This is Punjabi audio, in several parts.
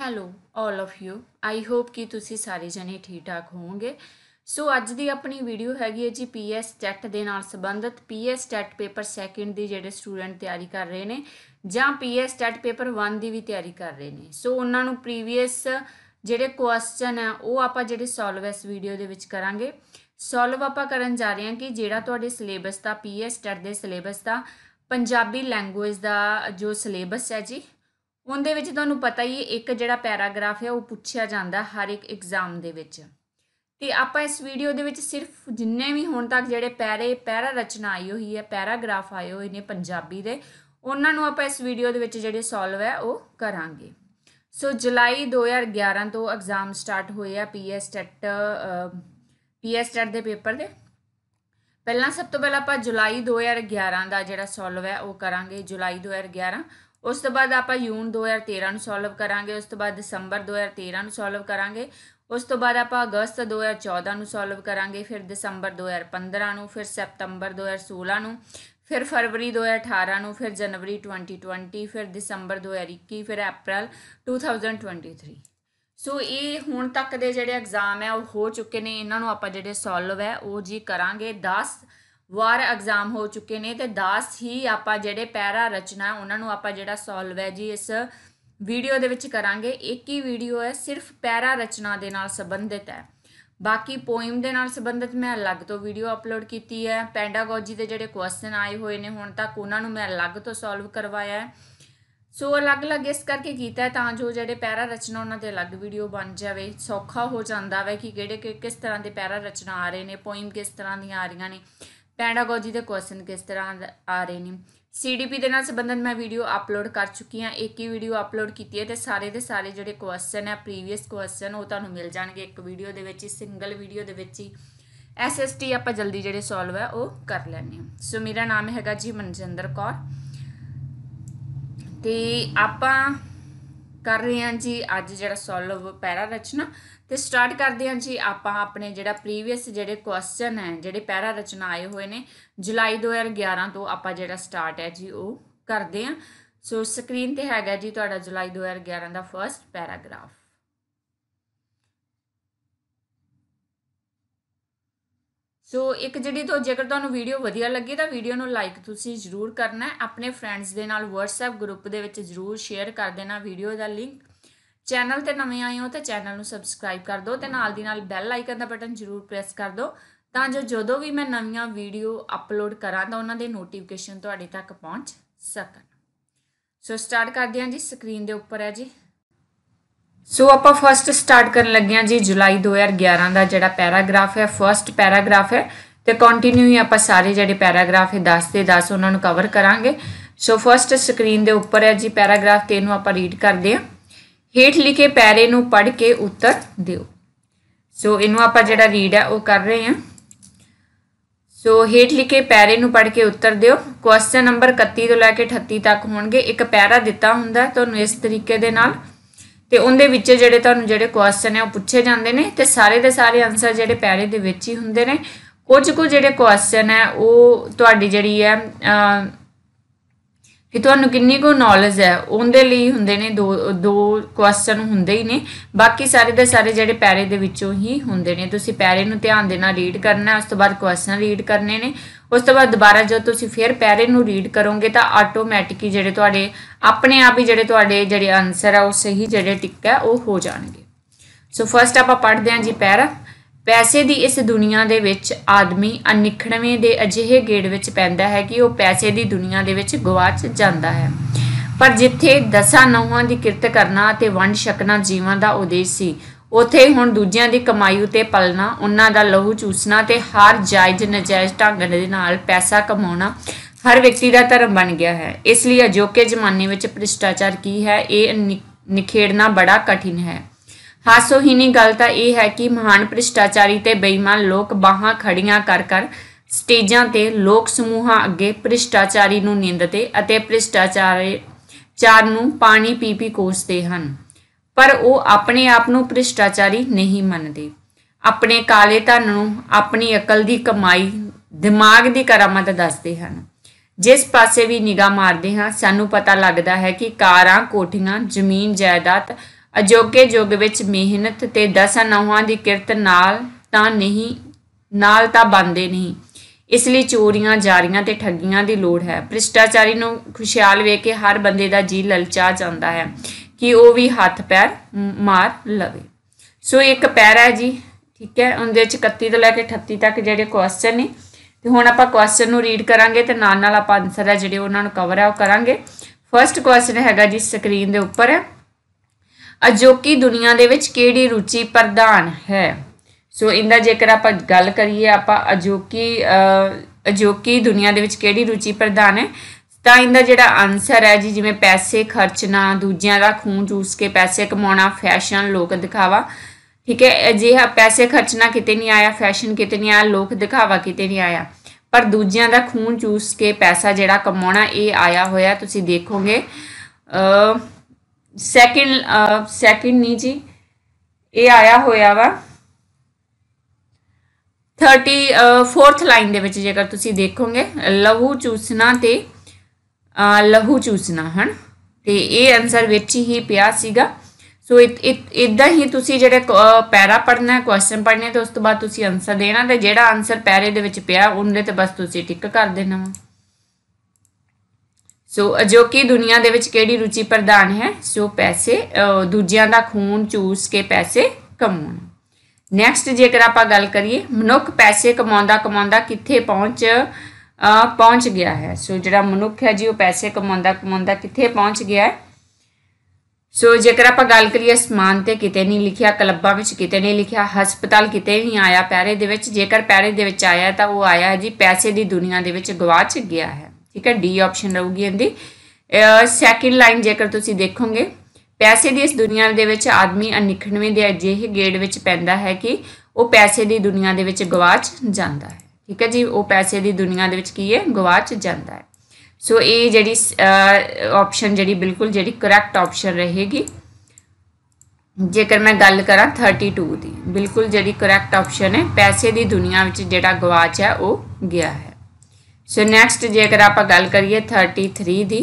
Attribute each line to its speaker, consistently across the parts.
Speaker 1: hello 올 of you I hope ਕਿ ਤੁਸੀਂ ਸਾਰੇ ਜਣੇ ਠੀਕ ਠਾਕ ਹੋਵੋਗੇ ਸੋ ਅੱਜ ਦੀ ਆਪਣੀ ਵੀਡੀਓ ਹੈਗੀ ਹੈ ਜੀ ਪੀਐਸ ਟੈਟ ਦੇ ਨਾਲ ਸੰਬੰਧਿਤ ਪੀਐਸ ਟੈਟ ਪੇਪਰ ਸੈਕੰਡ ਦੀ ਜਿਹੜੇ ਸਟੂਡੈਂਟ ਤਿਆਰੀ ਕਰ ਰਹੇ ਨੇ ਜਾਂ ਪੀਐਸ ਟੈਟ ਪੇਪਰ 1 ਦੀ ਵੀ ਤਿਆਰੀ ਕਰ ਰਹੇ ਨੇ ਸੋ ਉਹਨਾਂ ਨੂੰ ਪ੍ਰੀਵੀਅਸ ਜਿਹੜੇ ਕੁਐਸਚਨ ਆ ਉਹ ਆਪਾਂ ਜਿਹੜੇ ਸੋਲਵ ਇਸ ਵੀਡੀਓ ਦੇ ਵਿੱਚ ਕਰਾਂਗੇ ਸੋਲਵ ਆਪਾਂ ਕਰਨ ਜਾ ਰਹੇ ਹਾਂ ਕਿ ਜਿਹੜਾ ਤੁਹਾਡੇ ਸਿਲੇਬਸ ਦਾ ਪੀਐਸ ਟੈਟ ਦੇ ਸਿਲੇਬਸ ਦਾ ਪੰਜਾਬੀ ਲੈਂਗੁਏਜ ਦਾ ਜੋ ਸਿਲੇਬਸ ਹੈ ਜੀ ਉਹਦੇ ਵਿੱਚ ਤੁਹਾਨੂੰ ਪਤਾ ਹੀ ਹੈ ਇੱਕ ਜਿਹੜਾ ਪੈਰਾਗ੍ਰਾਫ ਹੈ ਉਹ ਪੁੱਛਿਆ ਜਾਂਦਾ ਹਰ ਇੱਕ ਐਗਜ਼ਾਮ ਦੇ ਵਿੱਚ ਤੇ ਆਪਾਂ ਇਸ ਵੀਡੀਓ ਦੇ ਵਿੱਚ ਸਿਰਫ ਜਿੰਨੇ ਵੀ ਹੁਣ ਤੱਕ ਜਿਹੜੇ ਪੈਰੇ ਪੈਰਾ ਰਚਨਾ ਆਈ ਹੋਈ ਹੈ ਪੈਰਾਗ੍ਰਾਫ ਆਏ ਹੋਏ ਨੇ ਪੰਜਾਬੀ ਦੇ ਉਹਨਾਂ ਨੂੰ ਆਪਾਂ ਇਸ ਵੀਡੀਓ ਦੇ ਵਿੱਚ ਜਿਹੜੇ ਸੋਲਵ ਹੈ ਉਹ ਕਰਾਂਗੇ ਸੋ ਜੁਲਾਈ 2011 ਤੋਂ ਐਗਜ਼ਾਮ ਸਟਾਰਟ ਹੋਏ ਆ ਪੀਐਸ ਟੈਟ ਪੀਐਸ ਟੈਟ ਦੇ ਪੇਪਰ ਦੇ ਪਹਿਲਾਂ ਸਭ ਤੋਂ ਪਹਿਲਾਂ ਆਪਾਂ ਜੁਲਾਈ 2011 ਦਾ ਜਿਹੜਾ ਸੋਲਵ ਹੈ ਉਹ ਕਰਾਂਗੇ ਜੁਲਾਈ 2011 ਉਸ ਤੋਂ ਬਾਅਦ ਆਪਾਂ ਜੂਨ 2013 ਨੂੰ ਸੋਲਵ ਕਰਾਂਗੇ ਉਸ ਤੋਂ ਬਾਅਦ ਦਸੰਬਰ 2013 ਨੂੰ ਸੋਲਵ ਕਰਾਂਗੇ ਉਸ ਤੋਂ ਬਾਅਦ ਆਪਾਂ ਅਗਸਤ 2014 ਨੂੰ ਸੋਲਵ ਕਰਾਂਗੇ ਫਿਰ ਦਸੰਬਰ 2015 ਨੂੰ ਫਿਰ ਸਤੰਬਰ 2016 ਨੂੰ ਫਿਰ ਫਰਵਰੀ 2018 ਨੂੰ ਫਿਰ ਜਨਵਰੀ 2020 ਫਿਰ ਦਸੰਬਰ 2021 ਫਿਰ ਅਪ੍ਰੈਲ 2023 ਸੋ ਇਹ ਹੁਣ ਤੱਕ ਦੇ ਜਿਹੜੇ ਐਗਜ਼ਾਮ ਹੈ ਉਹ ਹੋ ਚੁੱਕੇ ਨੇ ਇਹਨਾਂ ਨੂੰ ਆਪਾਂ ਜਿਹੜੇ ਸੋਲਵ ਹੈ ਉਹ ਜੀ ਕਰਾਂਗੇ 10 ਵਾਰ ਐਗਜ਼ਾਮ ਹੋ ਚੁੱਕੇ ਨੇ ਤੇ 10 ਹੀ ਆਪਾਂ ਜਿਹੜੇ ਪੈਰਾ ਰਚਨਾ ਉਹਨਾਂ ਨੂੰ ਆਪਾਂ ਜਿਹੜਾ ਸੋਲਵ ਹੈ ਜੀ ਇਸ ਵੀਡੀਓ ਦੇ ਵਿੱਚ ਕਰਾਂਗੇ ਇੱਕ ਹੀ ਵੀਡੀਓ ਹੈ ਸਿਰਫ ਪੈਰਾ ਰਚਨਾ ਦੇ ਨਾਲ ਸੰਬੰਧਿਤ ਹੈ ਬਾਕੀ ਪੋਇਮ ਦੇ ਨਾਲ ਸੰਬੰਧਿਤ ਮੈਂ ਅਲੱਗ ਤੋਂ ਵੀਡੀਓ ਅਪਲੋਡ ਕੀਤੀ ਹੈ ਪੈਂਡਾਗੋਜੀ ਦੇ ਜਿਹੜੇ ਕੁਐਸਚਨ ਆਏ ਹੋਏ ਨੇ ਹੁਣ ਤੱਕ ਉਹਨਾਂ ਨੂੰ ਮੈਂ ਅਲੱਗ ਤੋਂ ਸੋਲਵ ਕਰਵਾਇਆ ਹੈ ਸੋ ਅਲੱਗ-ਅਲੱਗ ਇਸ ਕਰਕੇ ਕੀਤਾ ਹੈ ਤਾਂ ਜੋ ਜਿਹੜੇ ਪੈਰਾ ਰਚਨਾ ਉਹਨਾਂ ਦੇ ਅਲੱਗ ਵੀਡੀਓ ਬਣ ਜਾਵੇ ਸੌਖਾ ਹੋ ਜਾਂਦਾ ਵੈ ਕਿ ਕਿਹੜੇ ਕਿਸ ਤਰ੍ਹਾਂ ਦੇ ਪੈਰਾ ਰਚਨਾ ਆ ਰਹੇ ਨੇ ਪੋਇਮ ਕਿਸ ਤਰ੍ਹਾਂ ਦੀਆਂ ਆ ਰਹੀਆਂ ਨੇ ਪੈਡਾਗੋਜੀ ਦੇ ਕੁਐਸਚਨ ਕਿਸ ਤਰ੍ਹਾਂ ਆ ਰਹੇ ਨੇ ਸੀਡੀਪੀ ਦੇ ਨਾਲ ਸੰਬੰਧਿਤ ਮੈਂ ਵੀਡੀਓ ਅਪਲੋਡ ਕਰ ਚੁੱਕੀ ਹਾਂ ਇੱਕ ਹੀ ਵੀਡੀਓ ਅਪਲੋਡ ਕੀਤੀ ਹੈ ਤੇ ਸਾਰੇ ਦੇ ਸਾਰੇ ਜਿਹੜੇ ਕੁਐਸਚਨ ਹੈ ਪ੍ਰੀਵੀਅਸ ਕੁਐਸਚਨ ਉਹ ਤੁਹਾਨੂੰ ਮਿਲ ਜਾਣਗੇ ਇੱਕ ਵੀਡੀਓ ਦੇ ਵਿੱਚ ਹੀ ਸਿੰਗਲ ਵੀਡੀਓ ਦੇ ਵਿੱਚ ਹੀ ਐਸਐਸਟੀ ਆਪਾਂ ਜਲਦੀ ਜਿਹੜੇ ਸੋਲਵ ਹੈ ਉਹ ਕਰ ਲੈਣੇ ਸੋ ਮੇਰਾ ਨਾਮ ਹੈਗਾ ਜੀ ਮਨਜਿੰਦਰ ਕੌਰ ਤੇ ਆਪਾਂ ਕਰ ਰਹੇ ਹਾਂ ਜੀ ਅੱਜ ਜਿਹੜਾ ਸੋਲਵ ਪੈਰਾ ਰਚਨਾ ਤੇ ਸਟਾਰਟ ਕਰਦੇ ਹਾਂ ਜੀ ਆਪਾਂ ਆਪਣੇ ਜਿਹੜਾ ਪ੍ਰੀਵੀਅਸ ਜਿਹੜੇ ਕੁਐਸਚਨ ਹੈ ਜਿਹੜੇ ਪੈਰਾ ਰਚਨਾ ਆਏ ਹੋਏ ਨੇ ਜੁਲਾਈ 2011 ਤੋਂ ਆਪਾਂ ਜਿਹੜਾ ਸਟਾਰਟ ਹੈ ਜੀ ਉਹ ਕਰਦੇ ਹਾਂ ਸੋ ਸਕਰੀਨ ਤੇ ਹੈਗਾ ਜੀ ਤੁਹਾਡਾ ਜੁਲਾਈ 2011 ਦਾ ਫਰਸਟ ਪੈਰਾਗ੍ਰਾਫ ਸੋ ਇੱਕ ਜਿਹੜੀ ਤੋਂ ਜੇਕਰ ਤੁਹਾਨੂੰ ਵੀਡੀਓ ਵਧੀਆ ਲੱਗੀ ਤਾਂ ਵੀਡੀਓ ਨੂੰ ਲਾਈਕ ਤੁਸੀਂ ਜ਼ਰੂਰ ਕਰਨਾ ਆਪਣੇ ਫਰੈਂਡਸ ਦੇ ਨਾਲ WhatsApp ਗਰੁੱਪ ਦੇ ਵਿੱਚ ਜ਼ਰੂਰ ਸ਼ੇਅਰ ਕਰ ਦੇਣਾ ਵੀਡੀਓ ਦਾ ਲਿੰਕ ਚੈਨਲ ਤੇ ਨਵੇਂ ਆਏ ਹੋ ਤਾਂ ਚੈਨਲ ਨੂੰ ਸਬਸਕ੍ਰਾਈਬ ਕਰ ਦਿਓ ਤੇ ਨਾਲ ਦੀ ਨਾਲ ਬੈਲ ਆਈਕਨ ਦਾ ਬਟਨ ਜ਼ਰੂਰ ਪ੍ਰੈਸ ਕਰ ਦਿਓ ਤਾਂ ਜੋ ਜਦੋਂ ਵੀ ਮੈਂ ਨਵੀਆਂ ਵੀਡੀਓ ਅਪਲੋਡ ਕਰਾਂ ਤਾਂ ਉਹਨਾਂ ਦੇ ਨੋਟੀਫਿਕੇਸ਼ਨ ਤੁਹਾਡੇ ਤੱਕ ਪਹੁੰਚ ਸਕਣ ਸੋ ਸਟਾਰਟ ਕਰਦੇ ਹਾਂ ਜੀ ਸਕਰੀਨ ਦੇ ਉੱਪਰ ਹੈ ਜੀ ਸੋ ਆਪਾਂ ਫਸਟ ਸਟਾਰਟ ਕਰਨ ਲੱਗੇ ਹਾਂ ਜੀ ਜੁਲਾਈ 2011 ਦਾ ਜਿਹੜਾ ਪੈਰਾਗ੍ਰਾਫ ਹੈ ਫਰਸਟ ਪੈਰਾਗ੍ਰਾਫ ਹੈ ਤੇ ਕੰਟੀਨਿਊ ਹੀ ਆਪਾਂ ਸਾਰੇ ਜਿਹੜੇ ਪੈਰਾਗ੍ਰਾਫ ਹੈ 10 ਦੇ 10 ਉਹਨਾਂ ਨੂੰ ਕਵਰ ਕਰਾਂਗੇ ਸੋ ਫਰਸਟ ਸਕਰੀਨ ਦੇ ਉੱਪਰ ਹੈ ਜੀ ਪੈਰਾਗ੍ਰਾਫ 3 ਨੂੰ ਆਪਾਂ ਰੀਡ ਕਰਦੇ ਹਾਂ ਹੇਠ ਲਿਖੇ ਪੈਰੇ ਨੂੰ ਪੜ੍ਹ ਕੇ ਉੱਤਰ ਦਿਓ ਸੋ ਇਹਨੂੰ ਆਪਾਂ ਜਿਹੜਾ ਰੀਡ ਹੈ ਉਹ ਕਰ ਰਹੇ ਹਾਂ ਸੋ ਹੇਠ ਲਿਖੇ ਪੈਰੇ ਨੂੰ ਪੜ੍ਹ ਕੇ ਉੱਤਰ ਦਿਓ ਕੁਐਸਚਨ ਨੰਬਰ 31 ਤੋਂ ਲੈ ਕੇ 38 ਤੱਕ ਹੋਣਗੇ ਇੱਕ ਪੈਰਾ ਦਿੱਤਾ ਹੁੰਦਾ ਤੁਹਾਨੂੰ ਇਸ ਤਰੀਕੇ ਦੇ ਨਾਲ ਤੇ ਉਹਦੇ ਵਿੱਚ ਜਿਹੜੇ ਤੁਹਾਨੂੰ ਜਿਹੜੇ ਕੁਐਸਚਨ ਹੈ ਉਹ ਪੁੱਛੇ ਜਾਂਦੇ ਨੇ ਤੇ ਸਾਰੇ ਦੇ ਸਾਰੇ ਆਨਸਰ ਜਿਹੜੇ ਪੈਰੇ ਦੇ ਵਿੱਚ ਹੀ ਹੁੰਦੇ ਨੇ ਕੁਝ ਕੁ ਜਿਹੜੇ ਕੁਐਸਚਨ ਹੈ ਉਹ ਤੁਹਾਡੀ ਜਿਹੜੀ ਹੈ ਕਿ ਤੁਹਾਨੂੰ ਕਿੰਨੀ ਕੋ ਨੌਲੇਜ ਹੈ ਉਹਦੇ ਲਈ ਹੁੰਦੇ ਨੇ ਦੋ ਦੋ ਕੁਐਸਚਨ ਹੁੰਦੇ ਹੀ ਨੇ ਬਾਕੀ ਸਾਰੇ ਦੇ ਸਾਰੇ ਜਿਹੜੇ ਪੈਰੇ ਦੇ ਵਿੱਚੋਂ ਹੀ ਹੁੰਦੇ ਨੇ ਤੁਸੀਂ ਪੈਰੇ ਨੂੰ ਧਿਆਨ ਦੇ ਨਾਲ ਰੀਡ ਕਰਨਾ ਉਸ ਤੋਂ ਬਾਅਦ ਕੁਐਸਚਨ ਰੀਡ ਕਰਨੇ ਨੇ ਉਸ ਤੋਂ ਬਾਅਦ ਦੁਬਾਰਾ ਜਦੋਂ ਤੁਸੀਂ ਫਿਰ ਪੈਰੇ ਨੂੰ ਰੀਡ ਕਰੋਗੇ ਤਾਂ ਹੀ ਜਿਹੜੇ ਤੁਹਾਡੇ ਆਪਣੇ ਆਪ ਹੀ ਜਿਹੜੇ ਤੁਹਾਡੇ ਜਿਹੜੇ ਆਨਸਰ ਆ ਉਹ ਸਹੀ ਜਿਹੜੇ ਟਿੱਕਾ ਉਹ ਹੋ ਜਾਣਗੇ ਸੋ ਫਸਟ ਆਪਾਂ ਪੜ੍ਹਦੇ ਹਾਂ ਜੀ ਪੈਰਾ ਪੈਸੇ ਦੀ ਇਸ ਦੁਨੀਆ ਦੇ ਵਿੱਚ ਆਦਮੀ ਅਨਿਖੜਵੇਂ ਦੇ ਅਜਿਹੇ ਗੇੜ ਵਿੱਚ ਪੈਂਦਾ ਹੈ ਕਿ ਉਹ ਪੈਸੇ ਦੀ ਦੁਨੀਆ ਦੇ ਵਿੱਚ ਗਵਾਚ ਜਾਂਦਾ ਹੈ ਪਰ ਜਿੱਥੇ ਦਸਾਂ ਨੌਹਾਂ ਦੀ ਕਿਰਤ ਕਰਨਾ ਅਤੇ ਵੰਡ ਛਕਣਾ ਜੀਵਨ ਦਾ ਉਦੇਸ਼ ਸੀ ਉਥੇ ਹੁਣ ਦੂਜਿਆਂ ਦੀ ਕਮਾਈ ਉਤੇ ਪਲਣਾ ਉਹਨਾਂ ਦਾ ਲਹੂ ਚੂਸਣਾ ਤੇ ਹਰ ਜਾਇਜ਼ ਨਜਾਇਜ਼ ਢੰਗ ਦੇ ਨਾਲ ਪੈਸਾ ਕਮਾਉਣਾ ਹਰ ਵਿਅਕਤੀ ਦਾ ਧਰਮ ਬਣ ਗਿਆ ਹੈ ਇਸ ਲਈ ਅਜੋਕੇ ਜ਼ਮਾਨੇ ਵਿੱਚ ਭ੍ਰਿਸ਼ਟਾਚਾਰ ਕੀ ਹੈ ਇਹ ਨਿਖੇੜਨਾ ਬੜਾ ਕਠਿਨ ਹੈ ਹਾਸੋਹੀਣੀ ਗੱਲ ਤਾਂ ਇਹ ਹੈ ਕਿ ਮਹਾਨ ਭ੍ਰਿਸ਼ਟਾਚਾਰੀ ਤੇ ਬੇਈਮਾਨ ਲੋਕ ਬਾਹਾਂ ਖੜੀਆਂ ਕਰ ਕਰ ਸਟੇਜਾਂ ਤੇ ਲੋਕ ਸਮੂਹਾਂ ਅੱਗੇ ਭ੍ਰਿਸ਼ਟਾਚਾਰੀ ਨੂੰ ਨਿੰਦਦੇ ਅਤੇ ਭ੍ਰਿਸ਼ਟਾਚਾਰੇ ਚਾਰ ਨੂੰ ਪਾਣੀ ਪੀ ਪੀ ਕੋਸਦੇ ਹਨ ਪਰ ਉਹ ਆਪਣੇ ਆਪ ਨੂੰ ਭ੍ਰਿਸ਼ਟਾਚਾਰੀ ਨਹੀਂ ਮੰਨਦੇ ਆਪਣੇ ਕਾਲੇ ਧਨ ਨੂੰ ਆਪਣੀ ਅਕਲ ਦੀ ਕਮਾਈ ਦਿਮਾਗ ਦੀ ਕਰਾਮਾਤ ਦੱਸਦੇ ਹਨ ਜਿਸ ਪਾਸੇ ਵੀ ਨਿਗਾਹ ਮਾਰਦੇ ਹਾਂ ਸਾਨੂੰ ਪਤਾ ਲੱਗਦਾ ਹੈ ਕਿ ਕਾਰਾਂ ਕੋਠੀਆਂ ਜ਼ਮੀਨ ਜਾਇਦਾਦ ਅਜੋਕੇ ਯੁੱਗ ਵਿੱਚ ਮਿਹਨਤ ਤੇ ਦਸਾਂ ਨਹਾਂ ਦੀ ਕਿਰਤ ਨਾਲ ਤਾਂ ਨਹੀਂ ਨਾਲ ਤਾਂ ਬੰਦੇ ਨਹੀਂ ਇਸ ਲਈ ਚੋਰੀਆਂ ਜਾਰੀਆਂ ਤੇ ਠੱਗੀਆਂ ਦੀ ਲੋੜ ਹੈ ਭ੍ਰਿਸ਼ਟਾਚਾਰੀ ਨੂੰ ਖੁਸ਼ਹਾਲ ਵੇਖ ਕੇ ਹਰ ਬੰਦੇ ਦਾ ਜੀ ਲਲਚਾ ਜਾਂਦਾ ਹੈ ਕਿ ਉਹ ਵੀ ਹੱਥ ਪੈਰ ਮਾਰ ਲਵੇ ਸੋ ਇੱਕ ਪੈਰਾ ਹੈ ਜੀ ਠੀਕ ਹੈ ਉਹਦੇ ਵਿੱਚ 31 ਤੋਂ ਲੈ ਕੇ 38 ਤੱਕ ਜਿਹੜੇ ਕੁਐਸਚਨ ਨੇ ਤੇ ਹੁਣ ਆਪਾਂ ਕੁਐਸਚਨ ਨੂੰ ਰੀਡ ਕਰਾਂਗੇ ਤੇ ਨਾਲ ਨਾਲ ਆਪਾਂ ਆਨਸਰ ਹੈ ਜਿਹੜੇ ਉਹਨਾਂ ਨੂੰ ਕਵਰ ਆ ਉਹ ਕਰਾਂਗੇ ਫਰਸਟ ਕੁਐਸਚਨ ਹੈਗਾ ਜੀ ਸਕਰੀਨ ਦੇ ਉੱਪਰ ਹੈ ਅਜੋਕੀ ਦੁਨੀਆ ਦੇ ਵਿੱਚ ਕਿਹੜੀ ਰੁਚੀ ਪ੍ਰਧਾਨ ਹੈ ਸੋ ਇਹਦਾ ਜੇਕਰ ਆਪਾਂ ਗੱਲ ਕਰੀਏ ਆਪਾਂ ਅਜੋਕੀ ਅਜੋਕੀ ਦੁਨੀਆ ਦੇ ਵਿੱਚ ਕਿਹੜੀ ਰੁਚੀ ਪ੍ਰਧਾਨ ਹੈ ਤਾਂ ਇਹਦਾ ਜਿਹੜਾ ਆਨਸਰ ਹੈ ਜੀ ਜਿਵੇਂ ਪੈਸੇ ਖਰਚਣਾ ਦੂਜਿਆਂ ਦਾ ਖੂਨ ਚੂਸ ਕੇ ਪੈਸੇ ਕਮਾਉਣਾ ਫੈਸ਼ਨ ਲੋਕ ਦਿਖਾਵਾ ਠੀਕ ਹੈ ਅਜਿਹਾ ਪੈਸੇ ਖਰਚਣਾ ਕਿਤੇ ਨਹੀਂ ਆਇਆ ਫੈਸ਼ਨ ਕਿਤੇ ਨਹੀਂ ਆਇਆ ਲੋਕ ਦਿਖਾਵਾ ਕਿਤੇ ਨਹੀਂ ਆਇਆ ਪਰ ਦੂਜਿਆਂ ਦਾ ਖੂਨ ਚੂਸ ਕੇ ਪੈਸਾ ਜਿਹੜਾ ਕਮਾਉਣਾ ਇਹ ਆਇਆ ਹੋਇਆ ਤੁਸੀਂ ਦੇਖੋਗੇ ਅ ਸੈਕਿੰਡ ਸੈਕਿੰਡ ਨਹੀਂ ਜੀ ਇਹ ਆਇਆ ਹੋਇਆ ਵਾ 34th uh, ਲਾਈਨ ਦੇ ਵਿੱਚ ਜੇਕਰ ਤੁਸੀਂ ਦੇਖੋਗੇ ਲਹੂ ਚੂਸਣਾ ਤੇ uh, ਲਹੂ ਚੂਸਣਾ ਹਨ ਤੇ ਇਹ ਆਨਸਰ ਵਿੱਚ ਹੀ ਪਿਆ ਸੀਗਾ ਸੋ ਇਦਾਂ ਹੀ ਤੁਸੀਂ ਜਿਹੜਾ ਪੈਰਾ ਪੜਨਾ ਹੈ ਕੁਐਸਚਨ ਪੜਨੇ ਤੇ ਉਸ ਤੋਂ ਬਾਅਦ ਤੁਸੀਂ ਆਨਸਰ ਦੇਣਾ ਤੇ ਜਿਹੜਾ ਆਨਸਰ ਪੈਰੇ ਦੇ ਵਿੱਚ ਪਿਆ ਉਹਨੇ ਤੇ ਬਸ ਤੁਸੀਂ ਟਿਕ ਕਰ ਦੇਣਾ ਵਾ ਸੋ ਅਜੋਕੀ ਦੁਨੀਆ ਦੇ ਵਿੱਚ ਕਿਹੜੀ ਰੁਚੀ ਪ੍ਰਧਾਨ ਹੈ ਸੋ ਪੈਸੇ ਦੂਜਿਆਂ ਦਾ ਖੂਨ ਚੂਸ ਕੇ ਪੈਸੇ ਕਮਾਉਣ ਨੈਕਸਟ ਜੇਕਰ ਆਪਾਂ ਗੱਲ ਕਰੀਏ ਮਨੁੱਖ ਪੈਸੇ ਕਮਾਉਂਦਾ ਕਮਾਉਂਦਾ ਕਿੱਥੇ ਪਹੁੰਚ ਪਹੁੰਚ ਗਿਆ ਹੈ ਸੋ ਜਿਹੜਾ ਮਨੁੱਖ ਹੈ ਜੀ ਉਹ ਪੈਸੇ ਕਮਾਉਂਦਾ ਕਮਾਉਂਦਾ ਕਿੱਥੇ ਪਹੁੰਚ ਗਿਆ ਹੈ ਸੋ ਜੇਕਰ ਆਪਾਂ ਗੱਲ ਕਰੀਏ ਸਮਾਨ ਤੇ ਕਿਤੇ ਨਹੀਂ ਲਿਖਿਆ ਕਲੱਬਾਂ ਵਿੱਚ ਕਿਤੇ ਨਹੀਂ ਲਿਖਿਆ ਹਸਪਤਾਲ ਕਿਤੇ ਨਹੀਂ ਆਇਆ ਪੈਰੇ ਦੇ ਵਿੱਚ ਜੇਕਰ ਪੈਰੇ ਦੇ ਵਿੱਚ ਆਇਆ ਤਾਂ ਉਹ ਆਇਆ ਜੀ ਪੈਸੇ ਦੀ ਦੁਨੀਆ ਦੇ ਵਿੱਚ ਗਵਾਚ ਗਿਆ ਹੈ ਠੀਕ ਹੈ ਡੀ ਆਪਸ਼ਨ ਰਹੂਗੀ ਇਹਦੀ ਸੈਕਿੰਡ ਲਾਈਨ ਜੇਕਰ ਤੁਸੀਂ ਦੇਖੋਗੇ ਪੈਸੇ ਦੀ ਇਸ ਦੁਨੀਆ ਦੇ ਵਿੱਚ ਆਦਮੀ 99 ਦੇ ਅਜਿਹੇ ਗੇੜ ਵਿੱਚ ਪੈਂਦਾ ਹੈ ਕਿ ਉਹ ਪੈਸੇ ਦੀ ਦੁਨੀਆ ਦੇ ਵਿੱਚ ਗਵਾਚ ਜਾਂਦਾ ਹੈ ਠੀਕ ਹੈ ਜੀ ਉਹ ਪੈਸੇ ਦੀ ਦੁਨੀਆ ਦੇ ਵਿੱਚ ਕੀ ਹੈ ਗਵਾਚ ਜਾਂਦਾ ਹੈ ਸੋ ਇਹ ਜਿਹੜੀ ਆਪਸ਼ਨ ਜਿਹੜੀ ਬਿਲਕੁਲ ਜਿਹੜੀ ਕਰੈਕਟ ਆਪਸ਼ਨ ਰਹੇਗੀ ਜੇਕਰ ਮੈਂ ਗੱਲ ਕਰਾਂ 32 ਦੀ ਬਿਲਕੁਲ ਜਿਹੜੀ ਕਰੈਕਟ ਆਪਸ਼ਨ ਹੈ ਪੈਸੇ ਦੀ ਦੁਨੀਆ ਵਿੱਚ ਜਿਹੜਾ ਗਵਾਚ ਹੈ ਉਹ ਗਿਆ ਹੈ ਸੋ ਨੈਕਸਟ ਜੇਕਰ ਆਪਾਂ ਗੱਲ ਕਰੀਏ 33 ਦੀ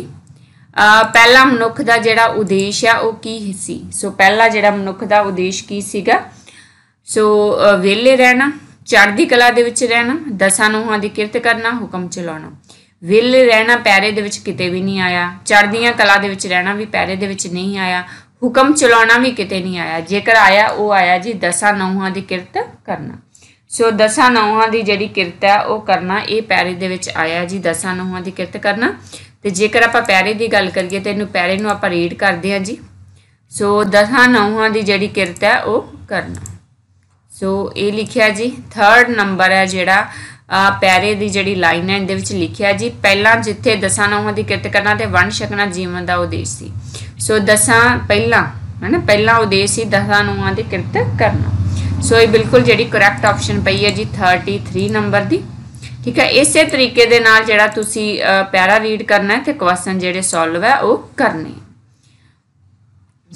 Speaker 1: ਪਹਿਲਾ ਮਨੁੱਖ ਦਾ ਜਿਹੜਾ ਉਦੇਸ਼ ਆ ਉਹ ਕੀ ਸੀ ਸੋ ਪਹਿਲਾ ਜਿਹੜਾ ਮਨੁੱਖ ਦਾ ਉਦੇਸ਼ ਕੀ ਸੀਗਾ ਸੋ ਵਿਹਲੇ ਰਹਿਣਾ ਚੜ੍ਹਦੀ ਕਲਾ ਦੇ ਵਿੱਚ ਰਹਿਣਾ ਦਸਾਂ ਨੂੰਹਾਂ ਦੀ ਕਿਰਤ ਕਰਨਾ ਹੁਕਮ ਚਲਾਉਣਾ ਵਿਹਲੇ ਰਹਿਣਾ ਪੈਰੇ ਦੇ ਵਿੱਚ ਕਿਤੇ ਵੀ ਨਹੀਂ ਆਇਆ ਚੜ੍ਹਦੀਆਂ ਕਲਾ ਦੇ ਵਿੱਚ ਰਹਿਣਾ ਵੀ ਪੈਰੇ ਦੇ ਵਿੱਚ ਨਹੀਂ ਆਇਆ ਹੁਕਮ ਚਲਾਉਣਾ ਵੀ ਕਿਤੇ ਨਹੀਂ ਆਇਆ ਜੇਕਰ ਆਇਆ ਉਹ ਆਇਆ ਜੀ ਦਸਾਂ ਨੌਹਾਂ ਦੀ ਕਿਰਤ ਕਰਨਾ ਸੋ ਦਸਾਂ ਨੌਹਾਂ ਦੀ ਜਿਹੜੀ ਕਿਰਤ ਹੈ ਉਹ ਕਰਨਾ ਇਹ ਪੈਰੇ ਦੇ ਵਿੱਚ ਆਇਆ ਜੀ ਦਸਾਂ ਨੌਹਾਂ ਦੀ ਕਿਰਤ ਕਰਨਾ ਤੇ ਜੇਕਰ ਆਪਾਂ ਪੈਰੇ ਦੀ ਗੱਲ ਕਰੀਏ ਤੇ ਇਹਨੂੰ ਪੈਰੇ ਨੂੰ ਆਪਾਂ ਰੀਡ ਕਰਦੇ ਹਾਂ ਜੀ ਸੋ ਦਸਾਂ ਨੌਹਾਂ ਦੀ ਜਿਹੜੀ ਕਿਰਤ ਹੈ ਉਹ ਕਰਨਾ ਸੋ ਇਹ ਲਿਖਿਆ ਜੀ 3rd ਨੰਬਰ ਹੈ ਜਿਹੜਾ ਪੈਰੇ ਦੀ ਜਿਹੜੀ ਲਾਈਨ ਹੈ ਇਹਦੇ ਵਿੱਚ ਲਿਖਿਆ ਜੀ ਪਹਿਲਾਂ ਜਿੱਥੇ ਦਸਾਂ ਨੌਹਾਂ ਦੀ ਕਿਰਤ ਕਰਨਾ ਤੇ ਵੰਡ ਛਕਣਾ ਜੀਵਨ ਦਾ ਉਦੇਸ਼ ਸੀ ਸੋ ਦਸਾਂ ਪਹਿਲਾਂ ਨਾ ਪਹਿਲਾ ਉਦੇਸ਼ ਸੀ ਦਸਾਂ ਨੌਹਾਂ ਦੀ ਕਿਰਤ ਕਰਨਾ ਸੋ ਇਹ ਬਿਲਕੁਲ ਜਿਹੜੀ ਕਰੈਕਟ ਆਪਸ਼ਨ ਪਈ ਹੈ ਜੀ 33 ਨੰਬਰ ਦੀ ਠੀਕ ਹੈ ਇਸੇ ਤਰੀਕੇ ਦੇ ਨਾਲ ਜਿਹੜਾ ਤੁਸੀਂ ਪੈਰਾ ਰੀਡ ਕਰਨਾ ਹੈ ਤੇ ਕੁਐਸਚਨ ਜਿਹੜੇ ਸੋਲਵ ਹੈ ਉਹ ਕਰਨੇ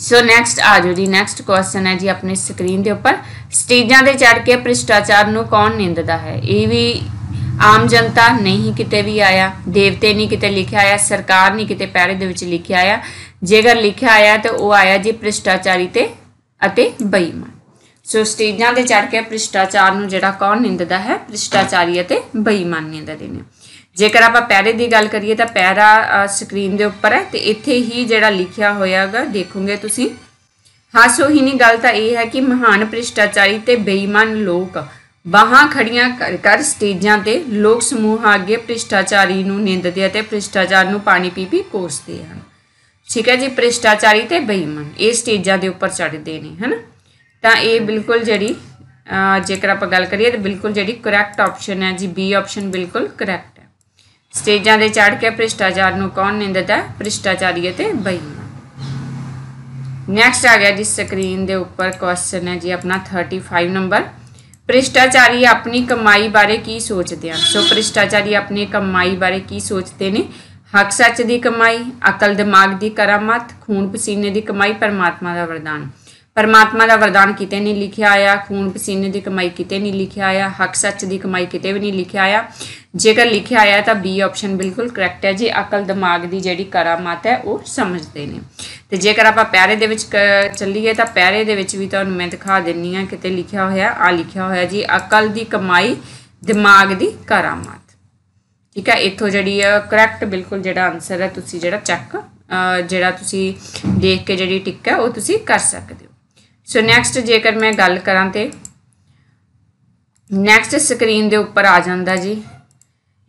Speaker 1: ਸੋ ਨੈਕਸਟ ਆ ਜੋ ਜੀ ਨੈਕਸਟ ਕੁਐਸਚਨ ਹੈ ਜੀ ਆਪਣੀ ਸਕਰੀਨ ਦੇ ਉੱਪਰ ਸਟੇਜਾਂ ਦੇ ਚੜ ਕੇ ਭ੍ਰਿਸ਼ਟਾਚਾਰ ਨੂੰ ਕੌਣ ਨਿੰਦਦਾ ਹੈ ਇਹ ਵੀ ਆਮ ਜਨਤਾ ਨਹੀਂ ਕਿਤੇ ਵੀ ਆਇਆ ਦੇਵਤੇ ਨਹੀਂ ਕਿਤੇ ਲਿਖਿਆ ਆਇਆ ਸਰਕਾਰ ਨਹੀਂ ਕਿਤੇ ਪੈਰੇ ਦੇ ਵਿੱਚ ਲਿਖਿਆ ਆਇਆ ਜੇਕਰ ਲਿਖਿਆ ਆਇਆ ਤਾਂ ਉਹ ਆਇਆ ਜੀ ਭ੍ਰਿਸ਼ਟਾਚਾਰੀ ਤੇ ਅਤੇ ਬੇਈਮਾਨ ਸੋ ਸਟੇਜਾਂ ਤੇ ਚੜ ਕੇ ਭ੍ਰਿਸ਼ਟਾਚਾਰ ਨੂੰ ਜਿਹੜਾ ਕੌਣ ਨਿੰਦਦਾ ਹੈ ਭ੍ਰਿਸ਼ਟਾਚਾਰੀ ਅਤੇ ਬੇਈਮਾਨ ਨਿੰਦਦੇ ਨੇ ਜੇਕਰ ਆਪਾਂ ਪੈਰੇ ਦੀ ਗੱਲ ਕਰੀਏ ਤਾਂ ਪੈਰਾ ਸਕਰੀਨ ਦੇ ਉੱਪਰ ਹੈ ਤੇ ਇੱਥੇ ਹੀ ਜਿਹੜਾ ਲਿਖਿਆ ਹੋਇਆਗਾ ਦੇਖੋਗੇ ਤੁਸੀਂ ਨਹੀਂ ਗੱਲ ਤਾਂ ਇਹ ਹੈ ਕਿ ਮਹਾਨ ਭ੍ਰਿਸ਼ਟਾਚਾਰੀ ਤੇ ਬੇਈਮਾਨ ਲੋਕ ਬਾਹਾਂ ਖੜੀਆਂ ਕਰ ਕਰ ਸਟੇਜਾਂ ਤੇ ਲੋਕ ਸਮੂਹ ਅੱਗੇ ਭ੍ਰਿਸ਼ਟਾਚਾਰੀ ਨੂੰ ਨਿੰਦਦੇ ਅਤੇ ਭ੍ਰਿਸ਼ਟਾਚਾਰ ਨੂੰ ਪਾਣੀ ਪੀ ਪੀ ਕੋਸਦੇ ਹਨ ਠੀਕ ਹੈ ਜੀ ਭ੍ਰਿਸ਼ਟਾਚਾਰੀ ਤੇ ਬੇਈਮਾਨ ਇਹ ਸਟੇਜਾਂ ਦੇ ਉੱਪਰ ਚੜਦੇ ਨੇ ਹਨਾ ਤਾਂ ਇਹ ਬਿਲਕੁਲ ਜਿਹੜੀ ਜੇਕਰ ਆਪਾਂ ਗੱਲ ਕਰੀਏ ਤਾਂ ਬਿਲਕੁਲ ਜਿਹੜੀ ਕਰੈਕਟ ਆਪਸ਼ਨ ਹੈ ਜੀ ਬੀ ਆਪਸ਼ਨ ਬਿਲਕੁਲ ਕਰੈਕਟ ਹੈ ਸਟੇਜਾਂ ਦੇ ਚੜ ਕੇ ਭ੍ਰਿਸ਼ਟਾਚਾਰ ਨੂੰ ਕੌਣ ਨਿੰਦਦਾ ਹੈ ਭ੍ਰਿਸ਼ਟਾਚਾਰੀ ਤੇ ਬਈ ਨੈਕਸਟ ਆ ਗਿਆ ਜੀ ਸਕਰੀਨ ਦੇ ਉੱਪਰ ਕੁਐਸਚਨ ਹੈ ਜੀ ਆਪਣਾ 35 ਨੰਬਰ ਭ੍ਰਿਸ਼ਟਾਚਾਰੀ ਆਪਣੀ ਕਮਾਈ ਬਾਰੇ ਕੀ ਸੋਚਦੇ ਆ ਸੋ ਭ੍ਰਿਸ਼ਟਾਚਾਰੀ ਆਪਣੀ ਕਮਾਈ ਬਾਰੇ ਕੀ ਸੋਚਦੇ ਨੇ ਹੱਕ ਸੱਚ ਦੀ ਕਮਾਈ ਅਕਲ ਦਿਮਾਗ ਦੀ ਕਰਾਮਾਤ ਖੂਨ ਪਸੀਨੇ ਦੀ ਕਮਾਈ ਪਰਮਾਤਮਾ ਦਾ ਵਰਦਾਨ ਪਰਮਾਤਮਾ ਦਾ ਵਰਦਾਨ ਕਿਤੇ ਨਹੀਂ ਲਿਖਿਆ ਆਇਆ ਖੂਨ ਪਸੀਨੇ ਦੀ ਕਮਾਈ ਕਿਤੇ ਨਹੀਂ ਲਿਖਿਆ ਆਇਆ ਹੱਕ ਸੱਚ ਦੀ ਕਮਾਈ ਕਿਤੇ ਵੀ ਨਹੀਂ ਲਿਖਿਆ ਆਇਆ ਜੇਕਰ ਲਿਖਿਆ ਆਇਆ ਤਾਂ ਬੀ ਆਪਸ਼ਨ ਬਿਲਕੁਲ ਕਰੈਕਟ ਹੈ ਜੀ ਅਕਲ ਦਿਮਾਗ ਦੀ ਜਿਹੜੀ ਕਰਾਮਾਤ ਹੈ ਉਹ ਸਮਝਦੇ ਨੇ ਤੇ ਜੇਕਰ ਆਪਾਂ ਪੈਰੇ ਦੇ ਵਿੱਚ ਚੱਲੀਏ ਤਾਂ ਪੈਰੇ ਦੇ ਵਿੱਚ ਵੀ ਤੁਹਾਨੂੰ ਮੈਂ ਦਿਖਾ ਦਿੰਨੀ ਆ ਕਿਤੇ ਲਿਖਿਆ ਹੋਇਆ ਆ ਲਿਖਿਆ ਹੋਇਆ ਜੀ ਅਕਲ ਦੀ ਕਮਾਈ ਦਿਮਾਗ ਦੀ ਕਰਾਮਾਤ ਠੀਕ ਹੈ ਇੱਥੋਂ ਜਿਹੜੀ ਹੈ ਕਰੈਕਟ ਬਿਲਕੁਲ ਜਿਹੜਾ ਆਨਸਰ ਹੈ ਤੁਸੀਂ ਜਿਹੜਾ ਚੈੱਕ ਜਿਹੜਾ ਤੁਸੀਂ ਦੇਖ ਕੇ ਜਿਹੜੀ ਟਿੱਕ ਹੈ ਉਹ ਤੁਸੀਂ ਕਰ ਸਕਦੇ ਹੋ ਸੋ ਨੈਕਸਟ ਜੇਕਰ ਮੈਂ ਗੱਲ ਕਰਾਂ ਤੇ ਨੈਕਸਟ ਸਕਰੀਨ ਦੇ ਉੱਪਰ ਆ ਜਾਂਦਾ ਜੀ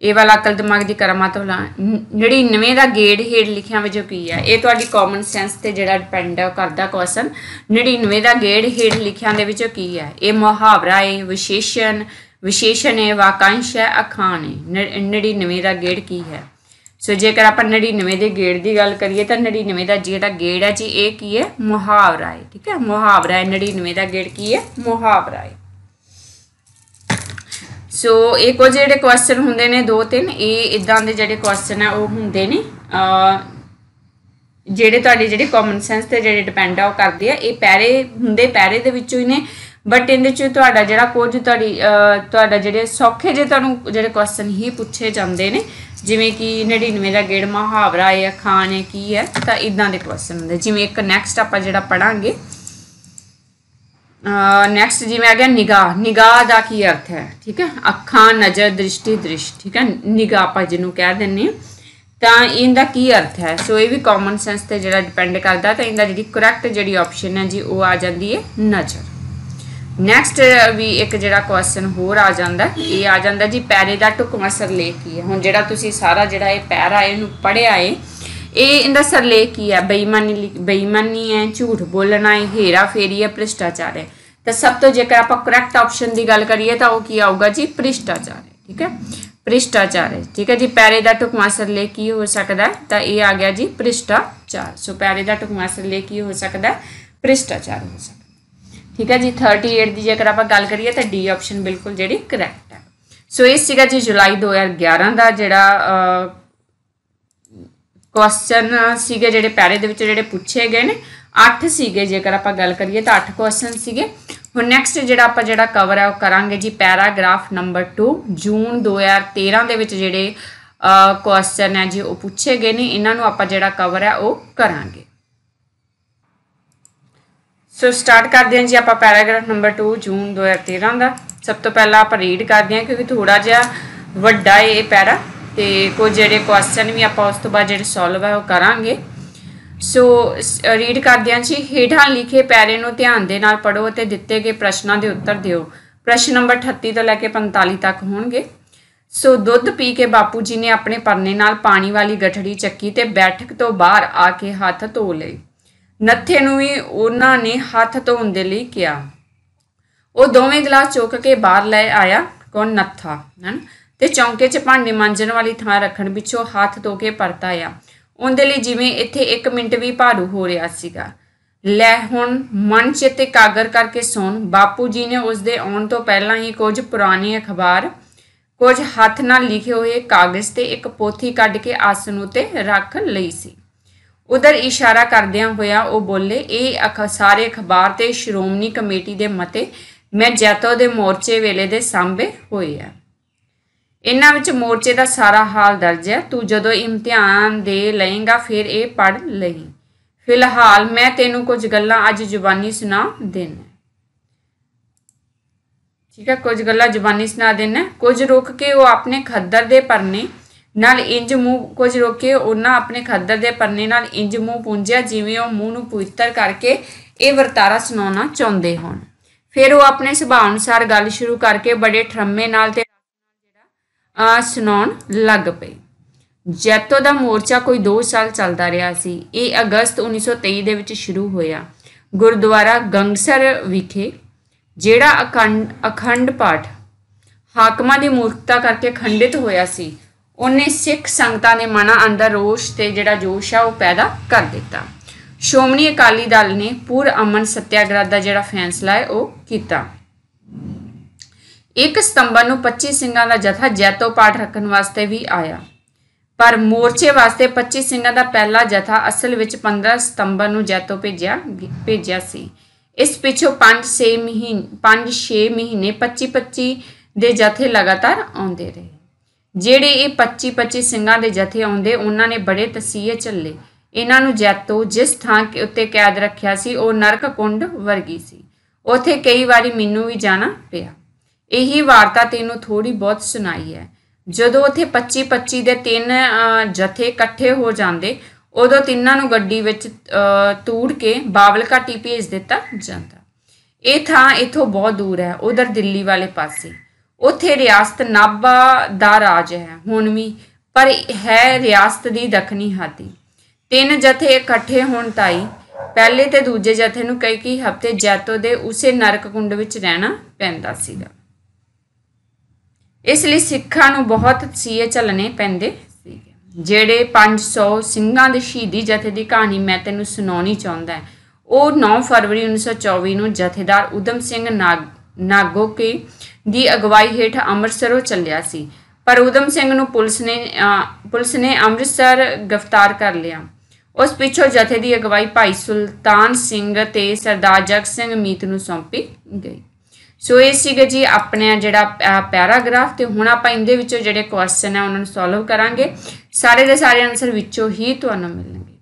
Speaker 1: ਇਹ ਵਾਲਾ ਅਕਲ ਦਿਮਾਗ ਦੀ ਕਰਮਾਤ ਜਿਹੜੀ 99 ਦਾ ਗੇੜ ਹੇੜ ਲਿਖਿਆ ਵਜੋਂ ਕੀ ਹੈ ਇਹ ਤੁਹਾਡੀ ਕਾਮਨ ਸੈਂਸ ਤੇ ਜਿਹੜਾ ਡਿਪੈਂਡ ਕਰਦਾ ਕੁਐਸਚਨ 99 ਦਾ ਗੇੜ ਹੇੜ ਲਿਖਿਆ ਦੇ ਵਿੱਚੋਂ ਕੀ ਹੈ ਇਹ ਮੁਹਾਵਰਾ ਹੈ ਵਿਸ਼ੇਸ਼ਣ ਵਿਸ਼ੇਸ਼ਣ ਹੈ ਵਾਕਾਂਸ਼ ਹੈ ਅਖਾਣ ਹੈ 99 ਦਾ ਗੇੜ ਕੀ ਹੈ ਸੋ ਜੇਕਰ ਆਪਾਂ 99 ਦੇ ਗੇੜ ਦੀ ਗੱਲ ਕਰੀਏ ਤਾਂ 99 ਦਾ ਜਿਹੜਾ ਗੇੜ ਹੈ ਜੀ ਇਹ ਕੀ ਹੈ ਮੁਹਾਵਰਾ ਹੈ ਠੀਕ ਹੈ ਮੁਹਾਵਰਾ ਹੈ 99 ਦਾ ਗੇੜ ਕੀ ਹੈ ਮੁਹਾਵਰਾ ਹੈ ਸੋ ਇਹ ਕੋ ਜਿਹੜੇ ਕੁਐਸਚਨ ਹੁੰਦੇ ਨੇ ਦੋ ਤਿੰਨ ਇਹ ਇਦਾਂ ਦੇ ਜਿਹੜੇ ਕੁਐਸਚਨ ਆ ਉਹ ਹੁੰਦੇ ਨੇ ਜਿਹੜੇ ਤੁਹਾਡੇ ਜਿਹੜੇ ਕਾਮਨ ਸੈਂਸ ਤੇ ਜਿਹੜੇ ਡਿਪੈਂਡ ਆ ਉਹ ਕਰਦੇ ਆ ਇਹ ਪੈਰੇ ਹੁੰਦੇ ਪੈਰੇ ਦੇ ਵਿੱਚੋਂ ਹੀ ਨੇ ਬਟ ਇਹਦੇ ਚ ਤੁਹਾਡਾ ਜਿਹੜਾ ਕੁਝ ਤੁਹਾਡੀ ਤੁਹਾਡਾ ਜਿਹੜੇ ਸੌਖੇ ਜੇ ਤੁਹਾਨੂੰ ਜਿਹੜੇ ਕੁਐਸਚਨ ਹੀ ਪੁੱਛੇ ਜਾਂਦੇ ਨੇ ਜਿਵੇਂ ਕਿ 99 ਦਾ ਗੇੜ ਮਹਾਵਰਾ ਹੈ ਖਾਣ ਹੈ ਕੀ ਹੈ ਤਾਂ ਇਦਾਂ ਦੇ ਕੁਐਸਚਨ ਹੁੰਦੇ ਜਿਵੇਂ ਇੱਕ ਨੈਕਸਟ ਆਪਾਂ ਜਿਹੜਾ ਪੜਾਂਗੇ ਨੈਕਸਟ ਜਿਵੇਂ ਆ ਗਿਆ ਨਿਗਾਹ ਨਿਗਾਹ ਦਾ ਕੀ ਅਰਥ ਹੈ ਠੀਕ ਹੈ ਅੱਖਾਂ ਨਜ਼ਰ ਦ੍ਰਿਸ਼ਟੀ ਦ੍ਰਿਸ਼ ਠੀਕ ਹੈ ਨਿਗਾਹ ਆਪਾਂ ਜਿਹਨੂੰ ਕਹਿ ਦਿੰਨੇ ਆ ਤਾਂ ਇਹਦਾ ਕੀ ਅਰਥ ਹੈ ਸੋ ਇਹ ਵੀ ਕਾਮਨ ਸੈਂਸ ਤੇ ਜਿਹੜਾ ਡਿਪੈਂਡ ਕਰਦਾ ਤਾਂ ਇਹਦਾ ਜਿਹੜੀ ਕਰੈਕਟ ਜਿਹੜੀ ਆਪਸ਼ਨ ਹੈ ਜੀ ਉਹ ਆ ਜਾਂਦੀ ਹੈ ਨਜ਼ਰ ਨੈਕਸਟ ਵੀ ਇੱਕ ਜਿਹੜਾ ਕੁਐਸਚਨ ਹੋਰ ਆ ਜਾਂਦਾ ਇਹ ਆ ਜਾਂਦਾ ਜੀ ਪੈਰੇ ਦਾ ਟੁਕਮਾ ਸਰਲੇਖ ਕੀ ਹੈ ਹੁਣ ਜਿਹੜਾ ਤੁਸੀਂ ਸਾਰਾ ਜਿਹੜਾ ਇਹ ਪੈਰਾ ਇਹਨੂੰ ਪੜਿਆ ਏ ਇਹ ਇਹਦਾ ਸਰਲੇਖ ਕੀ ਹੈ ਬੇਈਮਾਨੀ ਬੇਈਮਾਨੀ ਹੈ ਝੂਠ ਬੋਲਣਾ ਹੈ ਹੇਰਾ ਫੇਰੀ ਹੈ ਭ੍ਰਿਸ਼ਟਾਚਾਰ ਹੈ ਤਾਂ ਸਭ ਤੋਂ ਜੇਕਰ ਆਪਾਂ ਕਰੈਕਟ ਆਪਸ਼ਨ ਦੀ ਗੱਲ ਕਰੀਏ ਤਾਂ ਉਹ ਕੀ ਆਊਗਾ ਜੀ ਭ੍ਰਿਸ਼ਟਾਚਾਰ ਠੀਕ ਹੈ ਭ੍ਰਿਸ਼ਟਾਚਾਰ ਹੈ ਠੀਕ ਹੈ ਜੀ ਪੈਰੇ ਦਾ ਟੁਕਮਾ ਸਰਲੇਖ ਕੀ ਹੋ ਸਕਦਾ ਤਾਂ ਇਹ ਆ ਗਿਆ ਜੀ ਭ੍ਰਿਸ਼ਟਾਚਾਰ ਸੋ ਪੈਰੇ ਦਾ ਟੁਕਮਾ ਸਰਲੇਖ ਕੀ ਹੋ ਸਕਦਾ ਭ੍ਰਿਸ਼ਟਾਚਾਰ ਹੋ ਸਕਦਾ ਠੀਕ ਹੈ ਜੀ 38 ਦੀ ਜੇਕਰ ਆਪਾਂ ਗੱਲ ਕਰੀਏ ਤਾਂ ਡੀ ਆਪਸ਼ਨ ਬਿਲਕੁਲ ਜਿਹੜੀ ਕਰੈਕਟ ਹੈ ਸੋ ਇਹ ਸੀਗਾ ਜੀ ਜੁਲਾਈ 2011 ਦਾ ਜਿਹੜਾ ਕੁਐਸਚਨ ਸੀਗੇ ਜਿਹੜੇ ਪੈਰੇ ਦੇ ਵਿੱਚ ਜਿਹੜੇ ਪੁੱਛੇ ਗਏ ਨੇ 8 ਸੀਗੇ ਜੇਕਰ ਆਪਾਂ ਗੱਲ ਕਰੀਏ ਤਾਂ 8 ਕੁਐਸਚਨ ਸੀਗੇ ਹੁਣ ਨੈਕਸਟ ਜਿਹੜਾ ਆਪਾਂ ਜਿਹੜਾ ਕਵਰ ਹੈ ਉਹ ਕਰਾਂਗੇ ਜੀ ਪੈਰਾਗ੍ਰਾਫ ਨੰਬਰ 2 ਜੂਨ 2013 ਦੇ ਵਿੱਚ ਜਿਹੜੇ ਕੁਐਸਚਨ ਹੈ ਜੀ ਉਹ ਪੁੱਛੇ ਗਏ ਨੇ ਇਹਨਾਂ ਨੂੰ ਆਪਾਂ ਜਿਹੜਾ ਕਵਰ ਹੈ ਉਹ ਕਰਾਂਗੇ ਸੋ ਸਟਾਰਟ ਕਰਦੇ ਹਾਂ ਜੀ ਆਪਾਂ ਪੈਰਾਗ੍ਰਾਫ ਨੰਬਰ 2 ਜੂਨ 2013 ਦਾ ਸਭ ਤੋਂ ਪਹਿਲਾਂ ਆਪਾਂ ਰੀਡ ਕਰਦੇ ਹਾਂ ਕਿਉਂਕਿ ਥੋੜਾ ਜਿਹਾ ਵੱਡਾ ਇਹ ਪੈਰਾ ਤੇ ਕੁਝ ਜਿਹੜੇ ਕੁਐਸਚਨ ਵੀ ਆਪਾਂ ਉਸ ਤੋਂ ਬਾਅਦ ਜਿਹੜੇ ਸੋਲਵ ਹੈ ਉਹ ਕਰਾਂਗੇ ਸੋ ਰੀਡ ਕਰਦੇ ਹਾਂ ਜੀ ਹੇਠਾਂ ਲਿਖੇ ਪੈਰੇ ਨੂੰ ਧਿਆਨ ਦੇ ਨਾਲ ਪੜੋ ਅਤੇ ਦਿੱਤੇ ਗਏ ਪ੍ਰਸ਼ਨਾਂ ਦੇ ਉੱਤਰ ਦਿਓ ਪ੍ਰਸ਼ਨ ਨੰਬਰ 38 ਤੋਂ ਲੈ ਕੇ 45 ਤੱਕ ਹੋਣਗੇ ਸੋ ਦੁੱਧ ਪੀ ਕੇ ਬਾਪੂ ਜੀ ਨੇ ਆਪਣੇ ਪਰਨੇ ਨਾਲ ਪਾਣੀ ਵਾਲੀ ਗਠੜੀ ਚੱਕੀ ਤੇ ਬੈਠਕ ਤੋਂ ਬਾਹਰ ਆ ਕੇ ਹੱਥ ਧੋ ਲਏ ਨੱਥੇ ਨੂੰ ਵੀ ਉਹਨਾਂ ਨੇ ਹੱਥ ਧੋਣ ਦੇ ਲਈ ਕਿਹਾ ਉਹ ਦੋਵੇਂ ਗਲਾਸ ਚੁੱਕ ਕੇ ਬਾਹਰ ਲੈ ਆਇਆ ਕੌਣ ਨੱਥਾ ਹਨ ਤੇ ਚੌਂਕੇ 'ਚ ਭਾਂਡੇ ਮਾਂਜਣ ਵਾਲੀ ਥਾਂ ਰੱਖਣ ਵਿੱਚੋਂ ਹੱਥ ਧੋ ਕੇ ਪਰਤ ਆਇਆ ਉਹਦੇ ਲਈ ਜਿਵੇਂ ਇੱਥੇ 1 ਮਿੰਟ ਵੀ ਭਾਰੂ ਹੋ ਰਿਹਾ ਸੀਗਾ ਲੈ ਹੁਣ ਮਨ ਤੇ ਕਾਗਰ ਕਰਕੇ ਸੁਣ ਬਾਪੂ ਜੀ ਨੇ ਉਸ ਦੇ ਆਉਣ ਤੋਂ ਪਹਿਲਾਂ ਹੀ ਕੁਝ ਪੁਰਾਣੇ ਅਖਬਾਰ ਕੁਝ ਹੱਥ ਨਾਲ ਲਿਖੇ ਹੋਏ ਕਾਗਜ਼ ਤੇ ਇੱਕ ਪੋਥੀ ਕੱਢ ਕੇ ਆਸਨ ਉਤੇ ਰੱਖ ਲਈ ਸੀ ਉਧਰ ਇਸ਼ਾਰਾ ਕਰਦਿਆਂ ਹੋਇਆ ਉਹ ਬੋਲੇ ਇਹ ਅਖ ਸਾਰੇ ਅਖਬਾਰ ਤੇ ਸ਼੍ਰੋਮਣੀ ਕਮੇਟੀ ਦੇ ਮਤੇ ਮੈਂ ਜੈਤੋ ਦੇ ਮੋਰਚੇ ਵੇਲੇ ਦੇ ਸਾਹਮਣੇ ਹੋਏ ਆ ਇਹਨਾਂ ਵਿੱਚ ਮੋਰਚੇ ਦਾ ਸਾਰਾ ਹਾਲ ਦਰਜ ਹੈ ਤੂੰ ਜਦੋਂ ਇਮਤਿਹਾਨ ਦੇ ਲਏਗਾ ਫਿਰ ਇਹ ਪੜ ਲਈ ਫਿਲਹਾਲ ਮੈਂ ਤੈਨੂੰ ਕੁਝ ਗੱਲਾਂ ਅੱਜ ਜ਼ੁਬਾਨੀ ਸੁਣਾ ਦੇਣਾ ਠੀਕ ਹੈ ਕੁਝ ਗੱਲਾਂ ਜ਼ੁਬਾਨੀ ਸੁਣਾ ਦੇਣਾ ਕੁਝ ਰੁਕ ਕੇ ਉਹ ਆਪਣੇ ਖੱਦਰ ਦੇ ਪਰਨੇ ਨਾਲ ਇੰਜ ਮੂੰਹ ਕੁਝ ਰੋਕੇ ਉਹਨਾਂ ਆਪਣੇ ਖੱਦਰ ਦੇ ਪੰਨੇ ਨਾਲ ਇੰਜ ਮੂੰਹ ਪੁੰਝਿਆ ਜਿਵੇਂ ਉਹ ਮੂੰਹ ਨੂੰ ਪਵਿੱਤਰ ਕਰਕੇ ਇਹ ਵਰਤਾਰਾ ਸੁਣਾਉਣਾ ਚਾਹੁੰਦੇ ਹੋਣ ਫਿਰ ਉਹ ਆਪਣੇ ਸੁਭਾਅ ਅਨੁਸਾਰ ਗੱਲ ਸ਼ੁਰੂ ਕਰਕੇ ਬੜੇ ਠਰਮੇ ਨਾਲ ਤੇ ਜਿਹੜਾ ਸੁਣਾਉਣ ਲੱਗ ਪਏ ਜੈਤੋ ਦਾ ਮੋਰਚਾ ਕੋਈ 2 ਸਾਲ ਚੱਲਦਾ ਰਿਹਾ ਸੀ ਇਹ ਅਗਸਤ 1923 ਦੇ ਵਿੱਚ ਸ਼ੁਰੂ ਹੋਇਆ ਗੁਰਦੁਆਰਾ ਗੰਗਸਰ ਵਿਖੇ ਜਿਹੜਾ ਅਖੰਡ ਅਖੰਡ ਪਾਠ ਹਾਕਮਾਂ ਦੀ ਮੂਰਖਤਾ ਕਰਕੇ ਖੰਡਿਤ ਹੋਇਆ ਸੀ ਉਹਨੇ ਸਿੱਖ ਸੰਗਤਾਂ ਦੇ ਮਨਾ ਅੰਦਰ ਰੋਸ਼ ਤੇ ਜਿਹੜਾ ਜੋਸ਼ ਆ ਉਹ ਪੈਦਾ ਕਰ ਦਿੱਤਾ ਸ਼ੋਮਣੀ ਅਕਾਲੀ ਦਲ ਨੇ ਪੂਰ ਅਮਨ ਸਤਿਆਗ੍ਰਹ ਦਾ ਜਿਹੜਾ ਫੈਸਲਾ ਹੈ ਉਹ ਕੀਤਾ 1 ਸਤੰਬਰ ਨੂੰ 25 ਸਿੰਘਾਂ ਦਾ ਜਥਾ ਜੈਤੋ ਪਾਠ ਰੱਖਣ ਵਾਸਤੇ ਵੀ ਆਇਆ ਪਰ ਮੋਰਚੇ ਵਾਸਤੇ 25 ਸਿੰਘਾਂ ਦਾ ਪਹਿਲਾ ਜਥਾ ਅਸਲ ਵਿੱਚ 15 ਸਤੰਬਰ ਨੂੰ ਜੈਤੋ ਭੇਜਿਆ ਭੇਜਿਆ ਸੀ ਇਸ ਪਿੱਛੋਂ 5-6 ਮਹੀਨੇ 5-6 ਮਹੀਨੇ 25-25 ਦੇ ਜਥੇ ਲਗਾਤਾਰ ਆਉਂਦੇ ਰਹੇ ਜਿਹੜੇ ਇਹ 25-25 ਸਿੰਘਾਂ ਦੇ ਜਥੇ ਆਉਂਦੇ ਉਹਨਾਂ ਨੇ ਬੜੇ ਤਸੀਹੇ ਝੱਲੇ ਇਹਨਾਂ ਨੂੰ ਜੈਤੋ ਜਿਸ ਥਾਂ ਉੱਤੇ ਕੈਦ ਰੱਖਿਆ ਸੀ ਉਹ ਨਰਕ ਕੁੰਡ ਵਰਗੀ ਸੀ ਉੱਥੇ ਕਈ ਵਾਰੀ ਮੈਨੂੰ ਵੀ ਜਾਣਾ ਪਿਆ ਇਹੀ ਵਾਰਤਾ ਤੈਨੂੰ ਥੋੜੀ ਬਹੁਤ ਸੁਣਾਈ ਹੈ ਜਦੋਂ ਉੱਥੇ 25-25 ਦੇ ਤਿੰਨ ਜਥੇ ਇਕੱਠੇ ਹੋ ਜਾਂਦੇ ਉਦੋਂ ਤਿੰਨਾਂ ਨੂੰ ਗੱਡੀ ਵਿੱਚ ਤੂੜ ਕੇ ਬਾਵਲਕਾ ਘਾਟੀ ਭੇਜ ਦਿੱਤਾ ਜਾਂਦਾ ਇਹ ਥਾਂ ਇਥੋਂ ਬਹੁਤ ਦੂਰ ਹੈ ਉਧਰ ਦਿੱਲੀ ਵਾਲੇ ਪਾਸੇ ਉੱਥੇ ਰਿਆਸਤ ਨਾਬਾ ਦਾ ਰਾਜ ਹੈ ਹੁਣ ਵੀ ਪਰ ਹੈ ਰਿਆਸਤ ਦੀ ਦੱਖਣੀ ਹਾਦੀ ਤਿੰਨ ਜਥੇ ਇਕੱਠੇ ਹੋਣ ਤਾਈ ਪਹਿਲੇ ਤੇ ਦੂਜੇ ਜਥੇ ਨੂੰ ਕਈ ਕਈ ਹਫ਼ਤੇ ਜੈਤੋ ਦੇ ਉਸੇ ਨਰਕ ਕੁੰਡ ਵਿੱਚ ਰਹਿਣਾ ਪੈਂਦਾ ਸੀਗਾ ਇਸ ਲਈ ਸਿੱਖਾਂ ਨੂੰ ਬਹੁਤ ਸੀਏ ਚੱਲਣੇ ਪੈਂਦੇ ਸੀਗੇ ਜਿਹੜੇ 500 ਸਿੰਘਾਂ ਦੇ ਸ਼ਹੀਦੀ ਜਥੇ ਦੀ ਕਹਾਣੀ ਮੈਂ ਤੈਨੂੰ ਸੁਣਾਉਣੀ ਚਾਹੁੰਦਾ ਹਾਂ ਉਹ 9 ਫਰਵਰੀ 1924 ਨੂੰ ਜਥੇਦਾਰ ਉਦਮ ਸਿੰਘ ਨਾਗੋ ਕੇ ਦੀ ਅਗਵਾਈ ਹੇਠ ਅੰਮ੍ਰਿਤਸਰੋਂ ਚੱਲਿਆ ਸੀ ਪਰ ਉਦਮ ਸਿੰਘ ਨੂੰ ਪੁਲਿਸ ਨੇ ਪੁਲਿਸ ਨੇ ਅੰਮ੍ਰਿਤਸਰ ਗ੍ਰਿਫਤਾਰ ਕਰ ਲਿਆ ਉਸ ਪਿੱਛੋਂ ਜਥੇ ਦੀ ਅਗਵਾਈ ਭਾਈ ਸੁਲਤਾਨ ਸਿੰਘ ਤੇ ਸਰਦਾਰ ਜਗ ਸਿੰਘ ਮੀਤ ਨੂੰ ਸੌਂਪੀ ਗਈ ਸੋ ਇਹ ਸੀਗਾ ਜੀ ਆਪਣੇ ਜਿਹੜਾ ਪੈਰਾਗ੍ਰਾਫ ਤੇ ਹੁਣ ਆਪਾਂ ਇਹਦੇ ਵਿੱਚੋਂ ਜਿਹੜੇ ਕੁਐਸਚਨ ਆ ਉਹਨਾਂ ਨੂੰ ਸੋਲਵ ਕਰਾਂਗੇ ਸਾਰੇ ਦੇ ਸਾਰੇ ਆਨਸਰ ਵਿੱਚੋਂ ਹੀ ਤੁਹਾਨੂੰ ਮਿਲਣਗੇ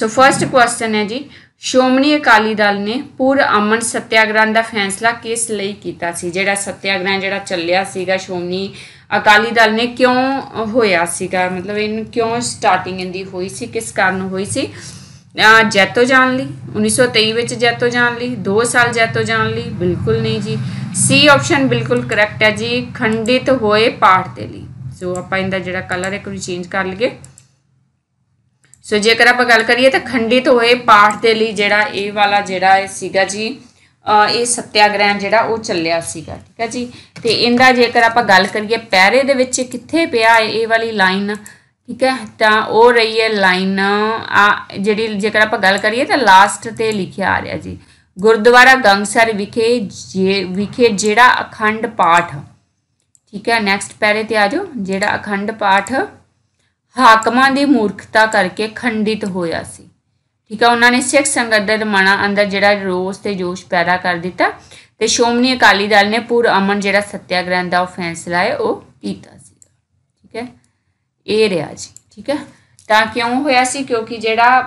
Speaker 1: ਸੋ ਫਰਸਟ ਕੁਐਸਚਨ ਹੈ ਜੀ ਸ਼੍ਰੋਮਣੀ ਅਕਾਲੀ ਦਲ ਨੇ ਪੂਰ ਅਮਨ ਸਤਿਆਗ੍ਰਹਿ ਦਾ ਫੈਸਲਾ ਕਿਸ ਲਈ ਕੀਤਾ ਸੀ ਜਿਹੜਾ ਸਤਿਆਗ੍ਰਹਿ ਜਿਹੜਾ ਚੱਲਿਆ ਸੀਗਾ ਸ਼੍ਰੋਮਣੀ ਅਕਾਲੀ ਦਲ ਨੇ ਕਿਉਂ ਹੋਇਆ ਸੀਗਾ ਮਤਲਬ ਇਹਨੂੰ ਕਿਉਂ ਸਟਾਰਟਿੰਗ ਇਹਦੀ ਹੋਈ ਸੀ ਕਿਸ ਕਾਰਨ ਹੋਈ ਸੀ ਜੈਤੋ ਜਾਣ ਲਈ 1923 ਵਿੱਚ ਜੈਤੋ ਜਾਣ ਲਈ 2 ਸਾਲ ਜੈਤੋ ਜਾਣ ਲਈ ਬਿਲਕੁਲ ਨਹੀਂ ਜੀ ਸੀ ਆਪਸ਼ਨ ਬਿਲਕੁਲ ਕਰੈਕਟ ਹੈ ਜੀ ਖੰਡਿਤ ਹੋਏ ਪਾਠ ਦੇ ਲਈ ਸੋ ਆਪਾਂ ਇਹਦਾ ਜਿਹੜਾ ਕਲਰ ਇੱਕ ਕੋਈ ਚੇਂਜ ਕਰ ਲਈਏ ਸੋ ਜੇਕਰ ਆਪਾਂ ਗੱਲ ਕਰੀਏ ਤਾਂ ਖੰਡਿਤ ਹੋਏ ਪਾਠ ਦੇ ਲਈ ਜਿਹੜਾ ਇਹ ਵਾਲਾ ਜਿਹੜਾ ਇਹ ਸੀਗਾ ਜੀ ਇਹ ਸਤਿਆਗ੍ਰਹਿ ਜਿਹੜਾ ਉਹ ਚੱਲਿਆ ਸੀਗਾ ਠੀਕ ਹੈ ਜੀ ਤੇ ਇਹਦਾ ਜੇਕਰ ਆਪਾਂ ਗੱਲ ਕਰੀਏ ਪੈਰੇ ਦੇ ਵਿੱਚ ਕਿੱਥੇ ਪਿਆ ਇਹ ਵਾਲੀ ਲਾਈਨ ਠੀਕ ਹੈ ਤਾਂ ਉਹ ਰਹੀ ਹੈ ਲਾਈਨ ਆ ਜਿਹੜੀ ਜੇਕਰ ਆਪਾਂ ਗੱਲ ਕਰੀਏ ਤਾਂ ਲਾਸਟ ਤੇ ਲਿਖਿਆ ਆ ਰਿਹਾ ਜੀ ਗੁਰਦੁਆਰਾ ਗੰਗਸਰ ਵਿਖੇ ਵਿਖੇ ਜਿਹੜਾ ਅਖੰਡ ਪਾਠ ਠੀਕ ਹੈ ਨੈਕਸਟ ਪੈਰੇ ਤੇ ਆ ਜਾਓ ਜਿਹੜਾ ਅਖੰਡ ਪਾਠ ਹਾਕਮਾਂ ਦੀ ਮੂਰਖਤਾ ਕਰਕੇ ਖੰਡਿਤ ਹੋਇਆ ਸੀ ਠੀਕ ਹੈ ਉਹਨਾਂ ਨੇ ਸਿੱਖ ਸੰਗਤ ਦੇ ਮਨਾਂ ਅੰਦਰ ਜਿਹੜਾ ਰੋਸ ਤੇ ਜੋਸ਼ ਪੈਦਾ ਕਰ ਦਿੱਤਾ ਤੇ ਸ਼ੋਮਨੀ ਅਕਾਲੀ ਦਲ ਨੇ ਪੂਰ ਅਮਨ ਜਿਹੜਾ ਸੱਤਿਆਗ੍ਰਹਿ ਦਾ ਉਹ ਫੈਸਲਾ ਹੈ ਉਹ ਕੀਤਾ ਸੀ ਠੀਕ ਹੈ ਇਹ ਰਿਹਾ ਜੀ ਠੀਕ ਹੈ ਤਾਂ ਕਿਉਂ ਹੋਇਆ ਸੀ ਕਿਉਂਕਿ ਜਿਹੜਾ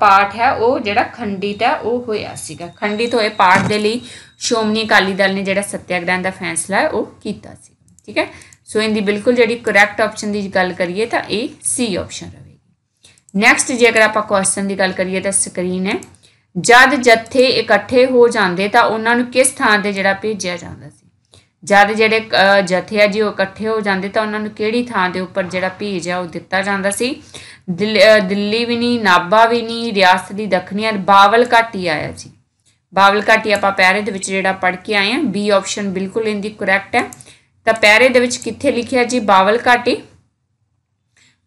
Speaker 1: ਪਾਠ ਹੈ ਉਹ ਜਿਹੜਾ ਖੰਡਿਤ ਹੈ ਉਹ ਹੋਇਆ ਸੀਗਾ ਖੰਡਿਤ ਹੋਏ ਪਾਠ ਦੇ ਲਈ ਸ਼ੋਮਨੀ ਅਕਾਲੀ ਦਲ ਨੇ ਜਿਹੜਾ ਸੱਤਿਆਗ੍ਰਹਿ ਦਾ ਫੈਸਲਾ ਹੈ ਉਹ ਕੀਤਾ ਸੀ ਠੀਕ ਹੈ ਸੋ ਇਹਦੀ ਬਿਲਕੁਲ ਜਿਹੜੀ ਕਰੈਕਟ ਆਪਸ਼ਨ ਦੀ ਗੱਲ ਕਰੀਏ ਤਾਂ ਇਹ ਸੀ ਆਪਸ਼ਨ ਰਹੇਗੀ ਨੈਕਸਟ ਜੇਕਰ ਆਪਾਂ ਕੁਐਸਚਨ ਦੀ ਗੱਲ ਕਰੀਏ ਤਾਂ ਸਕਰੀਨ ਹੈ ਜਦ ਜੱਥੇ ਇਕੱਠੇ ਹੋ ਜਾਂਦੇ ਤਾਂ ਉਹਨਾਂ ਨੂੰ ਕਿਸ ਥਾਂ ਤੇ ਜਿਹੜਾ ਭੇਜਿਆ ਜਾਂਦਾ ਸੀ ਜਦ ਜਿਹੜੇ ਜਥੇ ਆ ਜੀ ਉਹ ਇਕੱਠੇ ਹੋ ਜਾਂਦੇ ਤਾਂ ਉਹਨਾਂ ਨੂੰ ਕਿਹੜੀ ਥਾਂ ਦੇ ਉੱਪਰ ਜਿਹੜਾ ਭੇਜ ਆ ਉਹ ਦਿੱਤਾ ਜਾਂਦਾ ਸੀ ਦਿੱਲੀ ਵੀ ਨਹੀਂ ਨਾਬਾ ਵੀ ਨਹੀਂ ਰਿਆਸਤ ਦੀ ਦੱਖਣੀ ਬਾਵਲ ਘਾਟੀ ਆਇਆ ਜੀ ਬਾਵਲ ਘਾਟੀ ਆਪਾਂ ਪੈਰੇ ਦੇ ਵਿੱਚ ਜਿਹੜਾ ਪੜ ਕੇ ਆਏ ਆ ਬੀ ਆਪਸ਼ਨ ਬਿਲਕੁਲ ਇਹਦੀ ਕਰੈਕਟ ਹੈ ਤਾਂ ਪੈਰੇ ਦੇ ਵਿੱਚ ਕਿੱਥੇ ਲਿਖਿਆ ਜੀ ਬਾਵਲ ਘਾਟੀ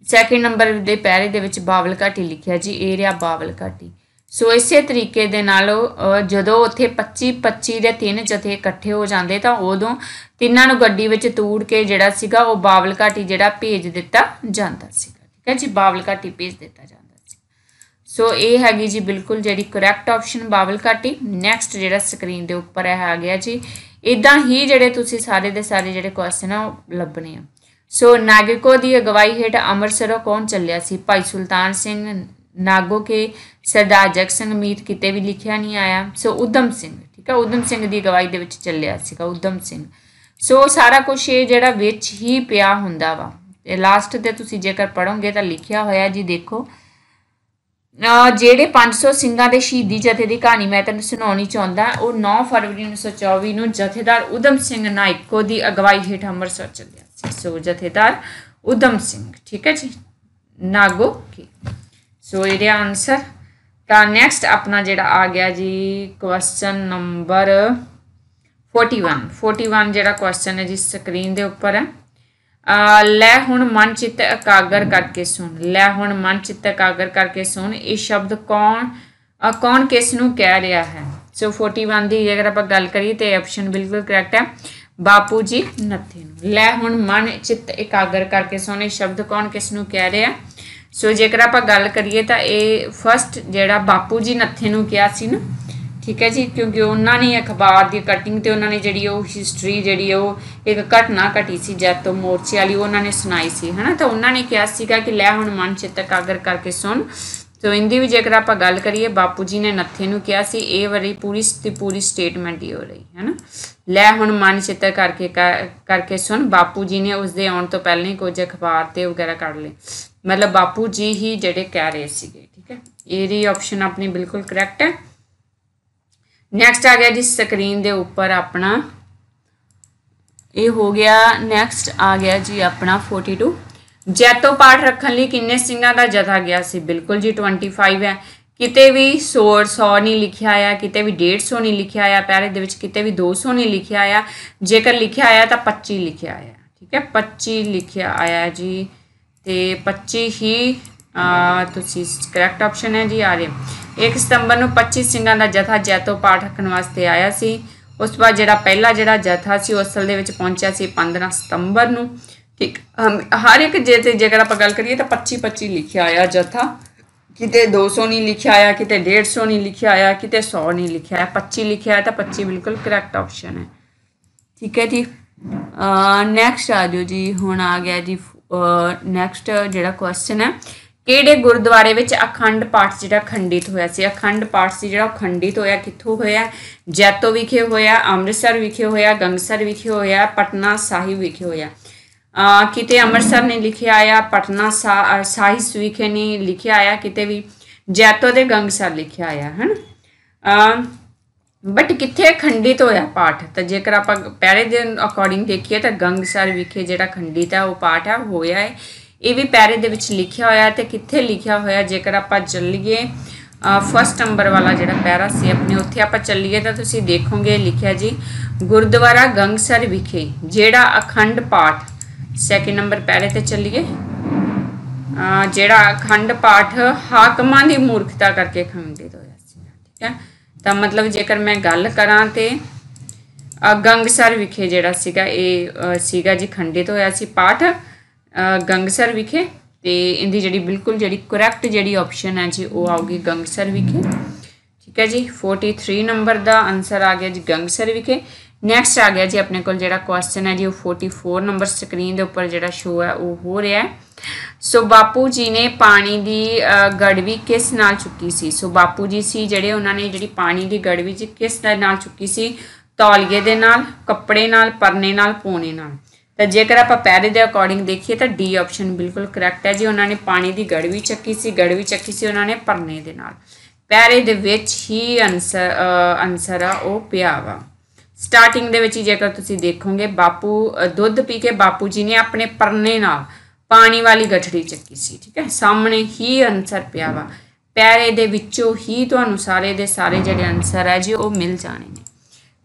Speaker 1: ਸੈਕਿੰਡ ਨੰਬਰ ਦੇ ਪੈਰੇ ਦੇ ਵਿੱਚ ਬਾਵਲ ਘਾਟੀ ਲਿਖਿਆ ਜੀ ਇਹ ਰਿਹਾ ਬਾਵਲ ਘਾਟੀ ਸੋ ਇਸੇ ਤਰੀਕੇ ਦੇ ਨਾਲ ਜਦੋਂ ਉੱਥੇ 25 25 ਦੇ ਤਿੰਨ ਜਥੇ ਇਕੱਠੇ ਹੋ ਜਾਂਦੇ ਤਾਂ ਉਦੋਂ ਤਿੰਨਾਂ ਨੂੰ ਗੱਡੀ ਵਿੱਚ ਤੂੜ ਕੇ ਜਿਹੜਾ ਸੀਗਾ ਉਹ ਬਾਵਲ ਘਾਟੀ ਜਿਹੜਾ ਭੇਜ ਦਿੱਤਾ ਜਾਂਦਾ ਸੀਗਾ ਠੀਕ ਹੈ ਜੀ ਬਾਵਲ ਘਾਟੀ ਭੇਜ ਦਿੱਤਾ ਜਾਂਦਾ ਸੀ ਸੋ ਇਹ ਹੈਗੀ ਜੀ ਬਿਲਕੁਲ ਜਿਹੜੀ ਕਰੈਕਟ ਆਪਸ਼ਨ ਬਾਵਲ ਘਾਟੀ ਨੈਕਸਟ ਜਿਹੜਾ ਸਕਰੀਨ ਦੇ ਉੱਪਰ ਹੈ ਆ ਗਿਆ ਜੀ ਇਦਾਂ ਹੀ ਜਿਹੜੇ ਤੁਸੀਂ ਸਾਰੇ ਦੇ ਸਾਰੇ ਜਿਹੜੇ ਕੁਐਸਚਨ ਆ ਲੱਭਣੇ ਆ ਸੋ ਨਾਗਿਕੋ ਦੀ ਅਗਵਾਈ ਹੇਠ ਅੰਮ੍ਰਿਤਸਰੋਂ ਕੌਣ ਚੱਲਿਆ ਸੀ ਭਾਈ ਸੁਲਤਾਨ ਸਿੰਘ ਨਾਗੋ ਕੇ ਸਰਦਾਰ ਜਗ ਸਿੰਘ ਮੀਤ ਕਿਤੇ ਵੀ ਲਿਖਿਆ ਨਹੀਂ ਆਇਆ ਸੋ ਉਦਮ ਸਿੰਘ ਠੀਕ ਹੈ ਉਦਮ ਸਿੰਘ ਦੀ ਅਗਵਾਈ ਦੇ ਵਿੱਚ ਚੱਲਿਆ ਸੀਗਾ ਉਦਮ ਸਿੰਘ ਸੋ ਸਾਰਾ ਕੁਝ ਇਹ ਜਿਹੜਾ ਵਿੱਚ ਹੀ ਪਿਆ ਹੁੰਦਾ ਵਾ ਤੇ ਲਾਸਟ ਤੇ ਤੁਸੀਂ ਜੇਕਰ ਪੜੋਗੇ ਤਾਂ ਲਿਖਿਆ ਹੋਇਆ ਜੀ ਦੇਖੋ ਜਿਹੜੇ 500 ਸਿੰਘਾਂ ਦੇ ਸ਼ਹੀਦੀ ਜਥੇ ਦੀ ਕਹਾਣੀ ਮੈਂ ਤੁਹਾਨੂੰ ਸੁਣਾਉਣੀ ਚਾਹੁੰਦਾ ਉਹ 9 ਫਰਵਰੀ 1924 ਨੂੰ ਜਥੇਦਾਰ ਉਦਮ ਸਿੰਘ ਨਾਇਕੋ ਦੀ ਅਗਵਾਈ ਹੇਠ ਅੰਮ੍ਰਿਤਸਰ ਚੱਲਿਆ ਸੀ ਸੋ ਜਥੇਦਾਰ ਉਦਮ ਸਿੰਘ ਠੀਕ ਹੈ ਜੀ ਨਾਗੋ ਕੀ ਸੋ ਇਹਦੇ ਆਨਸਰ ਤਾਂ ਨੈਕਸਟ ਆਪਣਾ ਜਿਹੜਾ ਆ ਗਿਆ ਜੀ ਕੁਐਸਚਨ ਨੰਬਰ 41 41 ਜਿਹੜਾ ਕੁਐਸਚਨ ਹੈ ਜੀ ਸਕਰੀਨ ਦੇ ਉੱਪਰ ਹੈ ਲੈ ਹੁਣ ਮਨ ਚਿੱਤ ਇਕਾਗਰ ਕਰਕੇ ਸੁਣ ਲੈ ਹੁਣ ਮਨ ਚਿੱਤ ਇਕਾਗਰ ਕਰਕੇ ਸੁਣ ਇਹ ਸ਼ਬਦ ਕੌਣ ਕੌਣ ਕਿਸ ਨੂੰ ਕਹਿ ਰਿਹਾ ਹੈ ਸੋ 41 ਦੀ ਜੇਕਰ ਆਪਾਂ ਗੱਲ ਕਰੀਏ ਤੇ ਆਪਸ਼ਨ ਬਿਲਕੁਲ ਕਰੈਕਟ ਹੈ ਬਾਪੂ ਜੀ ਨੱਥੇ ਨੂੰ ਲੈ ਹੁਣ ਮਨ ਚਿੱਤ ਇਕਾਗਰ ਕਰਕੇ ਇਹ ਸ਼ਬਦ ਕੌਣ ਕਿਸ ਨੂੰ ਕਹਿ ਰਿਹਾ ਸੋ ਜੇਕਰ ਆਪਾਂ ਗੱਲ ਕਰੀਏ ਤਾਂ ਇਹ ਫਸਟ ਜਿਹੜਾ ਬਾਪੂ ਜੀ ਨੱਥੇ ਨੂੰ ਕਿਹਾ ਸੀ ਨਾ ਠੀਕ ਹੈ ਜੀ ਕਿਉਂਕਿ ਉਹਨਾਂ ਨੇ ਅਖਬਾਰ ਦੀ ਕਟਿੰਗ ਤੇ ਉਹਨਾਂ ਨੇ ਜਿਹੜੀ ਉਹ ਹਿਸਟਰੀ ਜਿਹੜੀ ਉਹ ਇੱਕ ਘਟਨਾ ਘਟੀ ਸੀ ਤੋਂ ਮੋਰਚੇ ਵਾਲੀ ਉਹਨਾਂ ਨੇ ਸੁਣਾਈ ਸੀ ਹਨਾ ਤਾਂ ਉਹਨਾਂ ਨੇ ਕਿਹਾ ਸੀਗਾ ਕਿ ਲੈ ਹੁਣ ਮਨ ਚਿੱਤ ਕਾਗਰ ਕਰਕੇ ਸੁਣ ਤੋ ਇੰਦੀ ਵੀ ਜੇਕਰ ਆਪਾਂ ਗੱਲ ਕਰੀਏ ਬਾਪੂ ਜੀ ਨੇ ਨੱਥੇ ਨੂੰ ਕਿਹਾ ਸੀ ਇਹ ਵਾਰੀ ਪੂਰੀ ਸਤੀ ਪੂਰੀ ਸਟੇਟਮੈਂਟ ਹੀ ਹੋ ਰਹੀ ਹੈ ਨਾ ਲੈ ਹੁਣ ਮਨ ਚਿੱਤਰ ਕਰਕੇ ਕਰਕੇ ਸੁਣ ਬਾਪੂ ਜੀ ਨੇ ਉਸ ਦੇ ਆਉਣ ਤੋਂ ਪਹਿਲਾਂ ਹੀ ਕੁਝ ਅਖਬਾਰ ਤੇ ਵਗੈਰਾ ਕੱਢ ਲਏ ਮਤਲਬ ਬਾਪੂ ਜੀ ਹੀ ਜਿਹੜੇ ਕਹਿ ਰਹੇ ਸੀਗੇ ਠੀਕ ਹੈ ਇਹਦੀ ਆਪਸ਼ਨ ਆਪਣੀ ਬਿਲਕੁਲ ਕਰੈਕਟ ਹੈ ਨੈਕਸਟ ਆ ਗਿਆ ਜੀ ਸਕਰੀਨ ਦੇ ਉੱਪਰ ਆਪਣਾ ਇਹ ਹੋ ਗਿਆ ਨੈਕਸਟ ਆ ਗਿਆ ਜੀ ਆਪਣਾ 42 ਜੈਤੋ ਪਾਠ ਰੱਖਣ ਲਈ ਕਿੰਨੇ ਸਿੰਘਾਂ ਦਾ ਜਥਾ ਗਿਆ ਸੀ ਬਿਲਕੁਲ ਜੀ 25 ਹੈ ਕਿਤੇ ਵੀ 100 100 ਨਹੀਂ ਲਿਖਿਆ ਆ ਕਿਤੇ ਵੀ 150 ਨਹੀਂ ਲਿਖਿਆ ਆ ਪਹਿਲੇ ਦੇ ਵਿੱਚ ਕਿਤੇ ਵੀ 200 ਨਹੀਂ ਲਿਖਿਆ ਆ ਜੇਕਰ ਲਿਖਿਆ ਆ ਤਾਂ 25 ਲਿਖਿਆ ਆ ਠੀਕ ਹੈ 25 ਲਿਖਿਆ ਆਇਆ ਜੀ ਤੇ 25 ਹੀ ਤੁਸੀਂ ਕਰੈਕਟ ਆਪਸ਼ਨ ਹੈ ਜੀ ਆਰੇ 1 ਸਤੰਬਰ ਨੂੰ 25 ਸਿੰਘਾਂ ਦਾ ਜਥਾ ਜੈਤੋ ਪਾਠ ਰੱਖਣ ਵਾਸਤੇ ਆਇਆ ਸੀ ਉਸ ਤੋਂ ਬਾਅਦ ਜਿਹੜਾ ਪਹਿਲਾ ਜਿਹੜਾ ਜਥਾ ਸੀ ਉਹ ਅਸਲ ਦੇ ਵਿੱਚ ਪਹੁੰਚਿਆ ਸੀ 15 ਸਤੰਬਰ ਨੂੰ ਠੀਕ ਹਰ ਇੱਕ ਜੇ ਤੇ ਜੇਕਰ ਆਪਾਂ ਗੱਲ ਕਰੀਏ ਤਾਂ 25 25 ਲਿਖਿਆ ਆਇਆ ਜਥਾ ਕਿਤੇ 200 ਨਹੀਂ ਲਿਖਿਆ ਆਇਆ ਕਿਤੇ 150 ਨਹੀਂ ਲਿਖਿਆ ਆਇਆ ਕਿਤੇ 100 ਨਹੀਂ ਲਿਖਿਆ ਆਇਆ 25 ਲਿਖਿਆ ਤਾਂ 25 ਬਿਲਕੁਲ ਕਰੈਕਟ ਆਪਸ਼ਨ ਹੈ ਠੀਕ ਹੈ ਜੀ ਨੈਕਸਟ ਆ ਜੀ ਹੁਣ ਆ ਗਿਆ ਜੀ ਨੈਕਸਟ ਜਿਹੜਾ ਕੁਐਸਚਨ ਹੈ ਕਿਹੜੇ ਗੁਰਦੁਆਰੇ ਵਿੱਚ ਅਖੰਡ ਪਾਠ ਜਿਹੜਾ ਖੰਡਿਤ ਹੋਇਆ ਸੀ ਅਖੰਡ ਪਾਠ ਸੀ ਜਿਹੜਾ ਖੰਡਿਤ ਹੋਇਆ ਕਿੱਥੋਂ ਹੋਇਆ ਜੈਤੋ ਵਿਖੇ ਹੋਇਆ ਅੰਮ੍ਰਿਤਸਰ ਵਿਖੇ ਹੋਇਆ ਗੰਗਸਰ ਵਿਖੇ ਹੋਇਆ ਪਟਨਾ ਸਾਹਿਬ ਵਿਖੇ ਹੋਇਆ ਆ ਕਿਤੇ ਅੰਮ੍ਰਿਤਸਰ ਨੇ ਲਿਖਿਆ ਆ ਪਟਨਾ ਸਾਹਿਬ ਵਿਖੇ ਨਹੀਂ ਲਿਖਿਆ ਆ ਕਿਤੇ ਵੀ ਜੈਤੋ ਦੇ ਗੰਗਸਰ ਲਿਖਿਆ ਆ ਹਨ ਆ ਬਟ ਕਿੱਥੇ ਖੰਡਿਤ ਹੋਇਆ ਪਾਠ ਤਾਂ ਜੇਕਰ ਆਪਾਂ ਪਹਿਲੇ ਦਿਨ ਅਕੋਰਡਿੰਗ ਦੇਖੀਏ ਤਾਂ ਗੰਗਸਰ ਵਿਖੇ ਜਿਹੜਾ ਖੰਡਿਤ ਆ ਉਹ ਪਾਠ ਆ ਹੋਇਆ ਹੈ ਇਹ ਵੀ ਪੈਰੇ ਦੇ ਵਿੱਚ ਲਿਖਿਆ ਹੋਇਆ ਤੇ ਕਿੱਥੇ ਲਿਖਿਆ ਹੋਇਆ ਜੇਕਰ ਆਪਾਂ ਚੱਲੀਏ ਫਸਟ ਨੰਬਰ ਵਾਲਾ ਜਿਹੜਾ ਪੈਰਾ ਸੀ ਆਪਣੇ ਉੱਥੇ ਆਪਾਂ ਚੱਲੀਏ ਤਾਂ ਤੁਸੀਂ ਦੇਖੋਗੇ ਲਿਖਿਆ ਜੀ ਗੁਰਦੁਆਰਾ ਗੰਗਸਰ ਵਿਖੇ ਜਿਹੜਾ ਅਖੰਡ ਪਾਠ ਸੈਕਿੰਡ ਨੰਬਰ ਪੈਰੇ ਤੇ ਚੱਲੀਏ ਜਿਹੜਾ ਅਖੰਡ ਪਾਠ ਹਾਕਮਾਂ ਦੀ ਮੂਰਖਤਾ ਕਰਕੇ ਖੰਡਿਤ ਹੋਇਆ ਸੀ ਠੀਕ ਹੈ ਤਾਂ ਮਤਲਬ ਜੇਕਰ ਮੈਂ ਗੱਲ ਕਰਾਂ ਤੇ ਗੰਗਸਰ ਵਿਖੇ ਜਿਹੜਾ ਸੀਗਾ ਇਹ ਸੀਗਾ ਜੀ ਖੰਡਿਤ ਹੋਇਆ ਸੀ ਪਾਠ ਗੰਗਸਰ ਵਿਖੇ ਤੇ ਇਹਦੀ ਜਿਹੜੀ ਬਿਲਕੁਲ ਜਿਹੜੀ ਕਰੈਕਟ ਜਿਹੜੀ ਆਪਸ਼ਨ ਹੈ ਜੀ ਉਹ ਆਉਗੀ ਗੰਗਸਰ ਵਿਖੇ ਠੀਕ ਹੈ ਜੀ 43 ਨੰਬਰ ਦਾ ਆਨਸਰ ਆ ਗਿਆ ਜੀ ਗੰਗਸਰ ਵਿਖੇ ਨੈਕਸਟ ਆ ਗਿਆ ਜੀ ਆਪਣੇ ਕੋਲ ਜਿਹੜਾ ਕੁਐਸਚਨ ਹੈ ਜੀ ਉਹ 44 ਨੰਬਰ ਸਕਰੀਨ ਦੇ ਉੱਪਰ ਜਿਹੜਾ ਸ਼ੋ ਹੈ ਉਹ ਹੋ ਰਿਹਾ ਹੈ ਸੋ ਬਾਪੂ ਜੀ ਨੇ ਪਾਣੀ ਦੀ ਗੜਵੀ ਕਿਸ ਨਾਲ ਚੁੱਕੀ ਸੀ ਸੋ ਬਾਪੂ ਜੀ ਸੀ ਜਿਹੜੇ ਉਹਨਾਂ ਨੇ ਜਿਹੜੀ ਪਾਣੀ ਦੀ ਗੜਵੀ ਜੀ ਕਿਸ ਨਾਲ ਚੁੱਕੀ ਸੀ ਤੌਲੀਏ ਦੇ ਨਾਲ ਕੱਪੜੇ ਨਾਲ ਪਰਨੇ ਨਾਲ ਪੋਣੇ ਨਾਲ ਤਾਂ ਜੇਕਰ ਆਪਾਂ ਪੈਰੇ ਦੇ ਅਕੋਰਡਿੰਗ ਦੇਖੀਏ ਤਾਂ ਡੀ ਆਪਸ਼ਨ ਬਿਲਕੁਲ ਕਰੈਕਟ ਹੈ ਜੀ ਉਹਨਾਂ ਨੇ ਪਾਣੀ ਦੀ ਗੜਵੀ ਚੱਕੀ ਸੀ ਗੜਵੀ ਚੱਕੀ ਸੀ ਉਹਨਾਂ ਨੇ ਪਰਨੇ ਦੇ ਨਾਲ ਪੈਰੇ ਦੇ ਵਿੱਚ ਹੀ ਅਨਸਰ ਅਨਸਰ ਆ ਉਹ ਪਿਆ ਵਾ ਸਟਾਰਟਿੰਗ ਦੇ ਵਿੱਚ ਜੇਕਰ ਤੁਸੀਂ ਦੇਖੋਗੇ ਬਾਪੂ ਦੁੱਧ ਪੀ ਕੇ ਬਾਪੂ ਜੀ ਨੇ ਆਪਣੇ ਪਰਨੇ ਨਾਲ ਪਾਣੀ ਵਾਲੀ ਗਠੜੀ ਚੱਕੀ ਸੀ ਠੀਕ ਹੈ ਸਾਹਮਣੇ ਹੀ ਅਨਸਰ ਪਿਆ ਵਾ ਪੈਰੇ ਦੇ ਵਿੱਚੋਂ ਹੀ ਤੁਹਾਨੂੰ ਸਾਰੇ ਦੇ ਸਾਰੇ ਜਿਹੜੇ ਅਨਸਰ ਹੈ ਜੀ ਉਹ ਮਿਲ ਜਾਣੇ ਨੇ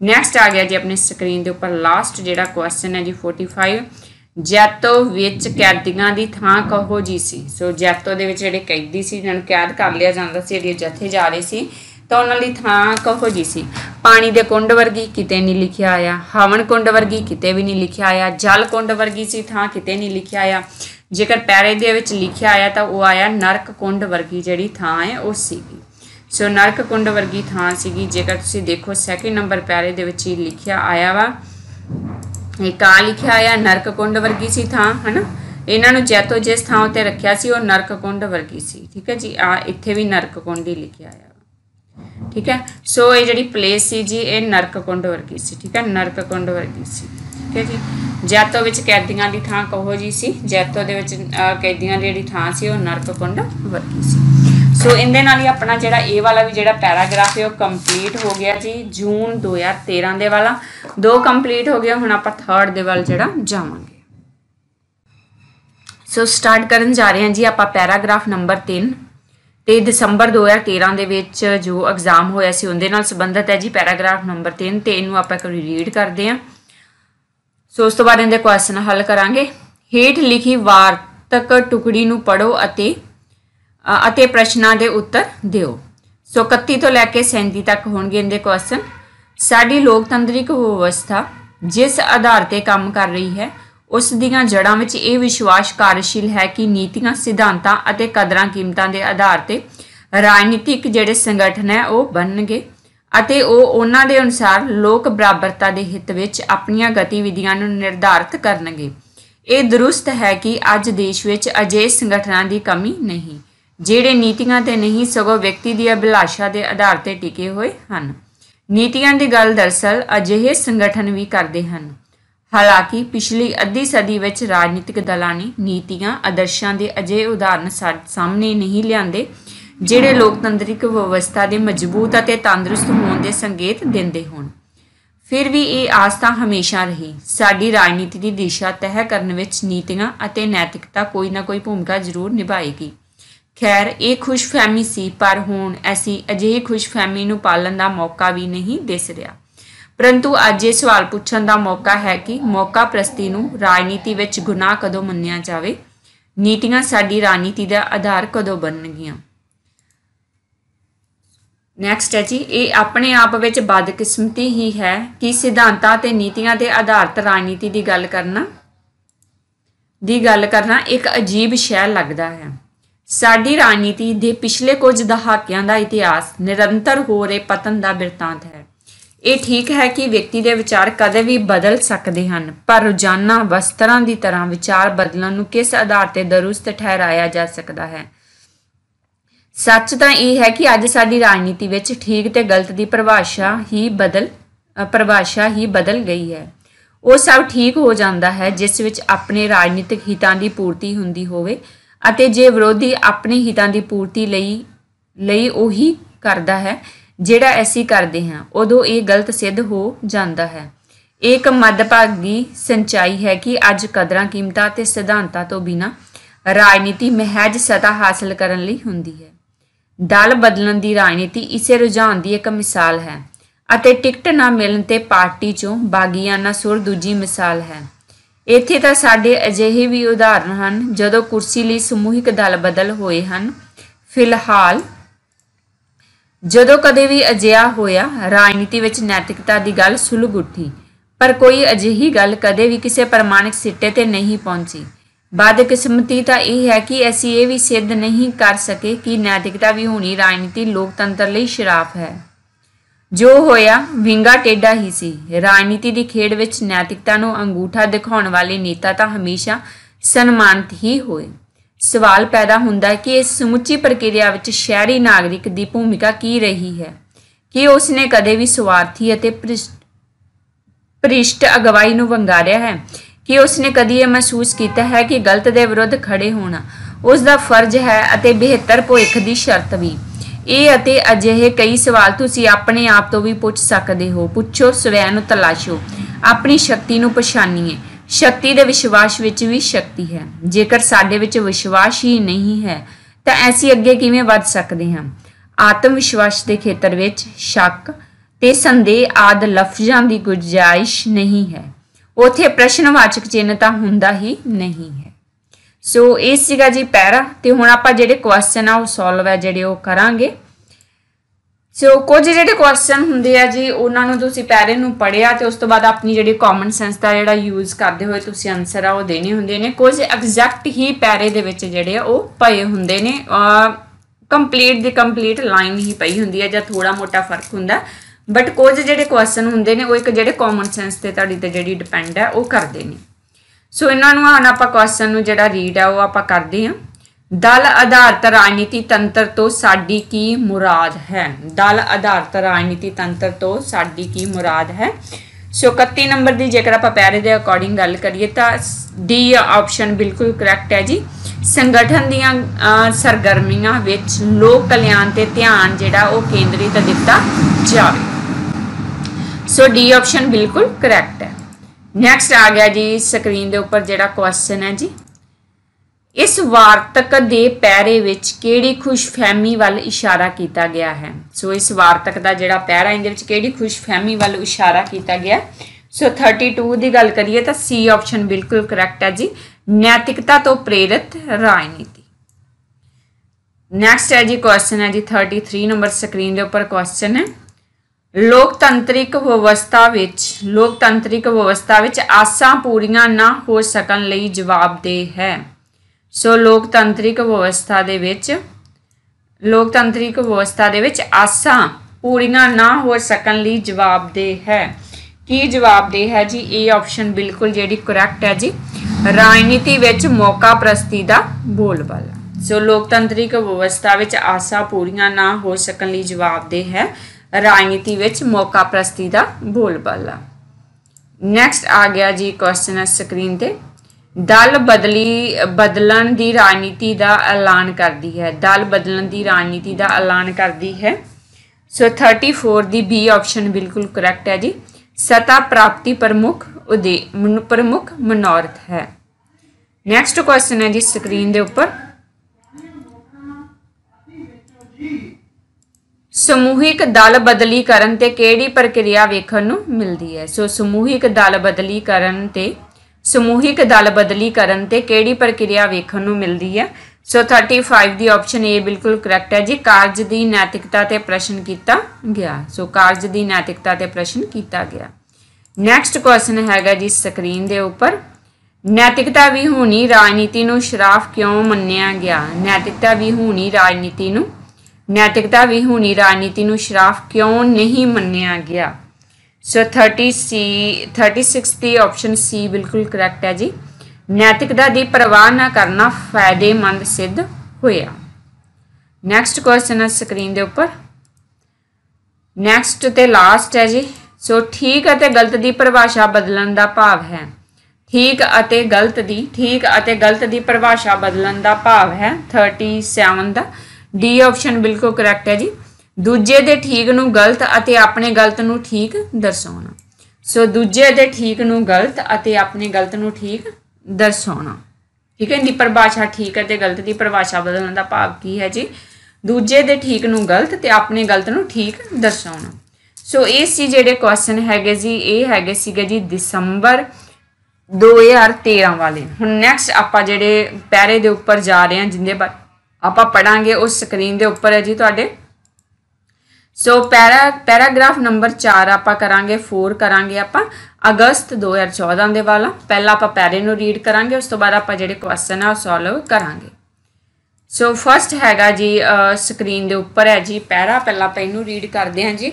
Speaker 1: ਨੈਕਸਟ ਆ ਗਿਆ ਜੀ ਆਪਣੀ ਸਕਰੀਨ ਦੇ ਉੱਪਰ ਲਾਸਟ ਜਿਹੜਾ ਕੁਐਸਚਨ ਹੈ ਜੀ 45 ਜੈਤੋ ਵਿੱਚ ਕੈਦੀਆਂ ਦੀ ਥਾਂ ਕਹੋ ਜੀ ਸੀ ਸੋ ਜੈਤੋ ਦੇ ਵਿੱਚ ਜਿਹੜੇ ਕੈਦੀ ਸੀ ਜਿਹਨਾਂ ਨੂੰ ਕੈਦ ਕਰ ਲਿਆ ਜਾਂਦਾ ਸੀ ਜਿਹੜੇ ਜੱਥੇ ਜਾ ਰਹੇ ਸੀ ਤਾਂ ਉਹਨਾਂ ਲਈ ਥਾਂ ਕਹੋ ਜੀ ਸੀ ਪਾਣੀ ਦੇ ਕੁੰਡ ਵਰਗੀ ਕਿਤੇ ਨਹੀਂ ਲਿਖਿਆ ਆਇਆ ਹਵਨ ਕੁੰਡ ਵਰਗੀ ਕਿਤੇ ਵੀ ਨਹੀਂ ਲਿਖਿਆ ਆਇਆ ਜਲ ਕੁੰਡ ਵਰਗੀ ਸੀ ਥਾਂ ਕਿਤੇ ਨਹੀਂ ਲਿਖਿਆ ਆਇਆ ਜੇਕਰ ਪੈਰੇ ਦੇ ਵਿੱਚ ਲਿਖਿਆ ਆਇਆ ਤਾਂ ਉਹ ਆਇਆ ਨਰਕ ਕੁੰਡ ਵਰਗੀ ਜਿਹੜੀ ਥਾਂ ਹੈ ਉਹ ਸੀਗੀ ਸੋ ਨਰਕ ਕੁੰਡ ਵਰਗੀ ਥਾਂ ਸੀਗੀ ਜੇਕਰ ਤੁਸੀਂ ਦੇਖੋ ਸੈਕਿੰਡ ਨੰਬਰ ਪੈਰੇ ਦੇ ਵਿੱਚ ਹੀ ਲਿਖਿਆ ਆਇਆ ਵਾ ਇਹ ਕਾ ਲਿਖਿਆ ਆਇਆ ਨਰਕ ਕੁੰਡ ਵਰਗੀ ਸੀ ਥਾਂ ਹਨਾ ਇਹਨਾਂ ਨੂੰ ਜੈਤੋ ਜਿਸ ਥਾਂ ਉਤੇ ਰੱਖਿਆ ਸੀ ਉਹ ਨਰਕ ਕੁੰਡ ਵਰਗੀ ਸੀ ਠੀਕ ਹੈ ਜੀ ਆ ਇੱਥੇ ਵੀ ਨਰਕ ਕੁੰਡ ਹੀ ਲਿਖਿਆ ਆਇਆ ਠੀਕ ਹੈ ਸੋ ਇਹ ਜਿਹੜੀ ਪਲੇਸ ਸੀ ਜੀ ਇਹ ਨਰਕ ਕੁੰਡ ਵਰਗੀ ਸੀ ਠੀਕ ਹੈ ਨਰਕ ਕੁੰਡ ਵਰਗੀ ਸੀ ਠੀਕ ਹੈ ਜੀ ਜੈਤੋ ਵਿੱਚ ਕੈਦੀਆਂ ਦੀ ਥਾਂ ਕਹੋ ਜੀ ਸੀ ਜੈਤੋ ਦੇ ਵਿੱਚ ਕੈਦੀਆਂ ਦੀ ਜਿਹੜੀ ਥਾਂ ਸੀ ਉਹ ਨਰਕ ਕੁੰਡ ਵਰਗੀ ਸੀ ਸੋ ਇਹਦੇ ਨਾਲ ਹੀ ਆਪਣਾ ਜਿਹੜਾ ਇਹ ਵਾਲਾ ਵੀ ਜਿਹੜਾ ਪੈਰਾਗ੍ਰਾਫ ਹੈ ਉਹ ਕੰਪਲੀਟ ਹੋ ਗਿਆ ਜੀ ਜੂਨ 2013 ਦੇ ਵਾਲਾ ਦੋ ਕੰਪਲੀਟ ਹੋ ਗਿਆ ਹੁਣ ਆਪਾਂ ਥਰਡ ਦੇ ਵੱਲ ਜਿਹੜਾ ਜਾਵਾਂਗੇ ਸੋ ਸਟਾਰਟ ਕਰਨ ਜਾ ਰਹੇ ਹਾਂ ਜੀ ਆਪਾਂ ਪੈਰਾਗ੍ਰਾਫ ਨੰਬਰ 3 ਤੇ ਦਸੰਬਰ 2013 ਦੇ ਵਿੱਚ ਜੋ ਐਗਜ਼ਾਮ ਹੋਇਆ ਸੀ ਉਹਦੇ ਨਾਲ ਸੰਬੰਧਿਤ ਹੈ ਜੀ ਪੈਰਾਗ੍ਰਾਫ ਨੰਬਰ 3 ਤੇ ਇਹਨੂੰ ਆਪਾਂ ਇੱਕ ਰੀਡ ਕਰਦੇ ਹਾਂ ਸੋ ਉਸ ਤੋਂ ਬਾਅਦ ਇਹਦੇ ਕੁਐਸਚਨ ਹੱਲ ਕਰਾਂਗੇ ਹੇਠ ਲਿਖੀ ਵਾਰਤਕ ਟੁਕੜੀ ਨੂੰ ਪੜੋ ਅਤੇ ਅਤੇ ਪ੍ਰਸ਼ਨਾਂ ਦੇ ਉੱਤਰ ਦਿਓ ਸੋ 31 ਤੋਂ ਲੈ ਕੇ 37 ਤੱਕ ਹੋਣਗੇ ਇਹਦੇ ਕੁਐਸਚਨ ਸਾਡੀ ਲੋਕਤੰਤਰੀ ਵਿਵਸਥਾ ਜਿਸ ਆਧਾਰ ਤੇ ਕੰਮ ਕਰ ਰਹੀ ਹੈ ਉਸ ਦੀਆਂ ਜੜਾਂ ਵਿੱਚ ਇਹ ਵਿਸ਼ਵਾਸ ਕਾਰਜਸ਼ੀਲ ਹੈ ਕਿ ਨੀਤੀਆਂ ਸਿਧਾਂਤਾਂ ਅਤੇ ਕਦਰਾਂ ਕੀਮਤਾਂ ਦੇ ਆਧਾਰ ਤੇ ਰਾਜਨੀਤਿਕ ਜਿਹੜੇ ਸੰਗਠਨ ਹੈ ਉਹ ਬਣਨਗੇ ਅਤੇ ਉਹ ਉਹਨਾਂ ਦੇ ਅਨੁਸਾਰ ਲੋਕ ਬਰਾਬਰਤਾ ਦੇ ਹਿੱਤ ਵਿੱਚ ਆਪਣੀਆਂ ਗਤੀਵਿਧੀਆਂ ਨੂੰ ਨਿਰਧਾਰਤ ਕਰਨਗੇ ਇਹ ਦਰੁਸਤ ਹੈ ਕਿ ਅੱਜ ਦੇਸ਼ ਵਿੱਚ ਅਜੇ ਸੰਗਠਨਾਂ ਦੀ ਕਮੀ ਨਹੀਂ ਜਿਹੜੇ ਨੀਤੀਆਂ ਤੇ ਨਹੀਂ ਸਗੋਂ ਵਿਅਕਤੀ ਦੀ ਅਭਿਲਾਸ਼ਾ ਦੇ ਆਧਾਰ ਤੇ ਟਿਕੇ ਹੋਏ ਹਨ ਨੀਤੀਆਂ ਦੀ ਗੱਲ ਦਰਸਲ ਅਜਿਹੇ ਸੰਗਠਨ ਵੀ ਕਰਦੇ ਹਨ ਹਾਲਾਂਕਿ ਪਿਛਲੀ ਅੱਧੀ ਸਦੀ ਵਿੱਚ ਰਾਜਨੀਤਿਕ ਦਲਾਂ ਨੇ ਨੀਤੀਆਂ ਆਦਰਸ਼ਾਂ ਦੇ ਅਜੇ ਉਦਾਹਰਨ ਸਾਹਮਣੇ ਨਹੀਂ ਲਿਆਂਦੇ ਜਿਹੜੇ ਲੋਕਤੰਤਰਿਕ ਵਿਵਸਥਾ ਦੇ ਮਜ਼ਬੂਤ ਅਤੇ ਤੰਦਰੁਸਤ ਹੋਣ ਦੇ ਸੰਕੇਤ ਦਿੰਦੇ ਹੋਣ ਫਿਰ ਵੀ ਇਹ ਆਸਤਾ ਹਮੇਸ਼ਾ ਰਹੀ ਸਾਡੀ ਰਾਜਨੀਤੀ ਦੀ ਦਿਸ਼ਾ ਤੈਅ ਕਰਨ ਵਿੱਚ ਨੀਤੀਆਂ ਅਤੇ ਨੈਤਿਕਤਾ ਕੋਈ ਨਾ ਕੋਈ ਭੂਮਿਕਾ ਜ਼ਰੂਰ ਨਿਭਾਏਗੀ ਖੈਰ ਇਹ ਖੁਸ਼ਫਹਿਮੀ ਸੀ ਪਰ ਹੁਣ ਅਸੀਂ ਅਜਿਹੀ ਖੁਸ਼ਫਹਿਮੀ ਨੂੰ ਪਾਲਣ ਦਾ ਮੌਕਾ ਵੀ ਨਹੀਂ ਦਿਸ ਰਿਹਾ ਪਰੰਤੂ ਅੱਜ ਇਹ ਸਵਾਲ ਪੁੱਛਣ ਦਾ ਮੌਕਾ ਹੈ ਕਿ ਮੌਕਾ ਪ੍ਰਸਤੀ ਨੂੰ ਰਾਜਨੀਤੀ ਵਿੱਚ ਗੁਨਾਹ ਕਦੋਂ ਮੰਨਿਆ ਜਾਵੇ ਨੀਤੀਆਂ ਸਾਡੀ ਰਾਜਨੀਤੀ ਦਾ ਆਧਾਰ ਕਦੋਂ ਬਣਨਗੀਆਂ ਨੈਕਸਟ ਹੈ ਜੀ ਇਹ ਆਪਣੇ ਆਪ ਵਿੱਚ ਬਦਕਿਸਮਤੀ ਹੀ ਹੈ ਕਿ ਸਿਧਾਂਤਾਂ ਤੇ ਨੀਤੀਆਂ ਤੇ ਆਧਾਰਿਤ ਰਾਜਨੀਤੀ ਦੀ ਗੱਲ ਕਰਨਾ ਦੀ ਗੱਲ ਕਰਨਾ ਇੱਕ ਅਜੀਬ ਸ਼ੈ ਲੱਗਦਾ ਹੈ ਸਾਡੀ ਰਾਜਨੀਤੀ ਦੇ ਪਿਛਲੇ ਕੁਝ ਦਹਾਕਿਆਂ ਦਾ ਇਤਿਹਾਸ ਨਿਰੰਤਰ ਹੋ ਰਹੇ ਪਤਨ ਦਾ ਬਿਰਤਾਂਤ ਹੈ ਇਹ ਠੀਕ ਹੈ ਕਿ ਵਿਅਕਤੀ ਦੇ ਵਿਚਾਰ ਕਦੇ ਵੀ ਬਦਲ ਸਕਦੇ ਹਨ ਪਰ ਰੋਜ਼ਾਨਾ ਵਸਤਰਾਂ ਦੀ ਤਰ੍ਹਾਂ ਵਿਚਾਰ ਬਦਲਣ ਨੂੰ ਕਿਸ ਆਧਾਰ ਤੇ ਦਰੁਸਤ ਠਹਿਰਾਇਆ ਜਾ ਸਕਦਾ ਹੈ ਸੱਚ ਤਾਂ ਇਹ ਹੈ ਕਿ ਅੱਜ ਸਾਡੀ ਰਾਜਨੀਤੀ ਵਿੱਚ ਠੀਕ ਤੇ ਗਲਤ ਦੀ ਪਰਿਭਾਸ਼ਾ ਹੀ ਬਦਲ ਪਰਿਭਾਸ਼ਾ ਹੀ ਬਦਲ ਗਈ ਹੈ ਉਹ ਸਭ ਠੀਕ ਹੋ ਜਾਂਦਾ ਹੈ ਜਿਸ ਵਿੱਚ ਆਪਣੇ ਰਾਜਨੀਤਿਕ ਹਿੱਤਾਂ ਦੀ ਪੂਰਤੀ ਹੁੰਦੀ ਹੋਵੇ ਅਤੇ ਜੇ ਵਿਰੋਧੀ ਆਪਣੇ ਹਿੱਤਾਂ ਦੀ ਪੂਰਤੀ ਲਈ ਲਈ ਉਹੀ ਕਰਦਾ ਹੈ ਜਿਹੜਾ ਐਸੀ ਕਰਦੇ ਹਾਂ ਉਦੋਂ ਇਹ ਗਲਤ ਸਿੱਧ ਹੋ ਜਾਂਦਾ ਹੈ ਇਹ ਇੱਕ ਮੱਧਭਾਗੀ ਸਿੰਚਾਈ ਹੈ ਕਿ ਅੱਜ ਕਦਰਾਂ ਕੀਮਤਾਂ ਤੇ ਸਿਧਾਂਤਾਂ ਤੋਂ ਬਿਨਾ ਰਾਜਨੀਤੀ ਮਹਿਜ ਸਦਾ ਹਾਸਲ ਕਰਨ ਲਈ ਹੁੰਦੀ ਹੈ ਦਲ ਬਦਲਣ ਦੀ ਰਾਜਨੀਤੀ ਇਸੇ ਰੁਝਾਨ ਦੀ ਇੱਕ ਮਿਸਾਲ ਹੈ ਅਤੇ ਟਿਕਟ ਨਾ ਮਿਲਣ ਤੇ ਪਾਰਟੀ ਚੋਂ ਬਾਗੀਆਂ ਨਾ ਸੁਰ ਦੂਜੀ ਮਿਸਾਲ ਹੈ ਇੱਥੇ ਤਾਂ ਸਾਡੇ ਅਜਿਹੇ ਵੀ ਉਦਾਹਰਣ ਹਨ ਜਦੋਂ ਕੁਰਸੀ ਲਈ ਸਮੂਹਿਕ ਦਲ ਬਦਲ ਹੋਏ ਹਨ ਫਿਲਹਾਲ ਜਦੋਂ ਕਦੇ ਵੀ ਅਜਿਹਾ ਹੋਇਆ ਰਾਜਨੀਤੀ ਵਿੱਚ ਨੈਤਿਕਤਾ ਦੀ ਗੱਲ ਸੁਲਗ ਉੱਠੀ ਪਰ ਕੋਈ ਅਜਿਹੀ ਗੱਲ ਕਦੇ ਵੀ ਕਿਸੇ ਪ੍ਰਮਾਣਿਕ ਸਿੱਟੇ ਤੇ ਨਹੀਂ ਪਹੁੰਚੀ ਕਿਸਮਤੀ ਤਾਂ ਇਹ ਹੈ ਕਿ ਅਸੀਂ ਇਹ ਵੀ ਸਿੱਧ ਨਹੀਂ ਕਰ ਸਕੇ ਕਿ ਨੈਤਿਕਤਾ ਵੀ ਹੋਣੀ ਰਾਜਨੀਤੀ ਲੋਕਤੰਤਰ ਲਈ ਸ਼ਰਾਪ ਹੈ ਜੋ ਹੋਇਆ ਵਿੰਗਾ ਟੇਡਾ ਹੀ ਸੀ ਰਾਜਨੀਤੀ ਦੀ ਖੇਡ ਵਿੱਚ ਨੈਤਿਕਤਾ ਨੂੰ ਅੰਗੂਠਾ ਦਿਖਾਉਣ ਵਾਲੇ ਨੇਤਾ ਤਾਂ ਹਮੇਸ਼ਾ ਸਨਮਾਨਿਤ ਹੀ ਹੋਏ ਸਵਾਲ ਪੈਦਾ ਹੁੰਦਾ ਕਿ ਇਸ ਸਮੁੱਚੀ ਪ੍ਰਕਿਰਿਆ ਵਿੱਚ ਸ਼ਹਿਰੀ ਨਾਗਰਿਕ ਦੀ ਭੂਮਿਕਾ ਕੀ ਰਹੀ ਹੈ ਕਿ ਉਸ ਨੇ ਕਦੇ ਵੀ ਸਵਾਰਥੀ ਅਤੇ ਪ੍ਰਿਸ਼ਟ ਅਗਵਾਈ ਨੂੰ ਵੰਗਾਰਿਆ ਹੈ ਕਿ ਉਸ ਨੇ ਕਦੀ ਇਹ ਮਹਿਸੂਸ ਕੀਤਾ ਹੈ ਕਿ ਗਲਤ ਦੇ ਵਿਰੁੱਧ ਖੜੇ ਹੋਣਾ ਉਸ ਦਾ ਫਰਜ਼ ਹੈ ਅਤੇ ਬਿਹਤਰ ਭੁਇਖ ਦੀ ਸ਼ਰਤ ਵੀ ਇਹ ਅਤੇ ਅਜਿਹੇ ਕਈ ਸਵਾਲ ਤੁਸੀਂ ਆਪਣੇ ਆਪ ਤੋਂ ਵੀ ਪੁੱਛ ਸਕਦੇ ਹੋ ਪੁੱਛੋ ਸਵੈ ਨੂੰ ਤਲਾਸ਼ੋ ਆਪਣੀ ਸ਼ਕਤੀ ਨੂੰ ਪਛਾਣੀਏ ਸ਼ਕਤੀ ਦੇ ਵਿਸ਼ਵਾਸ ਵਿੱਚ ਵੀ ਸ਼ਕਤੀ ਹੈ ਜੇਕਰ ਸਾਡੇ ਵਿੱਚ ਵਿਸ਼ਵਾਸ ਹੀ ਨਹੀਂ ਹੈ ਤਾਂ ਐਸੀ ਅੱਗੇ ਕਿਵੇਂ ਵੱਧ ਸਕਦੇ ਹਾਂ ਆਤਮ ਵਿਸ਼ਵਾਸ ਦੇ ਖੇਤਰ ਵਿੱਚ ਸ਼ੱਕ ਤੇ ਸੰਦੇਹ ਆਦ ਲਫ਼ਜ਼ਾਂ ਦੀ ਗੁੰਜਾਇਸ਼ ਨਹੀਂ ਹੈ ਉਥੇ ਪ੍ਰਸ਼ਨਵਾਚਕ ਚਿੰਨ੍ਹ ਤਾਂ ਹੁੰਦਾ ਹੀ ਨਹੀਂ ਹੈ ਸੋ ਇਹ ਸੀਗਾ ਜੀ ਪੈਰਾ ਤੇ ਹੁਣ ਆਪਾਂ ਜਿਹੜੇ ਕੁਐਸਚਨ ਆ ਉਹ ਸੋਲਵ ਹੈ ਜਿਹੜੇ ਉਹ ਕਰਾਂਗੇ ਸੋ ਕੁਝ ਜਿਹੜੇ ਕੁਐਸਚਨ ਹੁੰਦੇ ਆ ਜੀ ਉਹਨਾਂ ਨੂੰ ਤੁਸੀਂ ਪੈਰੇ ਨੂੰ ਪੜਿਆ ਤੇ ਉਸ ਤੋਂ ਬਾਅਦ ਆਪਣੀ ਜਿਹੜੀ ਕਾਮਨ ਸੈਂਸ ਦਾ ਜਿਹੜਾ ਯੂਜ਼ ਕਰਦੇ ਹੋਏ ਤੁਸੀਂ ਆਨਸਰ ਆ ਉਹ ਦੇਣੇ ਹੁੰਦੇ ਨੇ ਕੁਝ ਐਗਜ਼ੈਕਟ ਹੀ ਪੈਰੇ ਦੇ ਵਿੱਚ ਜਿਹੜੇ ਆ ਉਹ ਪਏ ਹੁੰਦੇ ਨੇ ਆ ਕੰਪਲੀਟ ਦੀ ਕੰਪਲੀਟ ਲਾਈਨ ਹੀ ਪਈ ਹੁੰਦੀ ਹੈ ਜਾਂ ਥੋੜਾ ਮੋਟਾ ਫਰਕ ਹੁੰਦਾ ਬਟ ਕੁਝ ਜਿਹੜੇ ਕੁਐਸਚਨ ਹੁੰਦੇ ਨੇ ਉਹ ਇੱਕ ਜਿਹੜੇ ਕਾਮਨ ਸੈਂਸ ਤੇ ਤੁਹਾਡੀ ਤੇ ਜਿਹੜੀ ਡਿਪੈਂਡ ਹੈ ਉਹ ਕਰਦੇ ਨੇ ਸੋ ਇਹਨਾਂ ਨੂੰ ਹੁਣ ਆਪਾਂ ਕੁਐਸਚਨ ਨੂੰ ਜਿਹੜਾ ਰੀਡ ਆ ਉਹ ਆਪਾਂ ਕਰਦੇ ਹਾਂ ਦਲ ਆਧਾਰਿਤ ਰਾਜਨੀਤੀ ਤੰਤਰ ਤੋਂ ਸਾਡੀ ਕੀ ਮੁਰਾਦ ਹੈ ਦਲ ਆਧਾਰਿਤ ਰਾਜਨੀਤੀ ਤੰਤਰ ਤੋਂ ਸਾਡੀ ਕੀ ਮੁਰਾਦ ਹੈ ਸੋ 31 ਨੰਬਰ ਦੀ ਜੇਕਰ ਆਪਾਂ ਪੈਰੇ ਦੇ ਅਕੋਰਡਿੰਗ ਗੱਲ ਕਰੀਏ ਤਾਂ ਡੀ ਆਪਸ਼ਨ ਬਿਲਕੁਲ ਕਰੈਕਟ ਹੈ ਜੀ ਸੰਗਠਨ ਦੀਆਂ ਸਰਗਰਮੀਆਂ ਵਿੱਚ ਲੋਕ ਕਲਿਆਣ ਤੇ ਧਿਆਨ ਜਿਹੜਾ ਉਹ ਕੇਂਦਰਿਤ ਦਿੱਤਾ ਜਾਵੇ ਸੋ ਡੀ ਆਪਸ਼ਨ ਬਿਲਕੁਲ ਕਰੈਕਟ ਹੈ ਨੈਕਸਟ ਆ ਗਿਆ ਜੀ ਸਕਰੀਨ ਦੇ ਉੱਪਰ ਜਿਹੜਾ ਕੁਐਸਚਨ ਹੈ ਜੀ ਇਸ ਵਾਰਤਕ ਦੇ ਪੈਰੇ ਵਿੱਚ ਕਿਹੜੀ ਖੁਸ਼ਫਹਿਮੀ ਵੱਲ ਇਸ਼ਾਰਾ ਕੀਤਾ ਗਿਆ ਹੈ ਸੋ ਇਸ ਵਾਰਤਕ ਦਾ ਜਿਹੜਾ ਪੈਰਾ ਇਹਦੇ ਵਿੱਚ ਕਿਹੜੀ ਖੁਸ਼ਫਹਿਮੀ ਵੱਲ ਇਸ਼ਾਰਾ ਕੀਤਾ ਗਿਆ ਸੋ 32 ਦੀ ਗੱਲ ਕਰੀਏ ਤਾਂ ਸੀ ਆਪਸ਼ਨ ਬਿਲਕੁਲ ਕਰੈਕਟ ਹੈ ਜੀ ਨੈਤਿਕਤਾ ਤੋਂ ਪ੍ਰੇਰਿਤ ਰਾਜਨੀਤੀ ਨੈਕਸਟ ਹੈ ਜੀ ਕੁਐਸਚਨ ਹੈ ਜੀ 33 ਨੰਬਰ ਸਕਰੀਨ ਦੇ ਉੱਪਰ ਕੁਐਸਚਨ ਹੈ ਲੋਕਤੰਤਰਿਕ ਵਿਵਸਥਾ ਵਿੱਚ ਲੋਕਤੰਤਰਿਕ ਵਿਵਸਥਾ ਵਿੱਚ ਆਸਾਂ ਪੂਰੀਆਂ ਨਾ ਹੋ ਸਕਣ ਲਈ ਜਵਾਬਦੇਹ ਹੈ ਸੋ ਲੋਕਤੰਤਰਿਕ ਵਿਵਸਥਾ ਦੇ ਵਿੱਚ ਲੋਕਤੰਤਰਿਕ ਵਿਵਸਥਾ ਦੇ ਵਿੱਚ ਆਸਾਂ ਪੂਰੀਆਂ ਨਾ ਹੋ ਸਕਣ ਲਈ ਜਵਾਬਦੇਹ ਹੈ ਕੀ ਜਵਾਬਦੇਹ ਹੈ ਜੀ ਇਹ ਆਪਸ਼ਨ ਬਿਲਕੁਲ ਜਿਹੜੀ ਕਰੈਕਟ ਹੈ ਜੀ ਰਾਜਨੀਤੀ ਵਿੱਚ ਮੌਕਾ ਪ੍ਰਸਤੀ ਦਾ ਬੋਲਬਾਲਾ ਸੋ ਲੋਕਤੰਤਰਿਕ ਵਿਵਸਥਾ ਵਿੱਚ ਆਸਾਂ ਪੂਰੀਆਂ ਨਾ ਹੋ ਸਕਣ ਲਈ ਜਵਾਬਦੇਹ ਹੈ ਰਾਜਨੀਤੀ ਵਿੱਚ ਮੌਕਾ ਪ੍ਰਸਤੀ ਦਾ ਬੋਲਬਾਲਾ ਨੈਕਸਟ ਆ ਗਿਆ ਜੀ ਕੁਐਸਚਨ ਹੈ ਸਕਰੀਨ ਤੇ ਦਲ ਬਦਲੀ ਬਦਲਣ ਦੀ ਰਾਜਨੀਤੀ ਦਾ ਐਲਾਨ ਕਰਦੀ ਹੈ ਦਲ ਬਦਲਣ ਦੀ ਰਾਜਨੀਤੀ ਦਾ ਐਲਾਨ ਕਰਦੀ ਹੈ ਸੋ 34 ਦੀ ਬੀ ਆਪਸ਼ਨ ਬਿਲਕੁਲ ਕਰੈਕਟ ਹੈ ਜੀ ਸਤਾ ਪ੍ਰਾਪਤੀ ਪ੍ਰਮੁੱਖ ਉਦੇ ਪ੍ਰਮੁੱਖ ਮਨੋਰਥ ਹੈ ਨੈਕਸਟ ਕੁਐਸਚਨ ਹੈ ਜੀ ਸਕਰੀਨ ਦੇ ਉੱਪਰ ਸਮੂਹਿਕ ਦਲ ਬਦਲੀ ਕਰਨ ਤੇ ਕਿਹੜੀ ਪ੍ਰਕਿਰਿਆ ਵੇਖਣ ਨੂੰ ਮਿਲਦੀ ਹੈ ਸੋ ਸਮੂਹਿਕ ਦਲ ਬਦਲੀ ਕਰਨ ਤੇ ਸਮੂਹਿਕ ਦਲ ਬਦਲੀ ਕਰਨ ਤੇ ਕਿਹੜੀ ਪ੍ਰਕਿਰਿਆ ਵੇਖਣ ਨੂੰ ਮਿਲਦੀ ਹੈ ਸੋ 35 ਦੀ ਆਪਸ਼ਨ ਏ ਬਿਲਕੁਲ ਕਰੈਕਟ ਹੈ ਜੀ ਕਾਰਜ ਦੀ ਨੈਤਿਕਤਾ ਤੇ ਪ੍ਰਸ਼ਨ ਕੀਤਾ ਗਿਆ ਸੋ ਕਾਰਜ ਦੀ ਨੈਤਿਕਤਾ ਤੇ ਪ੍ਰਸ਼ਨ ਕੀਤਾ ਗਿਆ ਨੈਕਸਟ ਕੁਐਸਚਨ ਹੈਗਾ ਜੀ ਸਕਰੀਨ ਦੇ ਉੱਪਰ ਨੈਤਿਕਤਾ ਵਿਹੂਣੀ ਰਾਜਨੀਤੀ ਨੂੰ ਸ਼ਰਾਫ ਕਿਉਂ ਮੰਨਿਆ ਗਿਆ ਨੈਤਿਕਤਾ ਵਿਹੂਣੀ ਰਾਜਨੀਤੀ ਨੂੰ ਨੈਤਿਕਤਾ ਵਿਹੂਣੀ ਰਾਜਨੀਤੀ ਨੂੰ ਸ਼ਰਾਫ ਕਿਉਂ ਨਹੀਂ ਮੰਨਿਆ ਗਿਆ ਸੋ 30 ਸੀ 36 ਦੀ ਆਪਸ਼ਨ ਸੀ ਬਿਲਕੁਲ ਕਰੈਕਟ ਹੈ ਜੀ ਨੈਤਿਕਤਾ ਦੀ ਪਰਵਾਹ ਨਾ ਕਰਨਾ ਫਾਇਦੇਮੰਦ ਸਿੱਧ ਹੋਇਆ ਨੈਕਸਟ ਕੁਐਸਚਨ ਹੈ ਸਕਰੀਨ ਦੇ ਉੱਪਰ ਨੈਕਸਟ ਤੇ ਲਾਸਟ ਹੈ ਜੀ ਸੋ ਠੀਕ ਅਤੇ ਗਲਤ ਦੀ ਪਰਿਭਾਸ਼ਾ ਬਦਲਣ ਦਾ ਭਾਵ ਹੈ ਠੀਕ ਅਤੇ ਗਲਤ ਦੀ ਠੀਕ ਅਤੇ ਗਲਤ ਦੀ ਪਰਿਭਾਸ਼ਾ ਬਦਲਣ ਦਾ ਭਾਵ ਹੈ 37 ਦਾ ਡੀ ਆਪਸ਼ਨ ਬਿਲਕੁਲ ਕਰੈਕਟ ਹੈ ਜੀ ਦੂਜੇ ਦੇ ਠੀਕ ਨੂੰ ਗਲਤ ਅਤੇ ਆਪਣੇ ਗਲਤ ਨੂੰ ਠੀਕ ਦਰਸਾਉਣਾ ਸੋ ਦੂਜੇ ਦੇ ਠੀਕ ਨੂੰ ਗਲਤ ਅਤੇ ਆਪਣੇ ਗਲਤ ਨੂੰ ਠੀਕ ਦਰਸਾਉਣਾ ਠੀਕ ਹੈ ਨੀ ਪਰਿਭਾਸ਼ਾ ਠੀਕ ਹੈ ਤੇ ਗਲਤ ਦੀ ਪਰਿਭਾਸ਼ਾ ਬਦਲਣ ਦਾ ਭਾਵ ਕੀ ਹੈ ਜੀ ਦੂਜੇ ਦੇ ਠੀਕ ਨੂੰ ਗਲਤ ਤੇ ਆਪਣੇ ਗਲਤ ਨੂੰ ਠੀਕ ਦਰਸਾਉਣਾ ਸੋ ਇਹ ਸੀ ਜਿਹੜੇ ਕੁਐਸਚਨ ਹੈਗੇ ਜੀ ਇਹ ਹੈਗੇ ਸੀਗੇ ਜੀ ਦਸੰਬਰ 2013 ਵਾਲੇ ਹੁਣ ਨੈਕਸਟ ਆਪਾਂ ਜਿਹੜੇ ਪੈਰੇ ਦੇ ਉੱਪਰ ਜਾ ਰਹੇ ਹਾਂ ਜਿੰਦੇ ਬਾਰੇ ਆਪਾਂ ਪੜਾਂਗੇ ਉਸ ਸਕਰੀਨ ਦੇ ਉੱਪਰ ਹੈ ਜੀ ਤੁਹਾਡੇ ਸੋ ਪੈਰਾ ਪੈਰਾਗ੍ਰਾਫ ਨੰਬਰ 4 ਆਪਾਂ ਕਰਾਂਗੇ 4 ਕਰਾਂਗੇ ਆਪਾਂ ਅਗਸਤ 2014 ਦੇ ਵਾਲਾ ਪਹਿਲਾਂ ਆਪਾਂ ਪੈਰੇ ਨੂੰ ਰੀਡ ਕਰਾਂਗੇ ਉਸ ਤੋਂ ਬਾਅਦ ਆਪਾਂ ਜਿਹੜੇ ਕੁਐਸਚਨ ਆ ਉਹ ਸੋਲਵ ਕਰਾਂਗੇ ਸੋ ਫਰਸਟ ਹੈਗਾ ਜੀ ਸਕਰੀਨ ਦੇ ਉੱਪਰ ਹੈ ਜੀ ਪੈਰਾ ਪਹਿਲਾਂ ਆਪਾਂ ਇਹਨੂੰ ਰੀਡ ਕਰਦੇ ਹਾਂ ਜੀ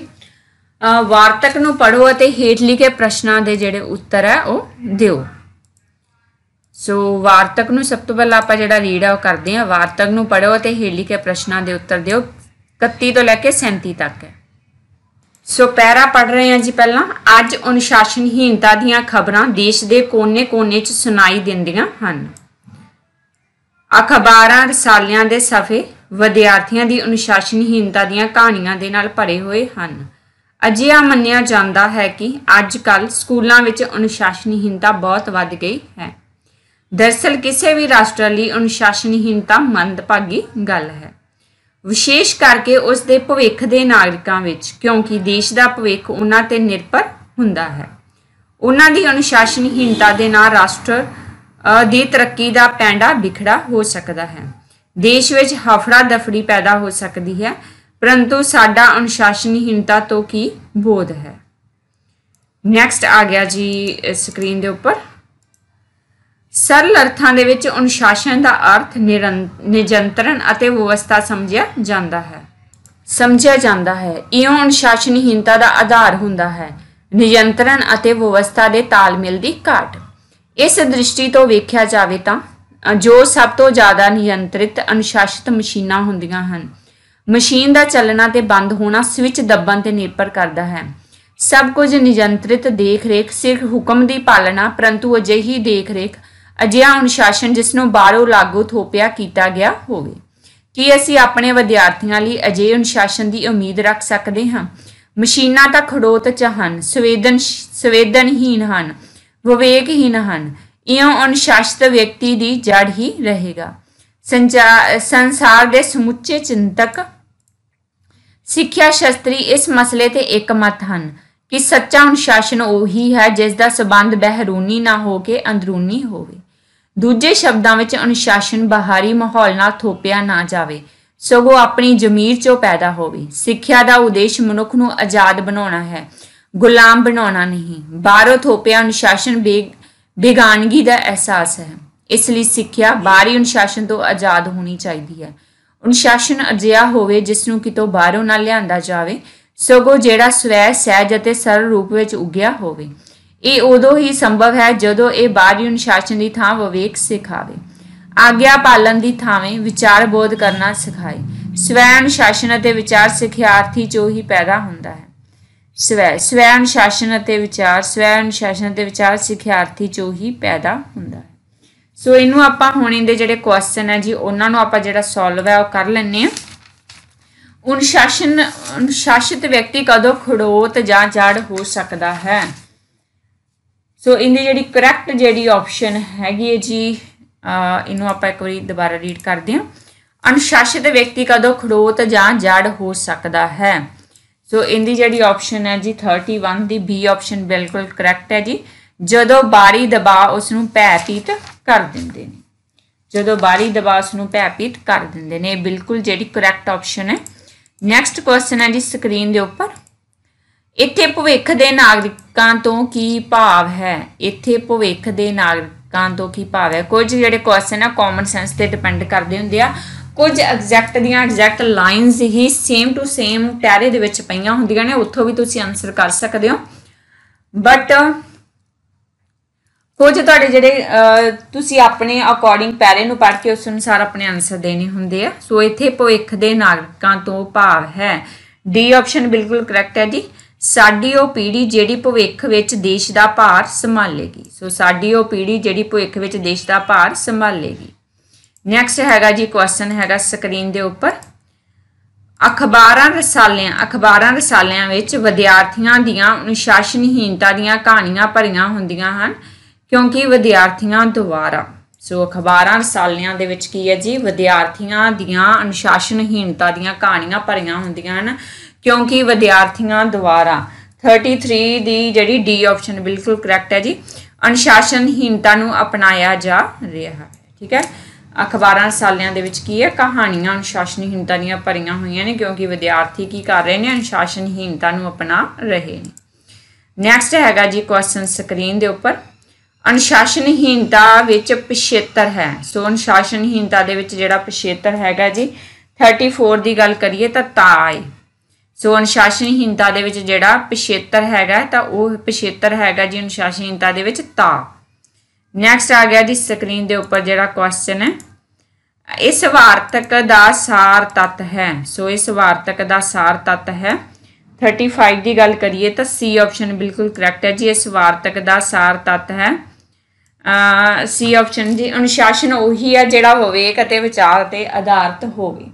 Speaker 1: ਵਾਰਤਕ ਨੂੰ ਪੜ੍ਹੋ ਅਤੇ ਹੇਠ ਲਿਖੇ ਪ੍ਰਸ਼ਨਾਂ ਦੇ ਜਿਹੜੇ ਉੱਤਰ ਹੈ ਉਹ ਦਿਓ ਸੋ ਵਾਰਤਕ ਨੂੰ ਸਭ ਤੋਂ ਪਹਿਲਾਂ ਆਪਾਂ ਜਿਹੜਾ ਰੀਡ ਆ ਉਹ ਕਰਦੇ ਆ ਵਾਰਤਕ ਨੂੰ ਪੜੋ ਤੇ ਹੇਲੀ ਕੇ ਪ੍ਰਸ਼ਨਾਂ ਦੇ ਉੱਤਰ ਦਿਓ 31 ਤੋਂ ਲੈ ਕੇ 37 ਤੱਕ ਹੈ ਸੋ ਪੈਰਾ ਪੜ ਰਹੇ ਹਾਂ ਜੀ ਪਹਿਲਾਂ ਅੱਜ ਅਨੁਸ਼ਾਸਨਹੀਨਤਾ ਦੀਆਂ ਖਬਰਾਂ ਦੇਸ਼ ਦੇ ਕੋਨੇ-ਕੋਨੇ 'ਚ ਸੁਣਾਈ ਦਿੰਦੀਆਂ ਹਨ ਅਖਬਾਰਾਂ ਰਸਾਲਿਆਂ ਦੇ ਸਫੇ ਵਿਦਿਆਰਥੀਆਂ ਦੀ ਅਨੁਸ਼ਾਸਨਹੀਨਤਾ ਦੀਆਂ ਕਹਾਣੀਆਂ ਦੇ ਨਾਲ ਭਰੇ ਹੋਏ ਹਨ ਅਜਿਹਾ ਮੰਨਿਆ ਜਾਂਦਾ ਹੈ ਕਿ ਅੱਜ ਕੱਲ ਸਕੂਲਾਂ ਵਿੱਚ ਅਨੁਸ਼ਾਸਨਹੀਨਤਾ ਬਹੁਤ ਵੱਧ ਗਈ ਹੈ ਦਰਸਲ ਕਿਸੇ ਵੀ ਰਾਸ਼ਟਰ ਲਈ ਅਨੁਸ਼ਾਸਨਹੀਣਤਾ ਮੰਦਭਾਗੀ ਗੱਲ ਹੈ ਵਿਸ਼ੇਸ਼ ਕਰਕੇ ਉਸ ਦੇ ਭਵਿੱਖ ਦੇ ਨਾਗਰਿਕਾਂ ਵਿੱਚ ਕਿਉਂਕਿ ਦੇਸ਼ ਦਾ ਭਵਿੱਖ ਉਹਨਾਂ ਤੇ ਨਿਰਭਰ ਹੁੰਦਾ ਹੈ ਉਹਨਾਂ ਦੀ ਅਨੁਸ਼ਾਸਨਹੀਣਤਾ ਦੇ ਨਾਲ ਰਾਸ਼ਟਰ ਦੀ ਤਰੱਕੀ ਦਾ ਪੈਂਡਾ ਵਿਖੜਾ ਹੋ ਸਕਦਾ ਹੈ ਦੇਸ਼ ਵਿੱਚ ਹਫੜਾ ਦਫੜੀ ਪੈਦਾ ਹੋ ਸਕਦੀ ਹੈ ਪਰੰਤੂ ਸਾਡਾ ਅਨੁਸ਼ਾਸਨਹੀਣਤਾ ਤੋਂ ਕੀ ਬੋਧ ਹੈ ਨੈਕਸਟ ਆ ਗਿਆ ਜੀ ਸਕਰੀਨ ਦੇ ਉੱਪਰ ਸਰਲ ਅਰਥਾਂ ਦੇ ਵਿੱਚ ਅਨੁਸ਼ਾਸਨ ਦਾ ਅਰਥ ਨਿਯੰਤਰਣ ਅਤੇ ਵਿਵਸਥਾ ਸਮਝਿਆ ਜਾਂਦਾ ਹੈ ਸਮਝਿਆ ਜਾਂਦਾ ਹੈ ਇਉਂ ਅਨੁਸ਼ਾਸਨਹੀਨਤਾ ਦਾ ਆਧਾਰ ਹੁੰਦਾ ਹੈ ਨਿਯੰਤਰਣ ਅਤੇ ਵਿਵਸਥਾ ਦੇ ਤਾਲਮੇਲ ਦੀ ਘਾਟ ਇਸ ਦ੍ਰਿਸ਼ਟੀ ਤੋਂ ਵੇਖਿਆ ਜਾਵੇ ਤਾਂ ਜੋ ਸਭ ਤੋਂ ਜ਼ਿਆਦਾ ਨਿਯੰਤਰਿਤ ਅਨੁਸ਼ਾਸਿਤ ਮਸ਼ੀਨਾਂ ਹੁੰਦੀਆਂ ਹਨ ਮਸ਼ੀਨ ਦਾ ਚੱਲਣਾ ਤੇ ਬੰਦ ਹੋਣਾ ਸਵਿਚ ਦੱਬਣ ਤੇ ਨਿਰਭਰ ਕਰਦਾ ਹੈ ਸਭ ਕੁਝ ਨਿਯੰਤਰਿਤ ਦੇਖ-ਰੇਖ ਸਿਰਫ ਹੁਕਮ ਦੀ ਪਾਲਣਾ ਪਰੰਤੂ ਅਜਿਹੀ ਦੇਖ-ਰੇਖ ਅਜਿਹਾ ਅਨੁਸ਼ਾਸਨ ਜਿਸ ਨੂੰ ਬਾਹਰੋਂ ਲਾਗੂ ਥੋਪਿਆ ਕੀਤਾ ਗਿਆ ਹੋਵੇ ਕੀ ਅਸੀਂ ਆਪਣੇ ਵਿਦਿਆਰਥੀਆਂ ਲਈ ਅਜੇ ਅਨੁਸ਼ਾਸਨ ਦੀ ਉਮੀਦ ਰੱਖ ਸਕਦੇ ਹਾਂ ਮਸ਼ੀਨਾਂ ਤਾਂ ਖੜੋਤ ਚ ਹਨ ਸਵੇਦਨ ਸਵੇਦਨਹੀਨ ਹਨ ਵਿਵੇਕਹੀਨ ਹਨ ਇਉਂ ਅਨੁਸ਼ਾਸਿਤ ਵਿਅਕਤੀ ਦੀ ਜੜ ਹੀ ਰਹੇਗਾ ਸੰਸਾਰ ਦੇ ਸਮੁੱਚੇ ਚਿੰਤਕ ਸਿੱਖਿਆ ਸ਼ਾਸਤਰੀ ਇਸ ਮਸਲੇ ਤੇ ਇੱਕਮਤ ਹਨ ਕਿ ਸੱਚਾ ਅਨੁਸ਼ਾਸਨ ਉਹੀ ਹੈ ਜਿਸ ਦਾ ਸਬੰਧ ਬਹਿਰੂਨੀ ਨਾ ਹੋ ਕੇ ਅੰਦਰੂਨੀ ਹੋਵੇ ਦੂਜੇ ਸ਼ਬਦਾਂ ਵਿੱਚ ਅਨੁਸ਼ਾਸਨ ਬਾਹਰੀ ਮਾਹੌਲ ਨਾਲ ਥੋਪਿਆ ਨਾ ਜਾਵੇ ਸਗੋਂ ਆਪਣੀ ਜ਼ਮੀਰ ਚੋਂ ਪੈਦਾ ਹੋਵੇ ਸਿੱਖਿਆ ਦਾ ਉਦੇਸ਼ ਮਨੁੱਖ ਨੂੰ ਆਜ਼ਾਦ ਬਣਾਉਣਾ ਹੈ ਗੁਲਾਮ ਬਣਾਉਣਾ ਨਹੀਂ ਬਾਹਰੋਂ ਥੋਪਿਆ ਅਨੁਸ਼ਾਸਨ ਬੇਗਾਨਗੀ ਦਾ ਅਹਿਸਾਸ ਹੈ ਇਸ ਲਈ ਸਿੱਖਿਆ ਬਾਹਰੀ ਅਨੁਸ਼ਾਸਨ ਤੋਂ ਆਜ਼ਾਦ ਹੋਣੀ ਚਾਹੀਦੀ ਹੈ ਅਨੁਸ਼ਾਸਨ ਅਜਿਹਾ ਹੋਵੇ ਜਿਸ ਨੂੰ ਕਿਤੋਂ ਬਾਹਰੋਂ ਨਾ ਲਿਆਂਦਾ ਜਾਵੇ ਸਗੋਂ ਜਿਹੜਾ ਸਵੈ ਸਹਿਜ ਅਤੇ ਸਰਲ ਰੂਪ ਵਿੱਚ ਉੱਗਿਆ ਹੋਵੇ ਇਹ ਉਦੋਂ ਹੀ ਸੰਭਵ ਹੈ ਜਦੋਂ ਇਹ ਬਾਹਰੀ ਅਨੁਸ਼ਾਸਨ ਦੀ ਥਾਂ ਵਿਵੇਕ ਸਿਖਾਵੇ ਆਗਿਆ ਪਾਲਨ ਦੀ ਥਾਂਵੇਂ ਵਿਚਾਰ ਬੋਧ ਕਰਨਾ ਸਿਖਾਏ ਸਵੈ ਅਨੁਸ਼ਾਸਨ ਅਤੇ ਵਿਚਾਰ ਸਿਖਿਆਰਥੀ ਚੋਂ ਹੀ ਪੈਦਾ ਹੁੰਦਾ ਹੈ ਸਵੈ ਸਵੈ ਅਨੁਸ਼ਾਸਨ ਅਤੇ ਵਿਚਾਰ ਸਵੈ ਅਨੁਸ਼ਾਸਨ ਅਤੇ ਵਿਚਾਰ ਸਿਖਿਆਰਥੀ ਚੋਂ ਹੀ ਪੈਦਾ ਹੁੰਦਾ ਹੈ ਸੋ ਇਹਨੂੰ ਆਪਾਂ ਹੁਣ ਇਹਦੇ ਜਿਹੜੇ ਕੁਐਸਚਨ ਹੈ ਜੀ ਉਹਨਾਂ ਨੂੰ ਆਪਾਂ ਜਿਹੜਾ ਸੋਲਵ ਹੈ ਉਹ ਕਰ ਲੈਣੇ ਆ ਅਨੁਸ਼ਾਸਨ ਅਨੁਸ਼ਾਸਿਤ ਵਿਅਕਤੀ ਕਦੋਂ ਖੜੋਤ ਜਾਂ ਜੜ ਹੋ ਸਕਦਾ ਹੈ ਸੋ ਇਹਦੀ ਜਿਹੜੀ ਕਰੈਕਟ ਜਿਹੜੀ ਆਪਸ਼ਨ ਹੈਗੀ ਹੈ ਜੀ ਇਹਨੂੰ ਆਪਾਂ ਇੱਕ ਵਾਰੀ ਦੁਬਾਰਾ ਰੀਡ ਕਰਦੇ ਹਾਂ ਅਨੁਸ਼ਾਸਿਤ ਵਿਅਕਤੀ ਕਦੋਂ ਖੜੋਤ ਜਾਂ ਜੜ ਹੋ ਸਕਦਾ ਹੈ ਸੋ ਇਹਦੀ ਜਿਹੜੀ ਆਪਸ਼ਨ ਹੈ ਜੀ 31 ਦੀ ਬੀ ਆਪਸ਼ਨ ਬਿਲਕੁਲ ਕਰੈਕਟ ਹੈ ਜੀ ਜਦੋਂ ਬਾਰੀ ਦਬਾ ਉਸ ਨੂੰ ਭੈਪੀਤ ਕਰ ਦਿੰਦੇ ਨੇ ਜਦੋਂ ਬਾਰੀ ਦਬਾ ਉਸ ਨੂੰ ਭੈਪੀਤ ਕਰ ਦਿੰਦੇ ਨੇ ਬਿਲਕੁਲ ਜਿਹੜੀ ਕਰੈਕਟ ਆਪਸ਼ਨ ਹੈ ਨੈਕਸਟ ਕੁਐਸਚਨ ਹੈ ਜੀ ਸਕਰੀਨ ਦੇ ਉੱਪਰ ਇੱਥੇ ਭਵਿੱਖ ਦੇ ਨਾਗਰਿਕਾਂ ਤੋਂ ਕੀ ਭਾਵ ਹੈ ਇੱਥੇ ਭਵਿੱਖ ਦੇ ਨਾਗਰਿਕਾਂ ਤੋਂ ਕੀ ਭਾਵ ਹੈ ਕੁਝ ਜਿਹੜੇ ਕੁਐਸਚਨ ਆ ਕਾਮਨ ਸੈਂਸ ਤੇ ਡਿਪੈਂਡ ਕਰਦੇ ਹੁੰਦੇ ਆ ਕੁਝ ਐਗਜ਼ੈਕਟ ਦੀਆਂ ਐਗਜ਼ੈਕਟ ਲਾਈਨਸ ਹੀ ਸੇਮ ਟੂ ਸੇਮ ਟੈਰੇ ਦੇ ਵਿੱਚ ਪਈਆਂ ਹੁੰਦੀਆਂ ਨੇ ਉੱਥੋਂ ਵੀ ਤੁਸੀਂ ਆਨਸਰ ਕਰ ਸਕਦੇ ਹੋ ਬਟ ਕੁਝ ਤੁਹਾਡੇ ਜਿਹੜੇ ਤੁਸੀਂ ਆਪਣੇ ਅਕੋਰਡਿੰਗ ਪੈਰੇ ਨੂੰ ਪੜ੍ਹ ਕੇ ਉਸ ਅਨੁਸਾਰ ਆਪਣੇ ਆਨਸਰ ਦੇਣੇ ਹੁੰਦੇ ਆ ਸੋ ਇੱਥੇ ਭਵਿੱਖ ਦੇ ਨਾਗਰਿਕਾਂ ਤੋਂ ਭਾਵ ਹੈ ਡੀ ਆਪਸ਼ਨ ਬਿਲਕੁਲ ਕਰੈਕਟ ਹੈ ਜੀ ਸਾਡੀ ਉਹ ਪੀੜ੍ਹੀ ਜਿਹੜੀ ਭਵਿੱਖ ਵਿੱਚ ਦੇਸ਼ ਦਾ ਭਾਰ ਸੰਭਾਲੇਗੀ ਸੋ ਸਾਡੀ ਉਹ ਪੀੜ੍ਹੀ ਜਿਹੜੀ ਭਵਿੱਖ ਵਿੱਚ ਦੇਸ਼ ਦਾ ਭਾਰ ਸੰਭਾਲੇਗੀ ਨੈਕਸਟ ਹੈਗਾ ਜੀ ਕੁਐਸਚਨ ਹੈਗਾ ਸਕਰੀਨ ਦੇ ਉੱਪਰ ਅਖਬਾਰਾਂ ਰਸਾਲਿਆਂ ਅਖਬਾਰਾਂ ਰਸਾਲਿਆਂ ਵਿੱਚ ਵਿਦਿਆਰਥੀਆਂ ਦੀਆਂ ਅਨੁਸ਼ਾਸਨਹੀਨਤਾ ਦੀਆਂ ਕਹਾਣੀਆਂ ਭਰੀਆਂ ਹੁੰਦੀਆਂ ਹਨ ਕਿਉਂਕਿ ਵਿਦਿਆਰਥੀਆਂ ਦੁਆਰਾ ਸੋ ਅਖਬਾਰਾਂ ਰਸਾਲਿਆਂ ਦੇ ਵਿੱਚ ਕੀ ਹੈ ਜੀ ਵਿਦਿਆਰਥੀਆਂ ਦੀਆਂ ਅਨੁਸ਼ਾਸਨਹੀਨਤਾ ਦੀਆਂ ਕਹਾਣੀਆਂ ਭਰੀਆਂ ਹੁੰਦੀਆਂ ਹਨ ਕਿਉਂਕਿ ਵਿਦਿਆਰਥੀਆਂ ਦੁਆਰਾ 33 ਦੀ ਜਿਹੜੀ ਡੀ ਆਪਸ਼ਨ ਬਿਲਕੁਲ ਕਰੈਕਟ ਹੈ ਜੀ ਅਨੁਸ਼ਾਸਨਹੀਨਤਾ ਨੂੰ ਅਪਣਾਇਆ ਜਾ ਰਿਹਾ ਹੈ ਠੀਕ ਹੈ ਅਖਬਾਰਾਂ ਸਾਲਿਆਂ ਦੇ ਵਿੱਚ ਕੀ ਹੈ ਕਹਾਣੀਆਂ ਅਨੁਸ਼ਾਸਨਹੀਨਤਾ ਦੀਆਂ ਭਰੀਆਂ ਹੋਈਆਂ ਨੇ ਕਿਉਂਕਿ ਵਿਦਿਆਰਥੀ ਕੀ ਕਰ ਰਹੇ ਨੇ ਅਨੁਸ਼ਾਸਨਹੀਨਤਾ ਨੂੰ ਅਪਣਾ ਰਹੇ ਨੇ ਨੈਕਸਟ ਹੈਗਾ ਜੀ ਕੁਐਸਚਨ ਸਕਰੀਨ ਦੇ ਉੱਪਰ ਅਨੁਸ਼ਾਸਨਹੀਨਤਾ ਵਿੱਚ ਪਿਛੇਤਰ ਹੈ ਸੋ ਅਨੁਸ਼ਾਸਨਹੀਨਤਾ ਦੇ ਵਿੱਚ ਜਿਹੜਾ ਪਿਛੇਤਰ ਹੈਗਾ ਜੀ 34 ਦੀ ਗੱਲ ਕਰੀਏ ਤਾਂ ਤਾਏ ਸੋ ਅਨੁਸ਼ਾਸਨਹੀਨਤਾ ਦੇ ਵਿੱਚ ਜਿਹੜਾ ਪਛੇਤਰ ਹੈਗਾ ਤਾਂ ਉਹ ਪਛੇਤਰ ਹੈਗਾ ਜੀ ਅਨੁਸ਼ਾਸਨਹੀਨਤਾ ਦੇ ਵਿੱਚ ਤਾ ਨੈਕਸਟ ਆ ਗਿਆ ਜੀ ਸਕਰੀਨ ਦੇ ਉੱਪਰ ਜਿਹੜਾ ਕੁਐਸਚਨ ਹੈ ਇਸ ਵਾਰਤਕ ਦਾ ਸਾਰ ਤੱਤ ਹੈ ਸੋ ਇਸ ਵਾਰਤਕ ਦਾ ਸਾਰ ਤੱਤ ਹੈ 35 ਦੀ ਗੱਲ ਕਰੀਏ ਤਾਂ ਸੀ ਆਪਸ਼ਨ ਬਿਲਕੁਲ ਕਰੈਕਟ ਹੈ ਜੀ ਇਸ ਵਾਰਤਕ ਦਾ ਸਾਰ ਤੱਤ ਹੈ ਸੀ ਆਪਸ਼ਨ ਜੀ ਅਨੁਸ਼ਾਸਨ ਉਹੀ ਹੈ ਜਿਹੜਾ ਹੋਵੇ ਕਤੇ ਵਿਚਾਰ ਤੇ ਆਧਾਰਿਤ ਹੋਵੇ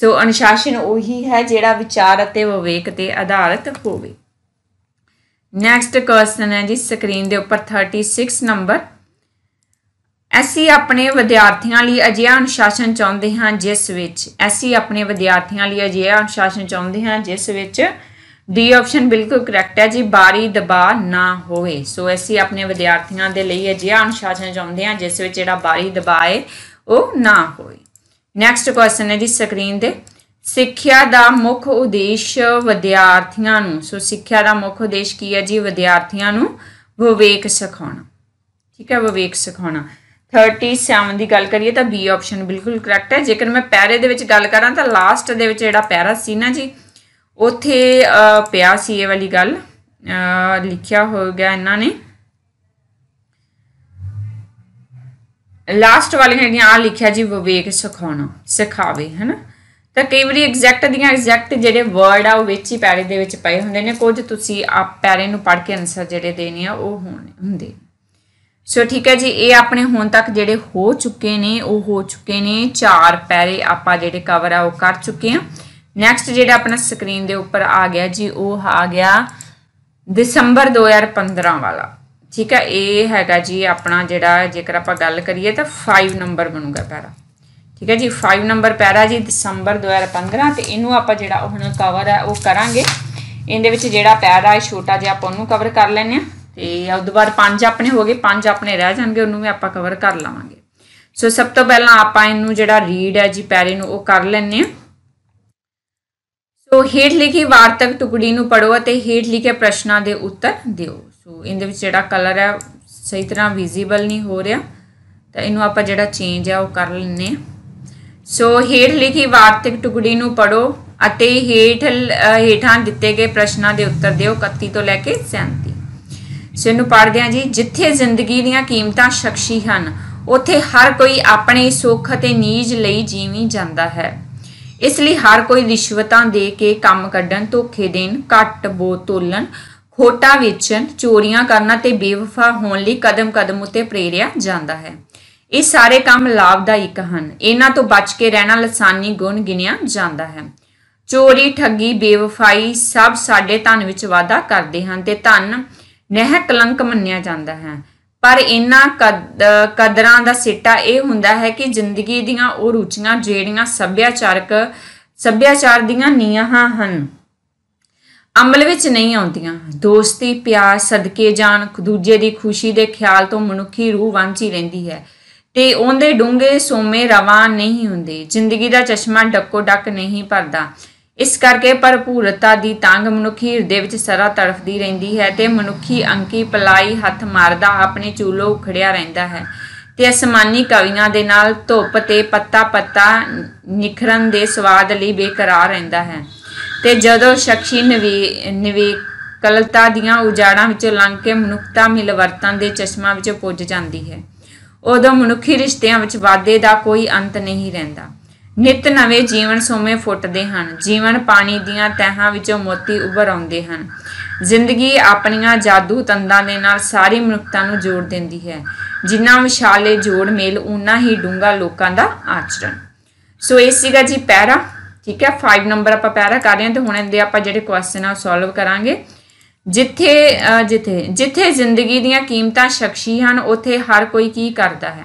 Speaker 1: ਸੋ ਅਨੁਸ਼ਾਸਨ ਉਹੀ ਹੈ ਜਿਹੜਾ ਵਿਚਾਰ ਅਤੇ ਵਿਵੇਕ ਤੇ ਆਧਾਰਿਤ ਹੋਵੇ ਨੈਕਸਟ ਕੁਐਸਚਨ ਹੈ ਜੀ ਸਕਰੀਨ ਦੇ ਉੱਪਰ 36 ਨੰਬਰ ਅਸੀਂ ਆਪਣੇ ਵਿਦਿਆਰਥੀਆਂ ਲਈ ਅਜਿਹਾ ਅਨੁਸ਼ਾਸਨ ਚਾਹੁੰਦੇ ਹਾਂ ਜਿਸ ਵਿੱਚ ਅਸੀਂ ਆਪਣੇ ਵਿਦਿਆਰਥੀਆਂ ਲਈ ਅਜਿਹਾ ਅਨੁਸ਼ਾਸਨ ਚਾਹੁੰਦੇ ਹਾਂ ਜਿਸ ਵਿੱਚ ਡੀ ਆਪਸ਼ਨ ਬਿਲਕੁਲ ਕਰੈਕਟ ਹੈ ਜੀ ਬਾਰੀ ਦਬਾ ਨਾ ਹੋਵੇ ਸੋ ਅਸੀਂ ਆਪਣੇ ਵਿਦਿਆਰਥੀਆਂ ਦੇ ਲਈ ਅਜਿਹਾ ਅਨੁਸ਼ਾਸਨ ਚਾਹੁੰਦੇ ਹਾਂ ਜਿਸ ਵਿੱਚ ਜਿਹੜਾ ਬਾਰੀ ਦਬਾਏ ਉਹ ਨਾ ਹੋਵੇ ਨੈਕਸਟ ਕੁਐਸਚਨ ਹੈ ਜੀ ਸਕਰੀਨ ਤੇ ਸਿੱਖਿਆ ਦਾ ਮੁੱਖ ਉਦੇਸ਼ ਵਿਦਿਆਰਥੀਆਂ ਨੂੰ ਸੋ ਸਿੱਖਿਆ ਦਾ ਮੁੱਖ ਉਦੇਸ਼ ਕੀ ਹੈ ਜੀ ਵਿਦਿਆਰਥੀਆਂ ਨੂੰ ਵਿਵੇਕ ਸਿਖਾਉਣਾ ਠੀਕ ਹੈ ਵਿਵੇਕ ਸਿਖਾਉਣਾ 37 ਦੀ ਗੱਲ ਕਰੀਏ ਤਾਂ ਬੀ ਆਪਸ਼ਨ ਬਿਲਕੁਲ ਕਰੈਕਟ ਹੈ ਜੇਕਰ ਮੈਂ ਪੈਰੇ ਦੇ ਵਿੱਚ ਗੱਲ ਕਰਾਂ ਤਾਂ ਲਾਸਟ ਦੇ ਵਿੱਚ ਜਿਹੜਾ ਪੈਰਾ ਸੀ ਨਾ ਜੀ ਉਥੇ ਪਿਆ ਸੀ ਇਹ ਵਾਲੀ ਗੱਲ ਲਿਖਿਆ ਹੋ ਗਿਆ ਇਹਨਾਂ ਨੇ ਲਾਸਟ ਵਾਲੀ ਹੈਗੀਆਂ ਆ ਲਿਖਿਆ ਜੀ ਵਿਵੇਕ ਸਿਖਾਉਣਾ ਸਿਖਾਵੇ ਹੈਨਾ ਤਾਂ ਕਈ ਵਾਰੀ ਐਗਜ਼ੈਕਟ ਦੀਆਂ ਐਗਜ਼ੈਕਟ ਜਿਹੜੇ ਵਰਡ ਆ ਉਹ ਵਿੱਚ ਹੀ ਪੈਰੇ ਦੇ ਵਿੱਚ ਪਏ ਹੁੰਦੇ ਨੇ ਕੁਝ ਤੁਸੀਂ ਆ ਪੈਰੇ ਨੂੰ ਪੜ੍ਹ ਕੇ ਅਨਸਰ ਜਿਹੜੇ ਦੇਣੇ ਆ ਉਹ ਹੋਣੇ ਹੁੰਦੇ ਸੋ ਠੀਕ ਹੈ ਜੀ ਇਹ ਆਪਣੇ ਹੁਣ ਤੱਕ ਜਿਹੜੇ ਹੋ ਚੁੱਕੇ ਨੇ ਉਹ ਹੋ ਚੁੱਕੇ ਨੇ ਚਾਰ ਪੈਰੇ ਆਪਾਂ ਜਿਹੜੇ ਕਵਰ ਆ ਉਹ ਕਰ ਚੁੱਕੇ ਆ ਨੈਕਸਟ ਜਿਹੜਾ ਆਪਣਾ ਸਕਰੀਨ ਦੇ ਉੱਪਰ ਆ ਗਿਆ ਜੀ ਉਹ ਆ ਗਿਆ ਦਸੰਬਰ 2015 ਵਾਲਾ ਠੀਕ ਹੈ ਇਹ ਹੈਗਾ ਜੀ ਆਪਣਾ ਜਿਹੜਾ ਜੇਕਰ ਆਪਾਂ ਗੱਲ ਕਰੀਏ ਤਾਂ 5 ਨੰਬਰ ਬਣੂਗਾ ਪੈਰਾ ਠੀਕ ਹੈ ਜੀ 5 ਨੰਬਰ ਪੈਰਾ ਜੀ ਦਸੰਬਰ 2015 ਤੇ ਇਹਨੂੰ ਆਪਾਂ ਜਿਹੜਾ ਹੁਣ ਕਵਰ ਹੈ ਉਹ ਕਰਾਂਗੇ ਇਹਦੇ ਵਿੱਚ ਜਿਹੜਾ ਪੈਰਾ ਹੈ ਛੋਟਾ ਜਿਹਾ ਆਪਾਂ ਉਹਨੂੰ ਕਵਰ ਕਰ ਲੈਨੇ ਆ ਤੇ ਉਸ ਤੋਂ ਬਾਅਦ ਪੰਜ ਆਪਣੇ ਹੋ ਗਏ ਪੰਜ ਆਪਣੇ ਰਹਿ ਜਾਣਗੇ ਉਹਨੂੰ ਵੀ ਆਪਾਂ ਕਵਰ ਕਰ ਲਾਵਾਂਗੇ ਸੋ ਸਭ ਤੋਂ ਪਹਿਲਾਂ ਆਪਾਂ ਇਹਨੂੰ ਜਿਹੜਾ ਰੀਡ ਹੈ ਜੀ ਪੈਰੇ ਨੂੰ ਉਹ ਕਰ ਲੈਨੇ ਆ ਸੋ ਹੇਠ ਲਿਖੀ ਵਾਰਤਕ ਟੁਕੜੀ ਨੂੰ ਪੜੋ ਅਤੇ ਹੇਠ ਲਿਖੇ ਪ੍ਰਸ਼ਨਾਂ ਦੇ ਉੱਤਰ ਦਿਓ ਸੋ ਇਹਦੇ ਵਿੱਚ ਜਿਹੜਾ ਕਲਰ ਹੈ ਸਹੀ ਤਰ੍ਹਾਂ ਵਿਜ਼ੀਬਲ ਨਹੀਂ ਹੋ ਰਿਹਾ ਤਾਂ ਇਹਨੂੰ ਆਪਾਂ ਜਿਹੜਾ ਚੇਂਜ ਆ ਉਹ ਕਰ ਲੈਨੇ ਸੋ ਹੇਠ ਲਿਖੀ ਵਾਰਤਕ ਟੁਕੜੀ ਨੂੰ ਪੜੋ ਅਤੇ ਹੇਠ ਹੇਠਾਂ ਦਿੱਤੇ ਗਏ ਪ੍ਰਸ਼ਨਾਂ ਦੇ ਉੱਤਰ ਦਿਓ 31 ਤੋਂ ਲੈ ਕੇ 37 ਸੋ ਇਹਨੂੰ ਪੜਦੇ ਆ ਜੀ ਜਿੱਥੇ ਜ਼ਿੰਦਗੀ ਦੀਆਂ ਕੀਮਤਾਂ ਸ਼ਖਸੀ ਹਨ ਉਥੇ ਹਰ ਕੋਈ ਆਪਣੇ ਸੁੱਖ ਅਤੇ ਨੀਜ ਲਈ ਜੀਵੀ ਜਾਂਦਾ ਹੈ ਇਸ ਲਈ ਹਰ ਕੋਈ ਰਿਸ਼ਵਤਾਂ ਦੇ ਕੇ ਕੰਮ ਕੱਢਣ ਧੋਖੇ ਦੇਣ ਘੱਟ ਬੋਤੋਲਣ ਹੋਟਾ ਵੇਚਣ ਚੋਰੀਆਂ ਕਰਨਾ ਤੇ ਬੇਵਫਾ ਹੋਣ ਲਈ ਕਦਮ-ਕਦਮ ਉਤੇ ਪ੍ਰੇਰਿਆ ਜਾਂਦਾ ਹੈ ਇਹ ਸਾਰੇ ਕੰਮ ਲਾਭਦਾਇਕ ਹਨ ਇਹਨਾਂ ਤੋਂ ਬਚ ਕੇ ਰਹਿਣਾ ਲਸਾਨੀ ਗੁਣ ਗਿਣਿਆ ਜਾਂਦਾ ਹੈ ਚੋਰੀ ਠੱਗੀ ਬੇਵਫਾਈ ਸਭ ਸਾਡੇ ਧਨ ਵਿੱਚ ਵਾਧਾ ਕਰਦੇ ਹਨ ਤੇ ਧਨ ਨਹਿ ਕਲੰਕ ਮੰਨਿਆ ਜਾਂਦਾ ਹੈ ਪਰ ਇਹਨਾਂ ਕਦਰਾਂ ਦਾ ਸਿੱਟਾ ਇਹ ਹੁੰਦਾ ਹੈ ਕਿ ਜ਼ਿੰਦਗੀ ਦੀਆਂ ਉਹ ਰੁਚੀਆਂ ਜਿਹੜੀਆਂ ਸੱਭਿਆਚਾਰਕ ਸੱਭਿਆਚਾਰ ਦੀਆਂ ਨੀਹਾਂ ਹਨ ਅਮਲ ਵਿੱਚ ਨਹੀਂ ਆਉਂਦੀਆਂ ਦੋਸਤੀ ਪਿਆਰ ਸਦਕੇ ਜਾਣ ਦੂਜੇ ਦੀ ਖੁਸ਼ੀ ਦੇ ਖਿਆਲ ਤੋਂ ਮਨੁੱਖੀ ਰੂਹ ਵਾਂਝੀ ਰਹਿੰਦੀ ਹੈ ਤੇ ਉਹਦੇ ਡੂੰਗੇ ਸੋਮੇ ਰਵਾ ਨਹੀਂ ਹੁੰਦੇ ਜ਼ਿੰਦਗੀ ਦਾ ਚਸ਼ਮਾ ਡੱਕੋ ਡੱਕ ਨਹੀਂ ਭਰਦਾ ਇਸ ਕਰਕੇ ਭਰਪੂਰਤਾ ਦੀ ਤੰਗ ਮਨੁੱਖੀ ਹਿਰਦੇ ਵਿੱਚ ਸਰਾ ਤੜਫਦੀ ਰਹਿੰਦੀ ਹੈ ਤੇ ਮਨੁੱਖੀ ਅੰਕੀ ਪਲਾਈ ਹੱਥ ਮਾਰਦਾ ਆਪਣੇ ਚੂਲੋ ਉਖੜਿਆ ਰਹਿੰਦਾ ਹੈ ਤੇ ਅਸਮਾਨੀ ਕਵੀਆਂ ਦੇ ਨਾਲ ਧੁੱਪ ਤੇ ਪੱਤਾ ਪੱਤਾ ਨਿਖਰਨ ਦੇ ਸਵਾਦ ਲਈ ਬੇਕਰਾਰ ਰਹਿੰਦਾ ਹੈ ਤੇ ਜਦੋਂ ਸ਼ਕਸ਼ੀ ਨਵੀ ਨਵੀ ਕਲਤਾ ਦੀਆਂ ਉਜਾੜਾਂ ਵਿੱਚੋਂ ਲੰਘ ਕੇ ਮਨੁੱਖਤਾ ਵਰਤਾਂ ਦੇ ਚਸ਼ਮਾ ਵਿੱਚ ਪੁੱਜ ਜਾਂਦੀ ਹੈ ਉਦੋਂ ਮਨੁੱਖੀ ਰਿਸ਼ਤਿਆਂ ਵਿੱਚ ਵਾਦੇ ਦਾ ਕੋਈ ਅੰਤ ਨਹੀਂ ਰਹਿੰਦਾ ਨਿਤ ਨਵੇਂ ਜੀਵਨ ਸੋਮੇ ਫੁੱਟਦੇ ਹਨ ਜੀਵਨ ਪਾਣੀ ਦੀਆਂ ਤਹਾਂ ਵਿੱਚੋਂ ਮੋਤੀ ਉੱਭਰ ਆਉਂਦੇ ਹਨ ਜ਼ਿੰਦਗੀ ਆਪਣੀਆਂ ਜਾਦੂ ਤੰਦਾਂ ਦੇ ਨਾਲ ਸਾਰੀ ਮਨੁੱਖਤਾ ਨੂੰ ਜੋੜ ਦਿੰਦੀ ਹੈ ਜਿੰਨਾ ਵਿਸ਼ਾਲੇ ਜੋੜ ਮੇਲ ਉਨਾ ਹੀ ਡੂੰਗਾ ਲੋਕਾਂ ਦਾ ਆਚਰਣ ਸੋ ਇਹ ਸੀਗਾ ਜੀ ਪੈਰਾ ਠੀਕ ਹੈ 5 ਨੰਬਰ ਆਪਾਂ ਪੈਰਾ ਕਰ ਰਹੇ ਹਾਂ ਤੇ ਹੁਣ ਇਹਦੇ ਆਪਾਂ ਜਿਹੜੇ ਕੁਐਸਚਨ ਆ ਸੋਲਵ ਕਰਾਂਗੇ ਜਿੱਥੇ ਜਿੱਥੇ ਜਿੱਥੇ ਜ਼ਿੰਦਗੀ ਦੀਆਂ ਕੀਮਤਾਂ ਸ਼ਖਸੀ ਹਨ ਉੱਥੇ ਹਰ ਕੋਈ ਕੀ ਕਰਦਾ ਹੈ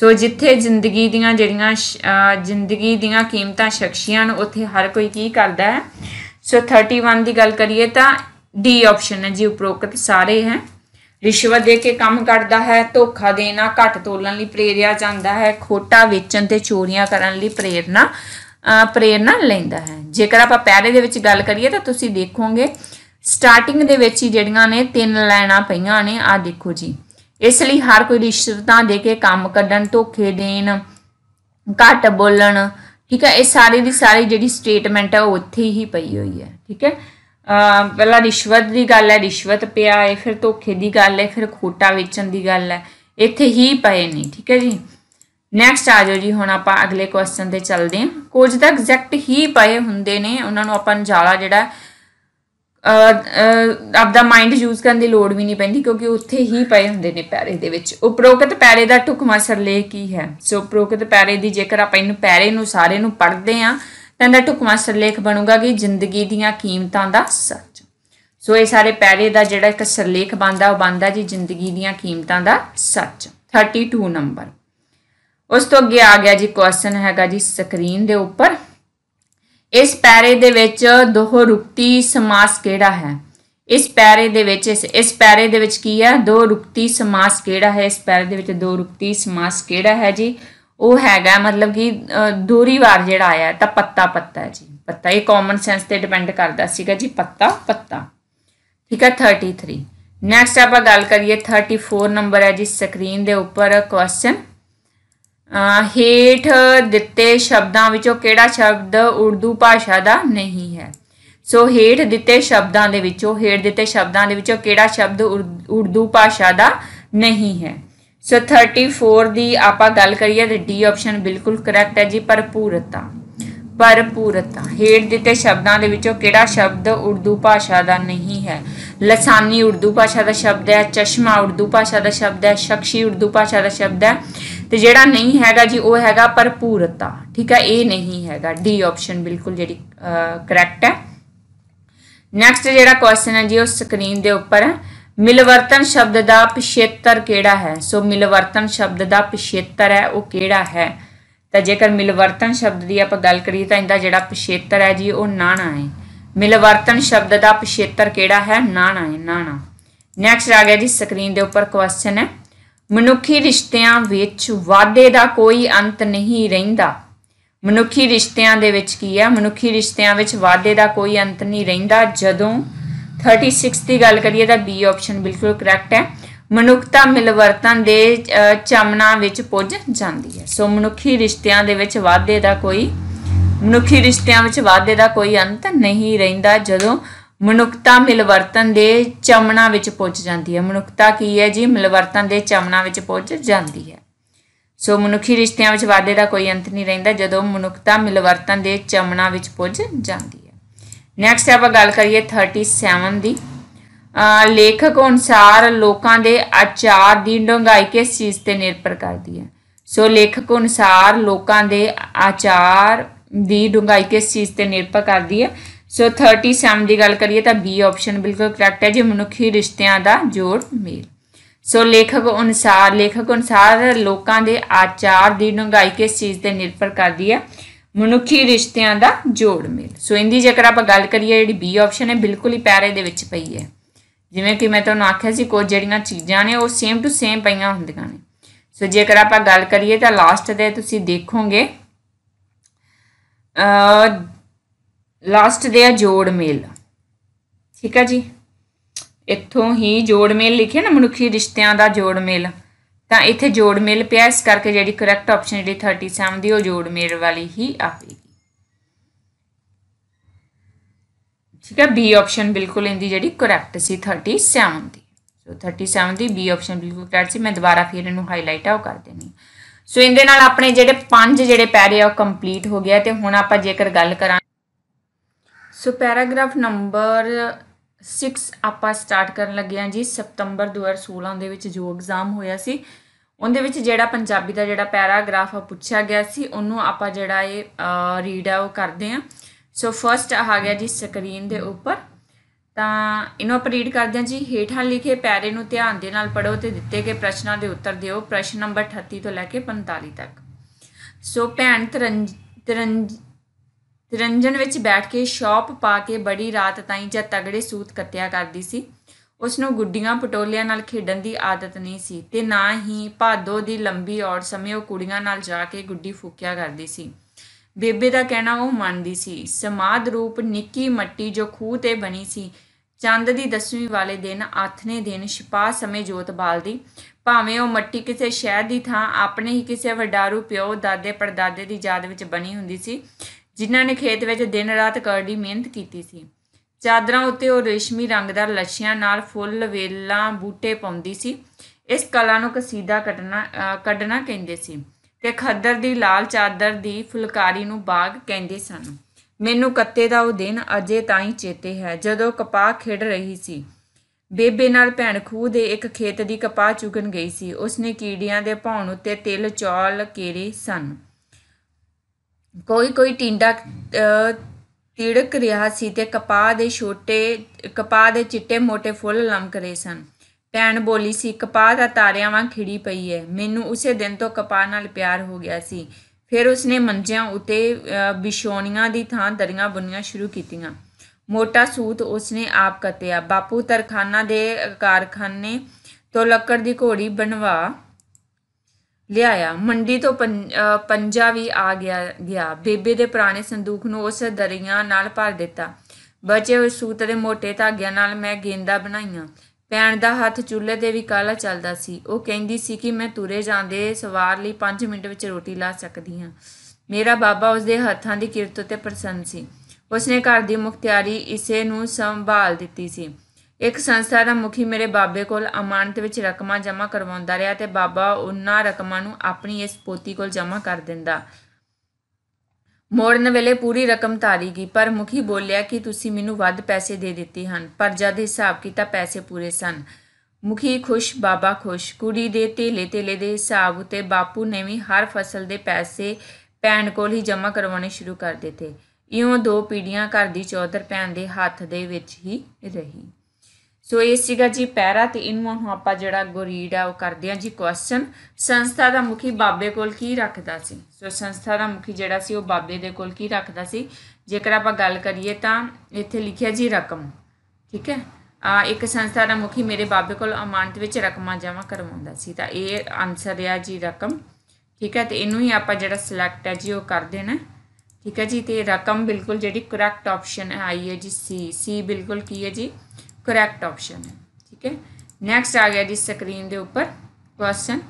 Speaker 1: ਸੋ ਜਿੱਥੇ ਜ਼ਿੰਦਗੀ ਦੀਆਂ ਜਿਹੜੀਆਂ ਜ਼ਿੰਦਗੀ ਦੀਆਂ ਕੀਮਤਾਂ ਸ਼ਖਸੀਆਂ ਹਨ ਉੱਥੇ ਹਰ ਕੋਈ ਕੀ ਕਰਦਾ ਹੈ ਸੋ 31 ਦੀ ਗੱਲ ਕਰੀਏ ਤਾਂ ਡੀ ਆਪਸ਼ਨ ਹੈ ਜੀ ਉਪਰੋਕਤ ਸਾਰੇ ਹੈ ਰਿਸ਼ਵਤ ਦੇ ਕੇ ਕੰਮ ਕਰਦਾ ਹੈ ਧੋਖਾ ਦੇਣਾ ਘੱਟ ਤੋਲਣ ਲਈ ਪ੍ਰੇਰਿਆ ਜਾਂਦਾ ਹੈ ਖੋਟਾ ਵੇਚਣ ਤੇ ਚੋਰੀਆਂ ਕਰਨ ਲਈ ਪ੍ਰੇਰਨਾ ਪ੍ਰੇਰਣਾ ਲੈਂਦਾ ਹੈ ਜੇਕਰ ਆਪਾਂ ਪੈਰੇ ਦੇ ਵਿੱਚ ਗੱਲ ਕਰੀਏ ਤਾਂ ਤੁਸੀਂ ਦੇਖੋਗੇ ਸਟਾਰਟਿੰਗ ਦੇ ਵਿੱਚ ਹੀ ਜਿਹੜੀਆਂ ਨੇ ਤਿੰਨ ਲੈਣਾ ਪਈਆਂ ਨੇ ਆ ਦੇਖੋ ਜੀ ਇਸ ਲਈ ਹਰ ਕੋਈ ਰਿਸ਼ਵਤਾਂ ਦੇ ਕੇ ਕੰਮ ਕੱਢਣ ਧੋਖੇ ਦੇਣ ਘੱਟ ਬੋਲਣ ਠੀਕ ਹੈ ਇਹ ਸਾਰੀ ਦੀ ਸਾਰੀ ਜਿਹੜੀ ਸਟੇਟਮੈਂਟ ਹੈ ਉਹ ਉੱਥੇ ਹੀ ਪਈ ਹੋਈ ਹੈ ਠੀਕ ਹੈ ਪਹਿਲਾਂ ਰਿਸ਼ਵਤ ਦੀ ਗੱਲ ਹੈ ਰਿਸ਼ਵਤ ਪਿਆ ਹੈ ਫਿਰ ਧੋਖੇ ਦੀ ਗੱਲ ਹੈ ਫਿਰ ਖੋਟਾ ਵੇਚਣ ਦੀ ਗੱਲ ਹੈ ਇੱਥੇ ਹੀ ਪਏ ਨੇ ਠੀਕ ਹੈ ਜੀ ਨੈਕਸਟ ਆ ਜਾਓ ਜੀ ਹੁਣ ਆਪਾਂ ਅਗਲੇ ਕੁਐਸਚਨ ਤੇ ਚੱਲਦੇ ਹਾਂ ਕੁਝ ਤਾਂ ਐਗਜ਼ੈਕਟ ਹੀ ਪਏ ਹੁੰਦੇ ਨੇ ਉਹਨਾਂ ਨੂੰ ਆਪਾਂ ਜਾਲਾ ਜਿਹੜਾ ਆਪਦਾ ਮਾਈਂਡ ਯੂਜ਼ ਕਰਨ ਦੀ ਲੋੜ ਵੀ ਨਹੀਂ ਪੈਂਦੀ ਕਿਉਂਕਿ ਉੱਥੇ ਹੀ ਪਏ ਹੁੰਦੇ ਨੇ ਪੈਰੇ ਦੇ ਵਿੱਚ ਉਪਰੋਕਤ ਪੈਰੇ ਦਾ ਟੁਕਮਾ ਸਰਲੇਖ ਕੀ ਹੈ ਸੋ ਉਪਰੋਕਤ ਪੈਰੇ ਦੀ ਜੇਕਰ ਆਪਾਂ ਇਹਨੂੰ ਪੈਰੇ ਨੂੰ ਸਾਰੇ ਨੂੰ ਪੜ੍ਹਦੇ ਆ ਤਾਂ ਦਾ ਟੁਕਮਾ ਸਰਲੇਖ ਬਣੂਗਾ ਕਿ ਜ਼ਿੰਦਗੀ ਦੀਆਂ ਕੀਮਤਾਂ ਦਾ ਸੱਚ ਸੋ ਇਹ ਸਾਰੇ ਪੈਰੇ ਦਾ ਜਿਹੜਾ ਇੱਕ ਸਰਲੇਖ ਬਣਦਾ ਉਹ ਬਣਦਾ ਜੀ ਜ਼ਿੰਦਗੀ ਦੀਆਂ ਕੀਮਤਾਂ ਦਾ ਸੱਚ 32 ਨੰਬਰ ਉਸ ਤੋਂ ਅੱਗੇ ਆ ਗਿਆ ਜੀ ਕੁਐਸਚਨ ਹੈਗਾ ਜੀ ਸਕਰੀਨ ਦੇ ਉੱਪਰ ਇਸ ਪੈਰੇ ਦੇ ਵਿੱਚ ਦੋ ਰੁਕਤੀ ਸਮਾਸ ਕਿਹੜਾ ਹੈ ਇਸ ਪੈਰੇ ਦੇ ਵਿੱਚ ਇਸ ਇਸ ਪੈਰੇ ਦੇ ਵਿੱਚ ਕੀ ਹੈ ਦੋ ਰੁਕਤੀ ਸਮਾਸ ਕਿਹੜਾ ਹੈ ਇਸ ਪੈਰੇ ਦੇ ਵਿੱਚ ਦੋ ਰੁਕਤੀ ਸਮਾਸ ਕਿਹੜਾ ਹੈ ਜੀ ਉਹ ਹੈਗਾ ਮਤਲਬ ਕਿ ਦੂਰੀ ਵਾਰ ਜਿਹੜਾ ਆਇਆ ਤਾਂ ਪੱਤਾ ਪੱਤਾ ਹੈ ਜੀ ਪੱਤਾ ਇਹ ਕਾਮਨ ਸੈਂਸ ਤੇ ਡਿਪੈਂਡ ਕਰਦਾ ਸੀਗਾ ਜੀ ਪੱਤਾ ਪੱਤਾ ਠੀਕ ਹੈ 33 ਨੈਕਸਟ ਆਪਾਂ ਗੱਲ ਕਰੀਏ 34 ਨੰਬਰ ਹੈ ਜੀ ਸਕਰੀਨ ਦੇ ਉੱਪਰ ਕੁਐਸਚਨ ਹੇਠ ਦਿੱਤੇ ਸ਼ਬਦਾਂ ਵਿੱਚੋਂ ਕਿਹੜਾ ਸ਼ਬਦ ਉਰਦੂ ਭਾਸ਼ਾ ਦਾ ਨਹੀਂ ਹੈ ਸੋ ਹੇਠ ਦਿੱਤੇ ਸ਼ਬਦਾਂ ਦੇ ਵਿੱਚੋਂ ਹੇਠ ਦਿੱਤੇ ਸ਼ਬਦਾਂ ਦੇ ਵਿੱਚੋਂ ਕਿਹੜਾ ਸ਼ਬਦ ਉਰਦੂ ਭਾਸ਼ਾ ਦਾ ਨਹੀਂ ਹੈ ਸੋ 34 ਦੀ ਆਪਾਂ ਗੱਲ ਕਰੀਏ ਤੇ ਡੀ ਆਪਸ਼ਨ ਬਿਲਕੁਲ ਕਰੈਕਟ ਹੈ ਜੀ ਭਰਪੂਰਤਾ ਭਰਪੂਰਤਾ ਹੇਠ ਦਿੱਤੇ ਸ਼ਬਦਾਂ ਦੇ ਵਿੱਚੋਂ ਕਿਹੜਾ ਸ਼ਬਦ ਉਰਦੂ ਭਾਸ਼ਾ ਦਾ ਨਹੀਂ ਹੈ ਲਸਾਨੀ ਉਰਦੂ ਭਾਸ਼ਾ ਦਾ ਸ਼ਬਦ ਹੈ ਚਸ਼ਮਾ ਉਰਦੂ ਭਾਸ਼ਾ ਦਾ ਸ਼ਬਦ ਹੈ ਸ਼ਖਸ਼ੀ ਉਰਦੂ ਭਾਸ਼ਾ ਦਾ ਸ਼ਬਦ ਹੈ ਤੇ ਜਿਹੜਾ ਨਹੀਂ ਹੈਗਾ ਜੀ ਉਹ ਹੈਗਾ ਭਰਪੂਰਤਾ ਠੀਕ ਹੈ ਇਹ ਨਹੀਂ ਹੈਗਾ ਡੀ ਆਪਸ਼ਨ ਬਿਲਕੁਲ ਜਿਹੜੀ ਕਰੈਕਟ ਹੈ ਨੈਕਸਟ ਜਿਹੜਾ ਕੁਐਸਚਨ ਹੈ ਜੀ ਉਹ ਸਕਰੀਨ ਦੇ ਉੱਪਰ ਹੈ ਮਿਲਵਰਤਨ ਸ਼ਬਦ ਦਾ ਪਿਛੇਤਰ ਕਿਹੜਾ ਹੈ ਸੋ ਮਿਲਵਰਤਨ ਸ਼ਬਦ ਦਾ ਪਿਛੇਤਰ ਹੈ ਉਹ ਕਿਹੜਾ ਹੈ ਤਾਂ ਜੇਕਰ ਮਿਲਵਰਤਨ ਸ਼ਬਦ ਦੀ ਆਪਾਂ ਗੱਲ ਕਰੀਏ ਤਾਂ ਇਹਦਾ ਜਿਹੜਾ ਪਿਛੇਤਰ ਹੈ ਜੀ ਉਹ ਨਾਣਾ ਹੈ ਮਿਲਵਰਤਨ ਸ਼ਬਦ ਦਾ ਪਛੇਤਰ ਕਿਹੜਾ ਹੈ ਨਾਣਾ ਹੈ ਨਾਣਾ ਨੈਕਸਟ ਆ ਗਿਆ ਜੀ ਸਕਰੀਨ ਦੇ ਉੱਪਰ ਕੁਐਸਚਨ ਹੈ ਮਨੁੱਖੀ ਰਿਸ਼ਤਿਆਂ ਵਿੱਚ ਵਾਅਦੇ ਦਾ ਕੋਈ ਅੰਤ ਨਹੀਂ ਰਹਿੰਦਾ ਮਨੁੱਖੀ ਰਿਸ਼ਤਿਆਂ ਦੇ ਵਿੱਚ ਕੀ ਹੈ ਮਨੁੱਖੀ ਰਿਸ਼ਤਿਆਂ ਵਿੱਚ ਵਾਅਦੇ ਦਾ ਕੋਈ ਅੰਤ ਨਹੀਂ ਰਹਿੰਦਾ ਜਦੋਂ 36 ਦੀ ਗੱਲ ਕਰੀਏ ਤਾਂ ਬੀ ਆਪਸ਼ਨ ਬਿਲਕੁਲ ਕਰੈਕਟ ਹੈ ਮਨੁੱਖਤਾ ਮਿਲਵਰਤਨ ਦੇ ਚਮਨਾ ਵਿੱਚ ਪੁੱਜ ਜਾਂਦੀ ਹੈ ਸੋ ਮਨੁੱਖੀ ਰਿਸ਼ਤਿਆਂ ਦੇ ਵਿੱਚ ਵਾਅਦੇ ਦਾ ਕੋਈ ਮਨੁੱਖੀ ਰਿਸ਼ਤਿਆਂ ਵਿੱਚ ਵਾਅਦੇ ਦਾ ਕੋਈ ਅੰਤ ਨਹੀਂ ਰਹਿੰਦਾ ਜਦੋਂ ਮਨੁੱਖਤਾ ਮਿਲਵਰਤਨ ਦੇ ਚਮਣਾ ਵਿੱਚ ਪਹੁੰਚ ਜਾਂਦੀ ਹੈ ਮਨੁੱਖਤਾ ਕੀ ਹੈ ਜੀ ਮਿਲਵਰਤਨ ਦੇ ਚਮਣਾ ਵਿੱਚ ਪਹੁੰਚ ਜਾਂਦੀ ਹੈ ਸੋ ਮਨੁੱਖੀ ਰਿਸ਼ਤਿਆਂ ਵਿੱਚ ਵਾਅਦੇ ਦਾ ਕੋਈ ਅੰਤ ਨਹੀਂ ਰਹਿੰਦਾ ਜਦੋਂ ਮਨੁੱਖਤਾ ਮਿਲਵਰਤਨ ਦੇ ਚਮਣਾ ਵਿੱਚ ਪਹੁੰਚ ਜਾਂਦੀ ਹੈ ਨੈਕਸਟ ਆਪਾਂ ਗੱਲ ਕਰੀਏ 37 ਦੀ ਲੇਖਕ ਅਨੁਸਾਰ ਲੋਕਾਂ ਦੇ ਆਚਾਰ ਦੀ ਡੰਗਾਈ ਕਿਸ ਚੀਜ਼ ਤੇ ਨਿਰਭਰ ਕਰਦੀ ਹੈ ਸੋ ਲੇਖਕ ਅਨੁਸਾਰ ਲੋਕਾਂ ਦੇ ਆਚਾਰ ਦੀ ਡੂੰਘਾਈ ਕਿਸ ਚੀਜ਼ ਤੇ ਨਿਰਭਰ ਕਰਦੀ ਹੈ ਸੋ 37 ਦੀ ਗੱਲ ਕਰੀਏ ਤਾਂ ਬੀ ਆਪਸ਼ਨ ਬਿਲਕੁਲ ਕਰੈਕਟ ਹੈ ਜੇ ਮਨੁੱਖੀ ਰਿਸ਼ਤਿਆਂ ਦਾ ਜੋੜ ਮੇਲ ਸੋ ਲੇਖਕ ਅਨੁਸਾਰ ਲੇਖਕ ਅਨੁਸਾਰ ਲੋਕਾਂ ਦੇ ਆਚਾਰ ਦੀ ਡੂੰਘਾਈ ਕਿਸ ਚੀਜ਼ ਤੇ ਨਿਰਭਰ ਕਰਦੀ ਹੈ ਮਨੁੱਖੀ ਰਿਸ਼ਤਿਆਂ ਦਾ ਜੋੜ ਮੇਲ ਸੋ ਇੰਦੀ ਜੇਕਰ ਆਪਾਂ ਗੱਲ ਕਰੀਏ ਜਿਹੜੀ ਬੀ ਆਪਸ਼ਨ ਹੈ ਬਿਲਕੁਲ ਹੀ ਪੈਰੇ ਦੇ ਵਿੱਚ ਪਈ ਹੈ ਜਿਵੇਂ ਕਿ ਮੈਂ ਤੁਹਾਨੂੰ ਆਖਿਆ ਸੀ ਕੋਈ ਜਿਹੜੀਆਂ ਚੀਜ਼ਾਂ ਨੇ ਉਹ ਸੇਮ ਟੂ ਸੇਮ ਪਈਆਂ ਹੁੰਦੀਆਂ ਨੇ ਸੋ ਜੇਕਰ ਆਪਾਂ ਗੱਲ ਕਰੀਏ ਤਾਂ ਲਾਸਟ ਦੇ ਤੁਸੀਂ ਦੇਖੋਗੇ ਲਾਸਟ ਦੇ ਆ ਜੋੜ ਮੇਲ ਠੀਕ ਆ ਜੀ ਇੱਥੋਂ ਹੀ ਜੋੜ ਮੇਲ ਲਿਖਿਆ ਨਾ ਮਨੁੱਖੀ ਰਿਸ਼ਤਿਆਂ ਦਾ ਜੋੜ ਮੇਲ ਤਾਂ ਇੱਥੇ ਜੋੜ ਮੇਲ ਪਿਆ ਇਸ ਕਰਕੇ ਜਿਹੜੀ ਕਰੈਕਟ ਆਪਸ਼ਨ ਜਿਹੜੀ 37 ਦੀ ਉਹ ਜੋੜ ਮੇਲ ਵਾਲੀ ਹੀ ਆਵੇਗੀ ਠੀਕ ਹੈ ਬੀ ਆਪਸ਼ਨ ਬਿਲਕੁਲ ਇਹਦੀ ਜਿਹੜੀ ਕਰੈਕਟ ਸੀ 37 ਦੀ ਸੋ 37 ਦੀ ਬੀ ਆਪਸ਼ਨ ਬਿਲਕੁਲ ਕਰੈਕਟ ਸੀ ਮੈਂ ਦੁਬਾਰਾ ਫਿਰ ਇਹਨੂੰ ਹਾਈਲਾਈਟ ਆਉ ਕਰ ਦੇਣੀ ਸੋ ਇਹਦੇ ਨਾਲ ਆਪਣੇ ਜਿਹੜੇ ਪੰਜ ਜਿਹੜੇ ਪੈਰੇ ਆ ਕੰਪਲੀਟ ਹੋ ਗਿਆ ਤੇ ਹੁਣ ਆਪਾਂ ਜੇਕਰ ਗੱਲ ਕਰਾਂ ਸੋ ਪੈਰਾਗ੍ਰਾਫ ਨੰਬਰ 6 ਆਪਾਂ ਸਟਾਰਟ ਕਰਨ ਲੱਗੇ ਆ ਜੀ ਸਤੰਬਰ 2016 ਦੇ ਵਿੱਚ ਜੋ ਐਗਜ਼ਾਮ ਹੋਇਆ ਸੀ ਉਹਦੇ ਵਿੱਚ ਜਿਹੜਾ ਪੰਜਾਬੀ ਦਾ ਜਿਹੜਾ ਪੈਰਾਗ੍ਰਾਫ ਆ ਪੁੱਛਿਆ ਗਿਆ ਸੀ ਉਹਨੂੰ ਆਪਾਂ ਜਿਹੜਾ ਇਹ ਰੀਡ ਆ ਉਹ ਕਰਦੇ ਆ ਸੋ ਫਰਸਟ ਆ ਗਿਆ ਜੀ ਸਕਰੀਨ ਦੇ ਉੱਪਰ ਤਾਂ ਇਹਨੂੰ ਆਪਾਂ ਰੀਡ ਕਰਦੇ ਹਾਂ ਜੀ ਹੇਠਾਂ ਲਿਖੇ ਪੈਰੇ ਨੂੰ ਧਿਆਨ ਦੇ ਨਾਲ ਪੜੋ ਤੇ ਦਿੱਤੇ ਗਏ ਪ੍ਰਸ਼ਨਾਂ ਦੇ ਉੱਤਰ ਦਿਓ ਪ੍ਰਸ਼ਨ ਨੰਬਰ 38 ਤੋਂ ਲੈ ਕੇ 45 ਤੱਕ ਸੋ ਭੈਣ ਤਰੰਜ ਤਰੰਜਨ ਵਿੱਚ ਬੈਠ ਕੇ ਸ਼ੌਪ ਪਾ ਕੇ ਬੜੀ ਰਾਤ ਤਾਈਂ ਜਾਂ ਤਗੜੇ ਸੂਤ ਕੱਤਿਆ ਕਰਦੀ ਸੀ ਉਸ ਨੂੰ ਗੁੱਡੀਆਂ ਪਟੋਲਿਆਂ ਨਾਲ ਖੇਡਣ ਦੀ ਆਦਤ ਨਹੀਂ ਸੀ ਤੇ ਨਾ ਹੀ ਭਾਦੋ ਦੀ ਲੰਬੀ ਔਰ ਸਮੇਂ ਉਹ ਕੁੜੀਆਂ ਨਾਲ ਜਾ ਕੇ ਗੁੱਡੀ ਫੂਕਿਆ ਕਰਦੀ ਸੀ ਬੇਬੇ ਦਾ ਕਹਿਣਾ ਉਹ ਮੰਨਦੀ ਸੀ ਸਮਾਦ ਰੂਪ ਨਿੱਕੀ ਮੱਟੀ ਜੋ ਖੂਹ ਤੇ ਬਣੀ ਸੀ ਚੰਦ ਦੀ ਦਸਵੀਂ ਵਾਲੇ ਦਿਨ ਆਥਨੇ ਦਿਨ ਛਪਾ ਸਮੇ ਜੋਤ ਬਾਲਦੀ ਭਾਵੇਂ ਉਹ ਮੱਟੀ ਕਿਸੇ ਸ਼ਹਿਰ ਦੀ ਥਾਂ ਆਪਣੇ ਹੀ ਕਿਸੇ ਵਡਾਰੂ ਪਿਓ ਦਾਦੇ ਪਰਦਾਦੇ ਦੀ ਯਾਦ ਵਿੱਚ ਬਣੀ ਹੁੰਦੀ ਸੀ ਜਿਨ੍ਹਾਂ ਨੇ ਖੇਤ ਵਿੱਚ ਦਿਨ ਰਾਤ ਕਰਦੀ ਮਿਹਨਤ ਕੀਤੀ ਸੀ ਚਾਦਰਾਂ ਉੱਤੇ ਉਹ ਰੇਸ਼ਮੀ ਰੰਗਦਾਰ ਲੱਛਿਆਂ ਨਾਲ ਫੁੱਲ ਵੇਲਾਂ ਬੂਟੇ ਪਾਉਂਦੀ ਸੀ ਇਸ ਕਲਾ ਨੂੰ ਕਸੀਦਾ ਕੱਟਣਾ ਕੱਢਣਾ ਕਹਿੰਦੇ ਸੀ ਤੇ ਖੱਦਰ ਦੀ ਲਾਲ ਚਾਦਰ ਦੀ ਫੁਲਕਾਰੀ ਨੂੰ ਬਾਗ ਕਹਿੰਦੇ ਸਨ ਮੈਨੂੰ ਕੱਤੇ ਦਾ ਉਹ ਦਿਨ ਅਜੇ ਤਾਈਂ ਚੇਤੇ ਹੈ ਜਦੋਂ ਕਪਾਹ ਖਿੜ ਰਹੀ ਸੀ ਬੇਬੇ ਨਾਲ ਭੈਣ ਖੂਹ ਦੇ ਇੱਕ ਖੇਤ ਦੀ ਕਪਾਹ ਚੁਗਣ ਗਈ ਸੀ ਉਸਨੇ ਕੀੜੀਆਂ ਦੇ ਭੌਣ ਉੱਤੇ ਤਿਲ ਚੌਲ ਕੇਰੇ ਸਨ ਕੋਈ ਕੋਈ ਟਿੰਡਾ ਤਿੜਕ ਰਿਹਾ ਸੀ ਤੇ ਕਪਾਹ ਦੇ ਛੋਟੇ ਕਪਾਹ ਦੇ ਚਿੱਟੇ ਮੋٹے ਫੁੱਲ ਲੰਮਕ ਰਹੇ ਸਨ ਭੈਣ ਬੋਲੀ ਸੀ ਕਪਾਹ ਦਾ ਤਾਰਿਆਂ ਵਾਂ ਖਿੜੀ ਪਈ ਹੈ ਮੈਨੂੰ ਉਸੇ ਦਿਨ ਤੋਂ ਕਪਾਹ ਨਾਲ ਪਿਆਰ ਹੋ ਗਿਆ ਸੀ ਫਿਰ ਉਸਨੇ ਮੰਜਿਆਂ ਉਤੇ ਬਿਛੋਣੀਆਂ ਦੀ ਥਾਂ ਦਰੀਆਂ ਬੁਨੀਆਂ ਸ਼ੁਰੂ ਕੀਤੀਆਂ ਮੋਟਾ ਸੂਤ ਉਸਨੇ ਆਪ ਕੱਤਿਆ ਬਾਪੂ ਤਰਖਾਨਾ ਦੇ ਕਾਰਖਾਨੇ ਤੋਂ ਲੱਕੜ ਦੀ ਘੋੜੀ ਬਣਵਾ ਲਿਆਇਆ ਮੰਡੀ ਤੋਂ ਪੰਜਾ ਵੀ ਆ ਗਿਆ ਗਿਆ ਬੇਬੇ ਦੇ ਪੁਰਾਣੇ ਸੰਦੂਕ ਨੂੰ ਉਸ ਦਰੀਆਂ ਨਾਲ ਭਰ ਦਿੱਤਾ ਬਚੇ ਹੋਏ ਸੂਤ ਦੇ ਮੋਟੇ ਧਾਗਿਆਂ ਨਾਲ ਮੈਂ ਗੇਂਦਾ ਬਣਾਈਆਂ ਭੈਣ ਦਾ ਹੱਥ ਚੁੱਲ੍ਹੇ ਦੇ ਵੀ ਕਾਲਾ ਚੱਲਦਾ ਸੀ ਉਹ ਕਹਿੰਦੀ ਸੀ ਕਿ ਮੈਂ ਤੁਰੇ ਜਾਂਦੇ ਸਵਾਰ ਲਈ 5 ਮਿੰਟ ਵਿੱਚ ਰੋਟੀ ਲਾ ਸਕਦੀ ਹਾਂ ਮੇਰਾ ਬਾਬਾ ਉਸਦੇ ਹੱਥਾਂ ਦੀ ਕਿਰਤ ਉਤੇ ਪ੍ਰਸੰਨ ਸੀ ਉਸਨੇ ਘਰ ਦੀ ਮੁਖਤਿਆਰੀ ਇਸੇ ਨੂੰ ਸੰਭਾਲ ਦਿੱਤੀ ਸੀ ਇੱਕ ਸੰਸਥਾ ਦਾ ਮੁਖੀ ਮੇਰੇ ਬਾਬੇ ਕੋਲ ਅਮਾਨਤ ਵਿੱਚ ਰਕਮਾਂ ਜਮ੍ਹਾਂ ਕਰਵਾਉਂਦਾ ਰਿਹਾ ਤੇ ਬਾਬਾ ਉਹਨਾਂ ਰਕਮਾਂ ਨੂੰ ਆਪਣੀ ਇਸ ਪੋਤੀ ਕੋਲ ਜਮ੍ਹਾਂ ਕਰ ਦਿੰਦਾ ਮੋੜਨ ਵੇਲੇ ਪੂਰੀ ਰਕਮ ਤਾਰੀ ਗਈ ਪਰ ਮੁਖੀ ਬੋਲਿਆ ਕਿ ਤੁਸੀਂ ਮੈਨੂੰ ਵੱਧ ਪੈਸੇ ਦੇ ਦਿੱਤੇ ਹਨ ਪਰ ਜਦ ਹਿਸਾਬ ਕੀਤਾ ਪੈਸੇ ਪੂਰੇ ਸਨ ਮੁਖੀ ਖੁਸ਼ ਬਾਬਾ ਖੁਸ਼ ਕੁੜੀ ਦੇ ਤੇਲੇ ਤੇਲੇ ਦੇ ਹਿਸਾਬ ਉਤੇ ਬਾਪੂ ਨੇ ਵੀ ਹਰ ਫਸਲ ਦੇ ਪੈਸੇ ਭੈਣ ਕੋਲ ਹੀ ਜਮ੍ਹਾਂ ਕਰਵਾਉਣੇ ਸ਼ੁਰੂ ਕਰ ਦਿੱਤੇ ਇਉਂ ਦੋ ਪੀੜੀਆਂ ਘਰ ਦੀ ਚੌਧਰ ਭੈਣ ਦੇ ਹੱਥ ਦੇ ਵਿੱਚ ਹੀ ਰਹੀ ਸੋ ਇਹ ਸੀਗਾ ਜੀ ਪੈਰਾ ਤੇ ਇਹਨੂੰ ਹੁਣ ਆਪਾਂ ਜਿਹੜਾ ਗੋਰੀਡ ਆ ਉਹ ਕਰਦੇ ਆ ਜੀ ਕੁਐਸਚਨ ਸੰਸਥਾ ਦਾ ਮੁਖੀ ਬਾਬੇ ਕੋਲ ਕੀ ਰੱਖਦਾ ਸੀ ਸੋ ਸੰਸਥਾ ਦਾ ਮੁਖੀ ਜਿਹੜਾ ਸੀ ਉਹ ਬਾਬੇ ਦੇ ਕੋਲ ਕੀ ਰੱਖਦਾ ਸੀ ਜੇਕਰ ਆਪਾਂ ਗੱਲ ਕਰੀਏ ਤਾਂ ਇੱਥੇ ਲਿਖਿਆ ਜੀ ਰਕਮ ਠੀਕ ਹੈ ਆ ਇੱਕ ਸੰਸਥਾ ਦਾ ਮੁਖੀ ਮੇਰੇ ਬਾਬੇ ਕੋਲ ਅਮਾਨਤ ਵਿੱਚ ਰਕਮਾਂ ਜਮ੍ਹਾਂ ਕਰਵਾਉਂਦਾ ਸੀ ਤਾਂ ਇਹ ਆਨਸਰ ਆ ਜੀ ਰਕਮ ਠੀਕ ਹੈ ਤੇ ਇਹਨੂੰ ਹੀ ਆਪਾਂ ਜਿਹੜਾ ਸਿਲੈਕਟ ਹੈ ਜੀ ਉਹ ਕਰ ਦੇਣਾ ਠੀਕ ਹੈ ਜੀ ਤੇ ਰਕਮ ਬਿਲਕੁਲ ਜਿਹੜੀ ਕਰੈਕਟ ਆਪਸ਼ਨ ਹੈ ਆਈ ਹੈ ਜੀ ਸੀ ਸੀ ਬਿਲਕੁਲ ਕੀ ਹੈ ਜੀ ਕਰੈਕਟ ਆਪਸ਼ਨ ਹੈ ਠੀਕ ਹੈ ਨੈਕਸਟ ਆ ਗਿਆ ਜੀ ਸਕਰੀਨ ਦੇ ਉੱਪਰ ਕੁਐਸਚਨ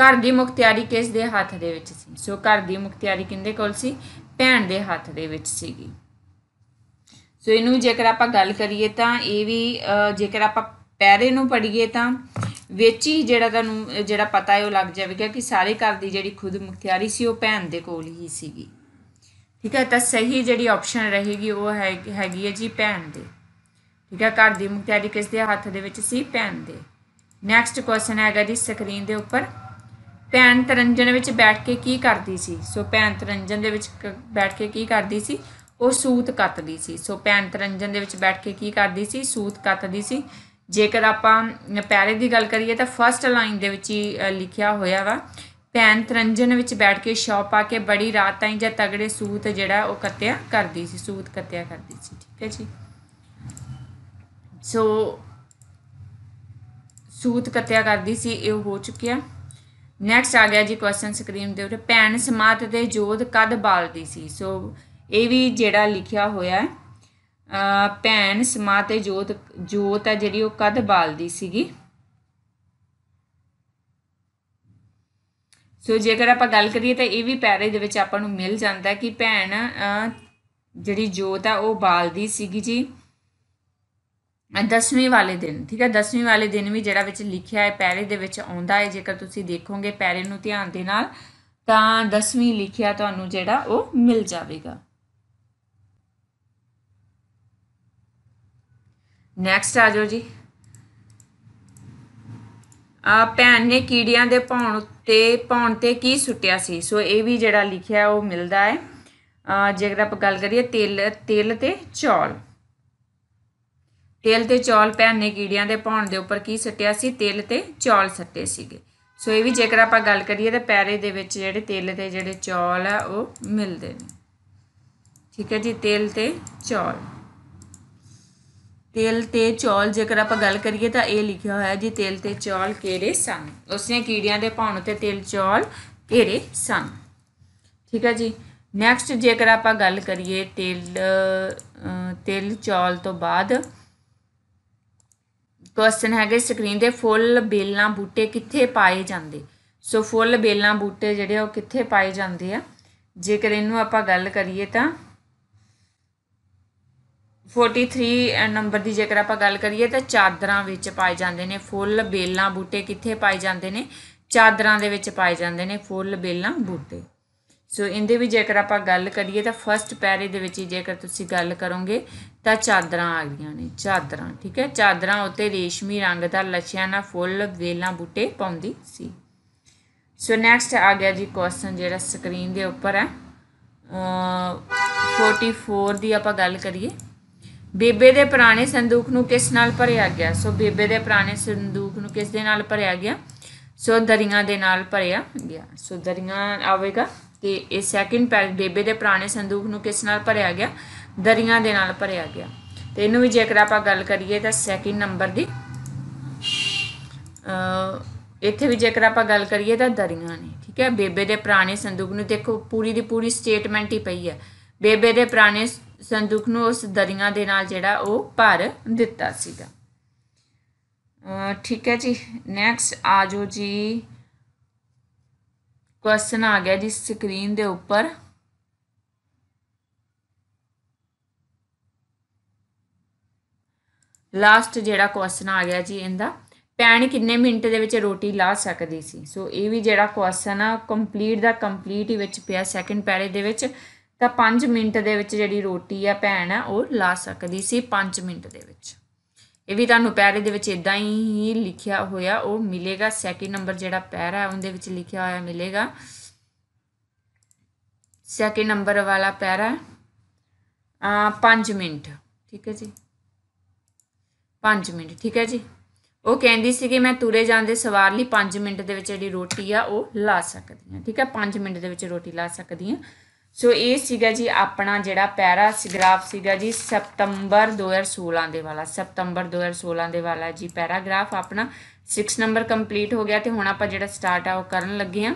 Speaker 1: ਘਰ ਦੀ ਮੁਖਤਿਆਰੀ ਕਿਸ ਦੇ ਹੱਥ ਦੇ ਵਿੱਚ ਸੀ ਸੋ ਘਰ ਦੀ ਮੁਖਤਿਆਰੀ ਕਿੰਦੇ ਕੋਲ ਸੀ ਭੈਣ ਦੇ ਹੱਥ ਦੇ ਵਿੱਚ ਸੀਗੀ ਸੋ ਇਹਨੂੰ ਜੇਕਰ ਆਪਾਂ ਗੱਲ ਕਰੀਏ ਤਾਂ ਇਹ ਵੀ ਜੇਕਰ ਆਪਾਂ ਪੈਰੇ ਨੂੰ ਪੜੀਏ ਤਾਂ ਵਿੱਚ ਹੀ ਜਿਹੜਾ ਤੁਹਾਨੂੰ ਜਿਹੜਾ ਪਤਾ ਹੈ ਉਹ ਲੱਗ ਜਾਵੇਗਾ ਕਿ ਸਾਰੇ ਘਰ ਦੀ ਜਿਹੜੀ ਖੁਦ ਮੁਖਤਿਆਰੀ ਸੀ ਉਹ ਭੈਣ ਦੇ ਕੋਲ ਹੀ ਸੀਗੀ ਠੀਕ ਹੈ ਤਾਂ ਸਹੀ ਜਿਹੜੀ ਆਪਸ਼ਨ ਰਹੇਗੀ ਉਹ ਹੈਗੀ ਹੈ ਜੀ ਭੈਣ ਦੇ ਠੀਕ ਹੈ ਘਰ ਦੀ ਮੁਖਤਿਆਰੀ ਕਿਸ ਦੇ ਹੱਥ ਦੇ ਵਿੱਚ ਸੀ ਭੈਣ ਦੇ ਨੈਕਸਟ ਕੁਐਸਚਨ ਹੈਗਾ ਜੀ ਸਕਰੀਨ ਦੇ ਉੱਪਰ ਭੈਣ ਤਰੰਜਨ ਵਿੱਚ ਬੈਠ ਕੇ ਕੀ ਕਰਦੀ ਸੀ ਸੋ ਭੈਣ ਤਰੰਜਨ ਦੇ ਵਿੱਚ ਬੈਠ ਕੇ ਕੀ ਕਰਦੀ ਸੀ ਉਹ ਸੂਤ ਕੱਤਦੀ ਸੀ ਸੋ ਭੈਣ ਤਰੰਜਨ ਦੇ ਵਿੱਚ ਬੈਠ ਕੇ ਕੀ ਕਰਦੀ ਸੀ ਸੂਤ ਕੱਤਦੀ ਸੀ ਜੇਕਰ ਆਪਾਂ ਪੈਰੇ ਦੀ ਗੱਲ ਕਰੀਏ ਤਾਂ ਫਰਸਟ ਲਾਈਨ ਦੇ ਵਿੱਚ ਹੀ ਲਿਖਿਆ ਹੋਇਆ ਵਾ ਭੈਣ ਤਰੰਜਨ ਵਿੱਚ ਬੈਠ ਕੇ ਸ਼ੌਪ ਆ ਕੇ ਬੜੀ ਰਾਤ ਤਾਈਂ ਜਾਂ ਤਗੜੇ ਸੂਤ ਜਿਹੜਾ ਉਹ ਕੱਤਿਆ ਕਰਦੀ ਸੀ ਸੂਤ ਕੱਤਿਆ ਕਰਦੀ ਸੀ ਠੀਕ ਹੈ ਜੀ ਸੋ ਸੂਤ ਕੱਤਿਆ ਕਰਦੀ ਸੀ ਇਹ ਹੋ ਚੁੱਕਿਆ ਨੈਕਸਟ ਆ ਗਿਆ ਜੀ ਕੁਐਸਚਨ ਸਕਰੀਨ ਦੇ ਉੱਤੇ ਭੈਣ ਸਮਾਤ ਦੇ ਜੋਧ ਕਦ ਬਾਲਦੀ ਸੀ ਸੋ ਇਹ ਵੀ ਜਿਹੜਾ ਲਿਖਿਆ ਹੋਇਆ ਹੈ ਭੈਣ ਸਮਾਤ ਦੇ ਜੋਤ ਜੋਤ ਹੈ ਜਿਹੜੀ ਉਹ ਕਦ ਬਾਲਦੀ ਸੀਗੀ ਸੋ ਜੇਕਰ ਆਪਾਂ ਗੱਲ ਕਰੀਏ ਤਾਂ ਇਹ ਵੀ ਪੈਰੇ ਦੇ ਵਿੱਚ ਆਪਾਂ ਨੂੰ ਮਿਲ ਜਾਂਦਾ ਕਿ ਭੈਣ ਜਿਹੜੀ ਜੋਤ ਆ ਉਹ ਬਾਲਦੀ ਸੀਗੀ ਜੀ ਦਸਵੀਂ ਵਾਲੇ ਦਿਨ ਠੀਕ ਹੈ ਦਸਵੀਂ ਵਾਲੇ ਦਿਨ ਵੀ ਜਿਹੜਾ ਵਿੱਚ ਲਿਖਿਆ ਹੈ ਪੈਰੇ ਦੇ ਵਿੱਚ ਆਉਂਦਾ ਹੈ ਜੇਕਰ ਤੁਸੀਂ ਦੇਖੋਗੇ ਪੈਰੇ ਨੂੰ ਧਿਆਨ ਦੇ ਨਾਲ ਤਾਂ ਦਸਵੀਂ ਲਿਖਿਆ ਤੁਹਾਨੂੰ ਜਿਹੜਾ ਉਹ ਮਿਲ ਜਾਵੇਗਾ ਨੈਕਸਟ ਆ ਜੀ ਆ ਭੈਣ ਨੇ ਕੀੜੀਆਂ ਦੇ ਭੌਣ ਤੇ ਭੌਣ ਤੇ ਕੀ ਸੁੱਟਿਆ ਸੀ ਸੋ ਇਹ ਵੀ ਜਿਹੜਾ ਲਿਖਿਆ ਉਹ ਮਿਲਦਾ ਹੈ ਜੇਕਰ ਆਪਾਂ ਗੱਲ ਕਰੀਏ ਤਿਲ ਤਿਲ ਤੇ ਚੌਲ ਤੇਲ ਤੇ ਚੌਲ ਭੈਣ ਨੇ ਕੀੜਿਆਂ ਦੇ ਭੌਣ ਦੇ ਉੱਪਰ ਕੀ ਸੱਟਿਆ ਸੀ ਤੇਲ ਤੇ ਚੌਲ ਸੱਟੇ ਸੀਗੇ ਸੋ ਇਹ ਵੀ ਜੇਕਰ ਆਪਾਂ ਗੱਲ ਕਰੀਏ ਤਾਂ ਪੈਰੇ ਦੇ ਵਿੱਚ ਜਿਹੜੇ ਤੇਲ ਤੇ ਜਿਹੜੇ ਚੌਲ ਆ ਉਹ ਮਿਲਦੇ ਨੇ ਠੀਕ ਹੈ ਜੀ ਤੇਲ ਤੇ ਚੌਲ ਤੇਲ ਤੇ ਚੌਲ ਜੇਕਰ ਆਪਾਂ ਗੱਲ ਕਰੀਏ ਤਾਂ ਇਹ ਲਿਖਿਆ ਹੋਇਆ ਜੀ ਤੇਲ ਤੇ ਚੌਲ ਕਿਹੜੇ ਸਨ ਉਸਨੇ ਕੀੜਿਆਂ ਦੇ ਭੌਣ ਤੇ ਤੇਲ ਚੌਲ ਕਿਹੜੇ ਸਨ ਠੀਕ ਹੈ ਜੀ ਨੈਕਸਟ ਜੇਕਰ ਆਪਾਂ ਗੱਲ ਕਰੀਏ ਤੇਲ ਤੇਲ ਚੌਲ ਤੋਂ ਬਾਅਦ ਕੁਐਸਚਨ ਹੈਗਾ ਸਕਰੀਨ ਦੇ ਫੁੱਲ ਬੇਲਾਂ ਬੂਟੇ ਕਿੱਥੇ ਪਾਏ ਜਾਂਦੇ ਸੋ ਫੁੱਲ ਬੇਲਾਂ ਬੂਟੇ ਜਿਹੜੇ ਉਹ ਕਿੱਥੇ ਪਾਏ ਜਾਂਦੇ ਆ ਜੇਕਰ ਇਹਨੂੰ ਆਪਾਂ ਗੱਲ ਕਰੀਏ ਤਾਂ 43 ਨੰਬਰ ਦੀ ਜੇਕਰ ਆਪਾਂ ਗੱਲ ਕਰੀਏ ਤਾਂ ਚਾਦਰਾਂ ਵਿੱਚ ਪਾਏ ਜਾਂਦੇ ਨੇ ਫੁੱਲ ਬੇਲਾਂ ਬੂਟੇ ਕਿੱਥੇ ਪਾਏ ਜਾਂਦੇ ਨੇ ਚਾਦਰਾਂ ਦੇ ਵਿੱਚ ਪਾਏ ਜਾਂਦੇ ਨੇ ਫੁੱਲ ਬੇਲਾਂ ਬੂਟੇ ਸੋ ਇਹਦੇ ਵੀ ਜੇਕਰ ਆਪਾਂ ਗੱਲ ਕਰੀਏ ਤਾਂ ਫਰਸਟ ਪੈਰੇ ਦੇ ਵਿੱਚ ਜੇਕਰ ਤੁਸੀਂ ਗੱਲ ਕਰੋਗੇ ਤਾਂ ਚਾਦਰਾਂ ਆ ਗਈਆਂ ਨੇ ਚਾਦਰਾਂ ਠੀਕ ਹੈ ਚਾਦਰਾਂ ਉੱਤੇ ਰੇਸ਼ਮੀ ਰੰਗ ਦਾ ਨਾਲ ਫੁੱਲ ਵੇਲਾਂ ਬੂਟੇ ਪਾਉਂਦੀ ਸੀ ਸੋ ਨੈਕਸਟ ਆ ਗਿਆ ਜੀ ਕੁਐਸਚਨ ਜਿਹੜਾ ਸਕਰੀਨ ਦੇ ਉੱਪਰ ਹੈ 44 ਦੀ ਆਪਾਂ ਗੱਲ ਕਰੀਏ ਬੇਬੇ ਦੇ ਪੁਰਾਣੇ ਸੰਦੂਕ ਨੂੰ ਕਿਸ ਨਾਲ ਭਰਿਆ ਗਿਆ ਸੋ ਬੇਬੇ ਦੇ ਪੁਰਾਣੇ ਸੰਦੂਕ ਨੂੰ ਕਿਸ ਦੇ ਨਾਲ ਭਰਿਆ ਗਿਆ ਸੋ ਦਰੀਆਂ ਦੇ ਨਾਲ ਭਰਿਆ ਗਿਆ ਸੋ ਦਰੀਆਂ ਆਵੇਗਾ ਤੇ ਇਹ ਸੈਕਿੰਡ ਪੈਕ ਬੇਬੇ ਦੇ ਪੁਰਾਣੇ ਸੰਦੂਕ ਨੂੰ ਕਿਸ ਨਾਲ ਭਰਿਆ ਗਿਆ ਦਰੀਆਂ ਦੇ ਨਾਲ ਭਰਿਆ ਗਿਆ ਤੇ ਇਹਨੂੰ ਵੀ ਜੇਕਰ ਆਪਾਂ ਗੱਲ ਕਰੀਏ ਤਾਂ ਸੈਕਿੰਡ ਨੰਬਰ ਦੀ ਅ ਇੱਥੇ ਵੀ ਜੇਕਰ ਆਪਾਂ ਗੱਲ ਕਰੀਏ ਤਾਂ ਦਰੀਆਂ ਨੇ ਠੀਕ ਹੈ ਬੇਬੇ ਦੇ ਪੁਰਾਣੇ ਸੰਦੂਕ ਨੂੰ ਦੇਖੋ ਪੂਰੀ ਦੀ ਪੂਰੀ ਸਟੇਟਮੈਂਟ ਹੀ ਪਈ ਹੈ ਬੇਬੇ ਦੇ ਪੁਰਾਣੇ ਸੰਦੂਕ ਨੂੰ ਉਸ ਦਰੀਆਂ ਦੇ ਨਾਲ ਜਿਹੜਾ ਉਹ ਭਰ ਦਿੱਤਾ ਸੀਗਾ ਠੀਕ ਹੈ ਜੀ ਨੈਕਸਟ ਆਜੋ ਜੀ ਕੁਐਸਚਨ ਆ ਗਿਆ ਜੀ ਸਕਰੀਨ ਦੇ ਉੱਪਰ ਲਾਸਟ ਜਿਹੜਾ ਕੁਐਸਚਨ ਆ ਗਿਆ ਜੀ ਇਹਦਾ ਪੈਣ ਕਿੰਨੇ ਮਿੰਟ ਦੇ ਵਿੱਚ ਰੋਟੀ ਲਾ ਸਕਦੀ ਸੀ ਸੋ ਇਹ ਵੀ ਜਿਹੜਾ ਕੁਐਸਚਨ ਆ ਕੰਪਲੀਟ ਦਾ ਕੰਪਲੀਟ ਹੀ ਵਿੱਚ ਪਿਆ ਸੈਕੰਡ ਪੈਰੇ ਦੇ ਵਿੱਚ ਤਾਂ 5 ਮਿੰਟ ਦੇ ਵਿੱਚ ਜਿਹੜੀ ਰੋਟੀ ਆ ਭੈਣ ਆ ਉਹ ਲਾ ਸਕਦੀ ਸੀ 5 ਮਿੰਟ ਦੇ ਵਿੱਚ ਇਹ ਵੀ ਤੁਹਾਨੂੰ ਪੈਰੇ ਦੇ ਵਿੱਚ ਇਦਾਂ ਹੀ ਲਿਖਿਆ ਹੋਇਆ ਉਹ ਮਿਲੇਗਾ ਸੈਕਿੰਡ ਨੰਬਰ ਜਿਹੜਾ ਪੈਰਾ ਹੈ ਉਹਦੇ ਵਿੱਚ ਲਿਖਿਆ ਹੋਇਆ ਮਿਲੇਗਾ ਸੈਕਿੰਡ ਨੰਬਰ ਵਾਲਾ ਪੈਰਾ ਆ 5 ਮਿੰਟ ਠੀਕ ਹੈ ਜੀ 5 ਮਿੰਟ ਠੀਕ ਹੈ ਜੀ ਉਹ ਕਹਿੰਦੀ ਸੀ ਕਿ ਮੈਂ ਤੁਰੇ ਜਾਂਦੇ ਸਵਾਰ ਲਈ 5 ਮਿੰਟ ਦੇ ਵਿੱਚ ਜਿਹੜੀ ਰੋਟੀ ਆ ਉਹ ਲਾ ਸਕਦੀ ਹਾਂ ਠੀਕ ਹੈ 5 ਮਿੰਟ ਦੇ ਵਿੱਚ ਰੋਟੀ ਲਾ ਸਕਦੀ ਹਾਂ ਸੋ ਇਹ ਸੀਗਾ ਜੀ ਆਪਣਾ ਜਿਹੜਾ ਪੈਰਾਗ੍ਰਾਫ ਸੀਗਾ ਜੀ ਸਤੰਬਰ 2016 ਦੇ ਵਾਲਾ ਸਤੰਬਰ 2016 ਦੇ ਵਾਲਾ ਜੀ ਪੈਰਾਗ੍ਰਾਫ ਆਪਣਾ 6 ਨੰਬਰ ਕੰਪਲੀਟ ਹੋ ਗਿਆ ਤੇ ਹੁਣ ਆਪਾਂ ਜਿਹੜਾ ਸਟਾਰਟ ਆ ਉਹ ਕਰਨ ਲੱਗੇ ਆ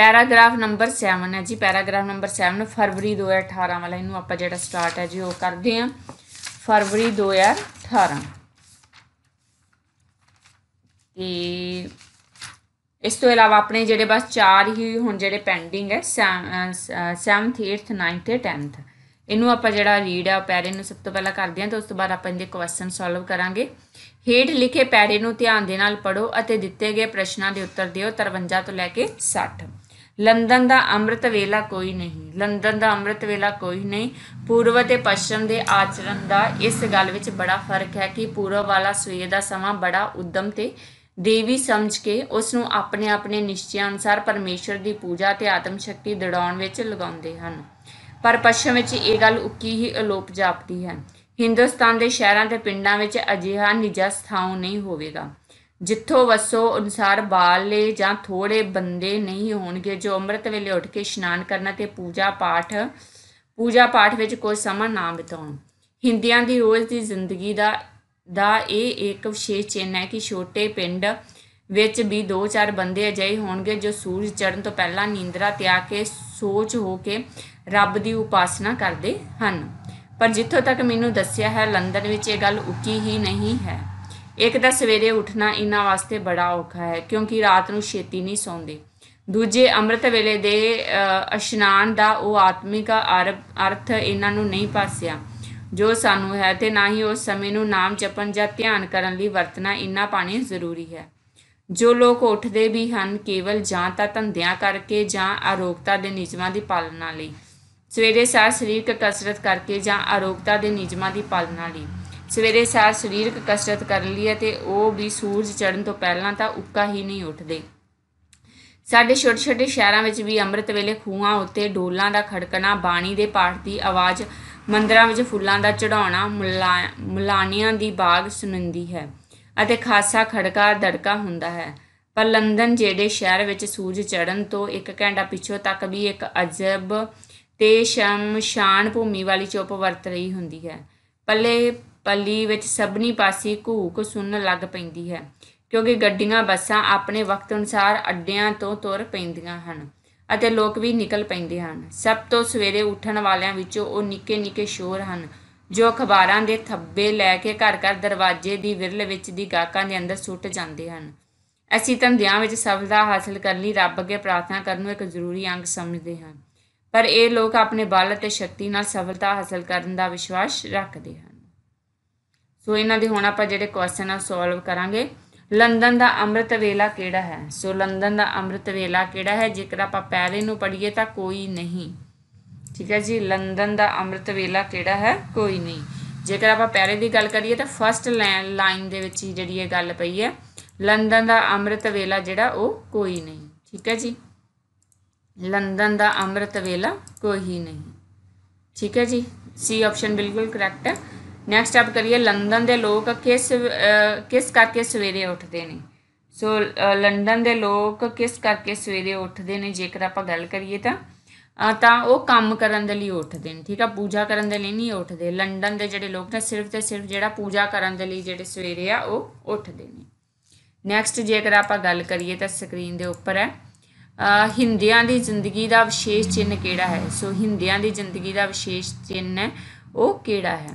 Speaker 1: ਪੈਰਾਗ੍ਰਾਫ ਨੰਬਰ 7 ਹੈ ਜੀ ਪੈਰਾਗ੍ਰਾਫ ਨੰਬਰ 7 ਫਰਵਰੀ 2018 ਵਾਲਾ ਇਹਨੂੰ ਆਪਾਂ ਜਿਹੜਾ ਸਟਾਰਟ ਹੈ ਜੀ ਉਹ ਕਰਦੇ ਆ ਫਰਵਰੀ 2018 ਤੇ ਇਸ ਤੋਂ ਇਲਾਵਾ ਆਪਣੇ ਜਿਹੜੇ ਬਸ ਚਾਰ ਹੀ ਹੁਣ ਜਿਹੜੇ ਪੈਂਡਿੰਗ ਹੈ 7th 8th 9th 10th ਇਹਨੂੰ ਆਪਾਂ ਜਿਹੜਾ ਰੀਡ ਆ ਪੈਰੇ ਨੂੰ ਸਭ ਤੋਂ ਪਹਿਲਾਂ ਕਰਦੇ ਹਾਂ ਤੇ ਉਸ ਤੋਂ ਬਾਅਦ ਆਪਾਂ ਇਹਦੇ ਕੁਐਸਚਨ ਸੋਲਵ ਕਰਾਂਗੇ ਹੇਠ ਲਿਖੇ ਪੈਰੇ ਨੂੰ ਧਿਆਨ ਦੇ ਨਾਲ ਪੜੋ ਅਤੇ ਦਿੱਤੇ ਗਏ ਪ੍ਰਸ਼ਨਾਂ ਦੇ ਉੱਤਰ ਦਿਓ 53 ਤੋਂ ਲੈ ਕੇ 60 ਲੰਡਨ ਦਾ ਅੰਮ੍ਰਿਤ ਵੇਲਾ ਕੋਈ ਨਹੀਂ ਲੰਡਨ ਦਾ ਅੰਮ੍ਰਿਤ ਵੇਲਾ ਕੋਈ ਨਹੀਂ ਪੂਰਬ ਅਤੇ ਪੱਛਮ ਦੇ ਆਚਰਣ ਦਾ ਇਸ ਗੱਲ ਵਿੱਚ ਬੜਾ ਫਰਕ ਹੈ ਕਿ ਪੂਰਬ ਵਾਲਾ ਸਵੇਰ ਦਾ ਸਮਾਂ ਬੜਾ ਉਦਮ ਤੇ ਦੇਵੀ ਸਮਝ ਕੇ ਉਸ ਨੂੰ ਆਪਣੇ ਆਪਣੇ ਨਿਸ਼ਚੇ ਅਨੁਸਾਰ ਪਰਮੇਸ਼ਰ ਦੀ ਪੂਜਾ ਤੇ ਆਤਮ ਸ਼ਕਤੀ ਦੜਾਉਣ ਵਿੱਚ ਲਗਾਉਂਦੇ ਹਨ ਪਰ ਪੱਛਮ ਵਿੱਚ ਇਹ ਗੱਲ ਉੱਕੀ ਹੀ ਅਲੋਪ ਜਾਪਦੀ ਹੈ ਹਿੰਦੁਸਤਾਨ ਦੇ ਸ਼ਹਿਰਾਂ ਤੇ ਪਿੰਡਾਂ ਵਿੱਚ ਅਜਿਹਾ ਨਿਜਾ ਸਥਾਉ ਨਹੀਂ ਹੋਵੇਗਾ ਜਿੱਥੋਂ ਵਸੋ ਅਨੁਸਾਰ ਬਾਲੇ ਜਾਂ ਥੋੜੇ ਬੰਦੇ ਨਹੀਂ ਹੋਣਗੇ ਜੋ ਅੰਮ੍ਰਿਤ ਵੇਲੇ ਉੱਠ ਕੇ ਇਸ਼ਨਾਨ ਕਰਨਾ ਤੇ ਪੂਜਾ ਪਾਠ ਪੂਜਾ ਪਾਠ ਵਿੱਚ ਕੋਈ ਸਮਾਂ ਨਾ ਬਿਤਾਉਣ ਹਿੰਦੀਆਂ ਦੀ ਰੋਜ਼ ਦੀ ਜ਼ਿੰਦਗੀ ਦਾ ਦਾ ਇਹ ਇੱਕ ਵਿਸ਼ੇਸ਼ ਚਿੰਨ ਹੈ ਕਿ ਛੋਟੇ ਪਿੰਡ ਵਿੱਚ ਵੀ ਦੋ ਚਾਰ ਬੰਦੇ ਅਜਿਹੇ ਹੋਣਗੇ ਜੋ ਸੂਰਜ ਚੜ੍ਹਨ ਤੋਂ ਪਹਿਲਾਂ ਨੀਂਦਰਾ ਤਿਆਗ ਕੇ ਸੋਚ ਹੋ ਕੇ ਰੱਬ ਦੀ ਉਪਾਸਨਾ ਕਰਦੇ ਹਨ ਪਰ ਜਿੱਥੋਂ ਤੱਕ ਮੈਨੂੰ ਦੱਸਿਆ ਹੈ ਲੰਡਨ ਵਿੱਚ ਇਹ ਗੱਲ ਉੱਕੀ ਹੀ ਨਹੀਂ ਹੈ ਇੱਕ ਤਾਂ ਸਵੇਰੇ ਉੱਠਣਾ ਇਹਨਾਂ ਵਾਸਤੇ ਬੜਾ ਔਖਾ ਹੈ ਕਿਉਂਕਿ ਰਾਤ ਨੂੰ ਛੇਤੀ ਨਹੀਂ ਸੌਂਦੇ ਦੂਜੇ ਅੰਮ੍ਰਿਤ ਵੇਲੇ ਦੇ ਇਸ਼ਨਾਨ ਦਾ ਉਹ ਆਤਮਿਕ ਅਰਥ ਇਹਨਾਂ ਨੂੰ ਨਹੀਂ ਪਾਸਿਆ ਜੋ ਸਾਨੂੰ ਹੈ ਤੇ ਨਾ ਹੀ ਉਸ ਸਮੇਂ ਨੂੰ ਨਾਮ ਜਪਣ ਜਾਂ ਧਿਆਨ ਕਰਨ ਲਈ ਵਰਤਣਾ ਇੰਨਾ ਪਾਣੀ ਜ਼ਰੂਰੀ ਹੈ ਜੋ ਲੋਕ ਉੱਠਦੇ ਵੀ ਹਨ ਕੇਵਲ ਜਾਂ ਤਾਂ ਧੰਦਿਆਂ ਕਰਕੇ ਜਾਂ ਆਰੋਗਤਾ ਦੇ ਨਿਯਮਾਂ ਦੀ ਪਾਲਣਾ ਲਈ ਸਵੇਰੇ ਸਾਰ ਸਰੀਰਕ ਕਸਰਤ ਕਰਕੇ ਜਾਂ ਆਰੋਗਤਾ ਦੇ ਨਿਯਮਾਂ ਦੀ ਪਾਲਣਾ ਲਈ ਸਵੇਰੇ ਸਾਰ ਸਰੀਰਕ ਕਸਰਤ ਕਰ ਲਈ ਤੇ ਉਹ ਵੀ ਸੂਰਜ ਚੜ੍ਹਨ ਤੋਂ ਪਹਿਲਾਂ ਤਾਂ ਉੱਕਾ ਹੀ ਨਹੀਂ ਉੱਠਦੇ ਸਾਡੇ ਛੋਟੇ ਛੋਟੇ ਸ਼ਹਿਰਾਂ ਵਿੱਚ ਵੀ ਅੰਮ੍ਰਿਤ ਵੇਲੇ ਖੂਹਾਂ ਉੱਤੇ ਡੋਲਾਂ ਦਾ ਖੜਕਣਾ ਬਾਣੀ ਦੇ ਪਾਠ ਦੀ ਆਵਾਜ਼ ਮੰਦਰਾਂ ਵਿੱਚ ਫੁੱਲਾਂ ਦਾ ਚੜਾਉਣਾ ਮੁਲਾਨੀਆਂ ਦੀ ਬਾਗ ਸੁਨੰਦੀ ਹੈ ਅਤੇ ਖਾਸਾ ਖੜਕਾ ਦੜਕਾ ਹੁੰਦਾ ਹੈ ਪਰ ਲੰਡਨ ਜਿਹੜੇ ਸ਼ਹਿਰ ਵਿੱਚ ਸੂਰਜ ਚੜਨ ਤੋਂ ਇੱਕ ਘੰਟਾ ਪਿਛੋਂ ਤੱਕ ਵੀ ਇੱਕ ਅਜਬ ਤੇ ਸ਼ਮਸ਼ਾਨ ਭੂਮੀ ਵਾਲੀ ਚੁੱਪ ਵਰਤ ਰਹੀ ਹੁੰਦੀ ਹੈ ਪੱਲੇ ਪੱਲੀ ਵਿੱਚ ਸਭਨੀ ਪਾਸੇ ਘੂਕ ਸੁਣਨ ਲੱਗ ਪੈਂਦੀ ਹੈ ਕਿਉਂਕਿ ਗੱਡੀਆਂ ਬੱਸਾਂ ਆਪਣੇ ਵਕਤ ਅਨੁਸਾਰ ਅੱਡਿਆਂ ਤੋਂ ਤੁਰ ਪੈਂਦੀਆਂ ਹਨ ਅਤੇ ਲੋਕ ਵੀ ਨਿਕਲ ਪੈਂਦੇ ਹਨ ਸਭ ਤੋਂ ਸਵੇਰੇ ਉੱਠਣ ਵਾਲਿਆਂ ਵਿੱਚੋਂ ਉਹ ਨਿੱਕੇ-ਨਿੱਕੇ ਸ਼ੋਰ ਹਨ ਜੋ ਅਖਬਾਰਾਂ ਦੇ ਥੱਬੇ ਲੈ ਕੇ ਘਰ-ਘਰ ਦਰਵਾਜ਼ੇ ਦੀ ਵਿਰਲ ਵਿੱਚ ਦੀ ਗਾਕਾਂ ਦੇ ਅੰਦਰ ਸੁੱਟ ਜਾਂਦੇ ਹਨ ਅਸੀਂ ਧੰਦਿਆਂ ਵਿੱਚ ਸਫਲਤਾ ਹਾਸਲ ਕਰਨ ਲਈ ਰੱਬ ਅੱਗੇ ਪ੍ਰਾਰਥਨਾ ਕਰਨ ਨੂੰ ਇੱਕ ਜ਼ਰੂਰੀ ਅੰਗ ਸਮਝਦੇ ਹਾਂ ਪਰ ਇਹ ਲੋਕ ਆਪਣੇ ਬਲ ਅਤੇ ਸ਼ਕਤੀ ਨਾਲ ਸਫਲਤਾ ਹਾਸਲ ਕਰਨ ਦਾ ਵਿਸ਼ਵਾਸ ਰੱਖਦੇ ਹਨ ਸੋ ਇਹਨਾਂ ਦੇ ਹੁਣ ਆਪਾਂ ਜਿਹੜੇ ਕੁਐਸਚਨ ਆ ਸੋਲਵ ਕਰਾਂਗੇ ਲੰਡਨ ਦਾ ਅੰਮ੍ਰਿਤ ਵੇਲਾ ਕਿਹੜਾ ਹੈ ਸੋ ਲੰਡਨ ਦਾ ਅੰਮ੍ਰਿਤ ਵੇਲਾ ਕਿਹੜਾ ਹੈ ਜੇਕਰ ਆਪਾਂ ਪਹਿਲੇ ਨੂੰ ਪੜ੍ਹੀਏ ਤਾਂ ਕੋਈ ਨਹੀਂ ਠੀਕ ਹੈ ਜੀ ਲੰਡਨ ਦਾ ਅੰਮ੍ਰਿਤ ਵੇਲਾ ਕਿਹੜਾ ਹੈ ਕੋਈ ਨਹੀਂ ਜੇਕਰ ਆਪਾਂ ਪਹਿਲੇ ਦੀ ਗੱਲ ਕਰੀਏ ਤਾਂ ਫਸਟ ਲਾਈਨ ਦੇ ਵਿੱਚ ਹੀ ਜਿਹੜੀ ਇਹ ਗੱਲ ਪਈ ਹੈ ਲੰਡਨ ਦਾ ਅੰਮ੍ਰਿਤ ਵੇਲਾ ਜਿਹੜਾ ਉਹ ਕੋਈ ਨਹੀਂ ਠੀਕ ਹੈ ਜੀ ਲੰਡਨ ਦਾ ਅੰਮ੍ਰਿਤ ਵੇਲਾ ਕੋਈ ਨਹੀਂ ਠੀਕ ਹੈ ਜੀ ਸੀ ਆਪਸ਼ਨ ਬਿਲਕੁਲ ਕਰੈਕਟ ਹੈ ਨੈਕਸਟ ਆਪ ਕਰੀਏ ਲੰਡਨ ਦੇ ਲੋਕ ਕਿਸ ਕਿਸ ਕਰਕੇ ਸਵੇਰੇ ਉੱਠਦੇ ਨੇ ਸੋ ਲੰਡਨ ਦੇ ਲੋਕ ਕਿਸ ਕਰਕੇ ਸਵੇਰੇ ਉੱਠਦੇ ਨੇ ਜੇਕਰ ਆਪਾਂ ਗੱਲ ਕਰੀਏ ਤਾਂ ਤਾਂ ਉਹ ਕੰਮ ਕਰਨ ਦੇ ਲਈ ਉੱਠਦੇ ਨੇ ਠੀਕ ਆ ਪੂਜਾ ਕਰਨ ਦੇ ਲਈ ਨਹੀਂ ਉੱਠਦੇ ਲੰਡਨ ਦੇ ਜਿਹੜੇ ਲੋਕ ਨੇ ਸਿਰਫ ਤੇ ਸਿਰਫ ਜਿਹੜਾ ਪੂਜਾ ਕਰਨ ਦੇ ਲਈ ਜਿਹੜੇ ਸਵੇਰੇ ਆ ਉਹ ਉੱਠਦੇ ਨੇ ਨੈਕਸਟ ਜੇਕਰ ਆਪਾਂ ਗੱਲ ਕਰੀਏ ਤਾਂ ਸਕਰੀਨ ਦੇ ਉੱਪਰ ਹੈ ਹਿੰਦਿਆਂ ਦੀ ਜ਼ਿੰਦਗੀ ਦਾ ਵਿਸ਼ੇਸ਼ ਚਿੰਨ ਕਿਹੜਾ ਹੈ ਸੋ ਹਿੰਦਿਆਂ ਦੀ ਜ਼ਿੰਦਗੀ ਦਾ ਵਿਸ਼ੇਸ਼ ਚਿੰਨ ਹੈ ਉਹ ਕਿਹੜਾ ਹੈ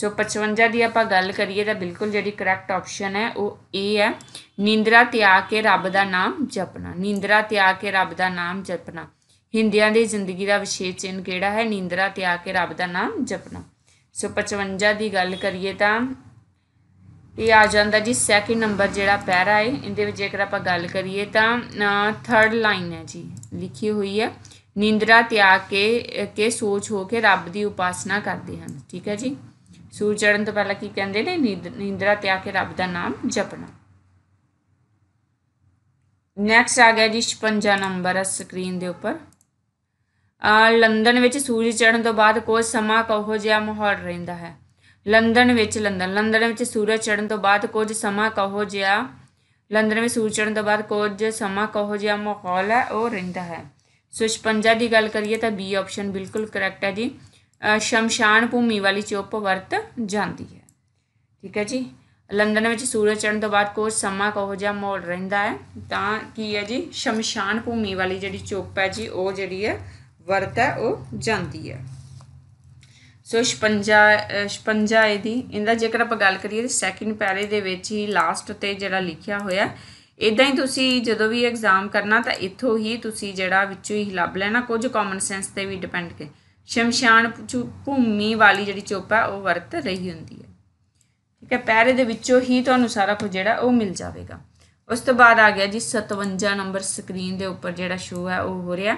Speaker 1: ਸੋ 55 ਦੀ ਆਪਾਂ ਗੱਲ ਕਰੀਏ ਤਾਂ ਬਿਲਕੁਲ ਜਿਹੜੀ ਕਰੈਕਟ ਆਪਸ਼ਨ ਹੈ ਉਹ ਏ ਹੈ ਨਿੰਦਰਾ ਤਿਆਗ ਕੇ ਰੱਬ ਦਾ ਨਾਮ ਜਪਣਾ ਨਿੰਦਰਾ ਤਿਆਗ ਕੇ ਰੱਬ ਦਾ ਨਾਮ ਜਪਣਾ ਹਿੰਦਿਆਂ ਦੀ ਜ਼ਿੰਦਗੀ ਦਾ ਵਿਸ਼ੇਸ਼ ਚਿੰਨ ਕਿਹੜਾ ਹੈ ਨਿੰਦਰਾ ਤਿਆਗ ਕੇ ਰੱਬ ਦਾ ਨਾਮ ਜਪਣਾ ਸੋ 55 ਦੀ ਗੱਲ ਕਰੀਏ ਤਾਂ ਇਹ ਆ ਜਾਂਦਾ ਜੀ ਸੈਕਿੰਡ ਨੰਬਰ ਜਿਹੜਾ ਪੈਰਾ ਹੈ ਇਹਦੇ ਵਿੱਚ ਜੇਕਰ ਆਪਾਂ ਗੱਲ ਕਰੀਏ ਤਾਂ ਥਰਡ ਲਾਈਨ ਹੈ ਜੀ ਲਿਖੀ ਹੋਈ ਹੈ ਨਿੰਦਰਾ ਤਿਆਗ ਕੇ ਕੇ ਸੋਚ ਹੋ ਕੇ ਰੱਬ ਦੀ ਉਪਾਸਨਾ ਕਰਦੇ ਹਨ ਠੀਕ ਹੈ ਜੀ ਸੂਰਜ ਚੜਨ ਤੋਂ ਪਹਿਲਾਂ ਕੀ ਕਹਿੰਦੇ ਨੇ ਤੇ ਆ ਕੇ ਰੱਬ ਦਾ ਨਾਮ ਜਪਣਾ ਨੈਕਸਟ ਆ ਗਿਆ ਜੀ 56 ਨੰਬਰ ਆ ਸਕਰੀਨ ਦੇ ਉੱਪਰ ਆ ਲੰਡਨ ਵਿੱਚ ਸੂਰਜ ਚੜ੍ਹਨ ਤੋਂ ਬਾਅਦ ਕੋਈ ਸਮਾਂ ਕਹੋ ਜਿਹਾ ਮਾਹੌਲ ਰਹਿੰਦਾ ਹੈ ਲੰਡਨ ਵਿੱਚ ਲੰਡਨ ਲੰਡਨ ਵਿੱਚ ਸੂਰਜ ਚੜ੍ਹਨ ਤੋਂ ਬਾਅਦ ਕੁਝ ਸਮਾਂ ਕਹੋ ਜਿਹਾ ਲੰਡਨ ਵਿੱਚ ਸੂਰਜ ਚੜ੍ਹਨ ਤੋਂ ਬਾਅਦ ਕੁਝ ਸਮਾਂ ਕਹੋ ਜਿਹਾ ਮਾਹੌਲ ਹੈ ਉਹ ਰਹਿੰਦਾ ਹੈ ਸੋ 56 ਦੀ ਗੱਲ ਕਰੀਏ ਤਾਂ ਬੀ ਆਪਸ਼ਨ ਬਿਲਕੁਲ ਕਰੈਕਟ ਹੈ ਜੀ ਸ਼ਮਸ਼ਾਨ ਭੂਮੀ ਵਾਲੀ ਚੁੱਪ ਵਰਤ ਜਾਂਦੀ ਹੈ ਠੀਕ ਹੈ ਜੀ ਲੰਡਨ ਵਿੱਚ ਸੂਰਜ ਚੜ੍ਹਨ ਤੋਂ ਬਾਅਦ ਕੋਈ ਸਮਾਂ ਕਹੋ ਜਿਹਾ ਮੌਲ ਰਹਿੰਦਾ ਹੈ ਤਾਂ ਕੀ ਹੈ ਜੀ ਸ਼ਮਸ਼ਾਨ ਭੂਮੀ ਵਾਲੀ ਜਿਹੜੀ ਚੁੱਪ ਹੈ ਜੀ ਉਹ ਜਿਹੜੀ ਹੈ ਵਰਤ ਹੈ ਉਹ ਜਾਂਦੀ ਹੈ ਸੋ 56 56 ਇਹਦੀ ਇਹਦਾ ਜੇਕਰ ਆਪਾਂ ਗੱਲ ਕਰੀਏ ਤਾਂ ਸੈਕਿੰਡ ਪੈਰੇ ਦੇ ਵਿੱਚ ਹੀ ਲਾਸਟ ਤੇ ਜਿਹੜਾ ਲਿਖਿਆ ਹੋਇਆ ਇਦਾਂ ਹੀ ਤੁਸੀਂ ਜਦੋਂ ਵੀ ਐਗਜ਼ਾਮ ਕਰਨਾ ਤਾਂ ਇੱਥੋਂ ਹੀ ਤੁਸੀਂ ਜਿਹੜਾ ਵਿੱਚੋਂ ਹੀ ਲੱਭ ਲੈਣਾ ਕੁਝ ਕਾਮਨ ਸੈਂਸ ਤੇ ਵੀ ਡਿਪੈਂਡ ਕੇ ਸ਼ਮਸ਼ਾਨ ਭੂਮੀ ਵਾਲੀ ਜਿਹੜੀ ਚੁੱਪ ਹੈ ਉਹ ਵਰਤ ਰਹੀ ਹੁੰਦੀ ਹੈ ਠੀਕ ਹੈ ਪੈਰੇ ਦੇ ਵਿੱਚੋਂ ਹੀ ਤੁਹਾਨੂੰ ਸਾਰਾ ਕੁਝ ਜਿਹੜਾ ਉਹ ਮਿਲ ਜਾਵੇਗਾ ਉਸ ਤੋਂ ਬਾਅਦ ਆ ਗਿਆ ਜੀ 57 ਨੰਬਰ ਸਕਰੀਨ ਦੇ ਉੱਪਰ ਜਿਹੜਾ ਸ਼ੋਅ ਹੈ ਉਹ ਹੋ ਰਿਹਾ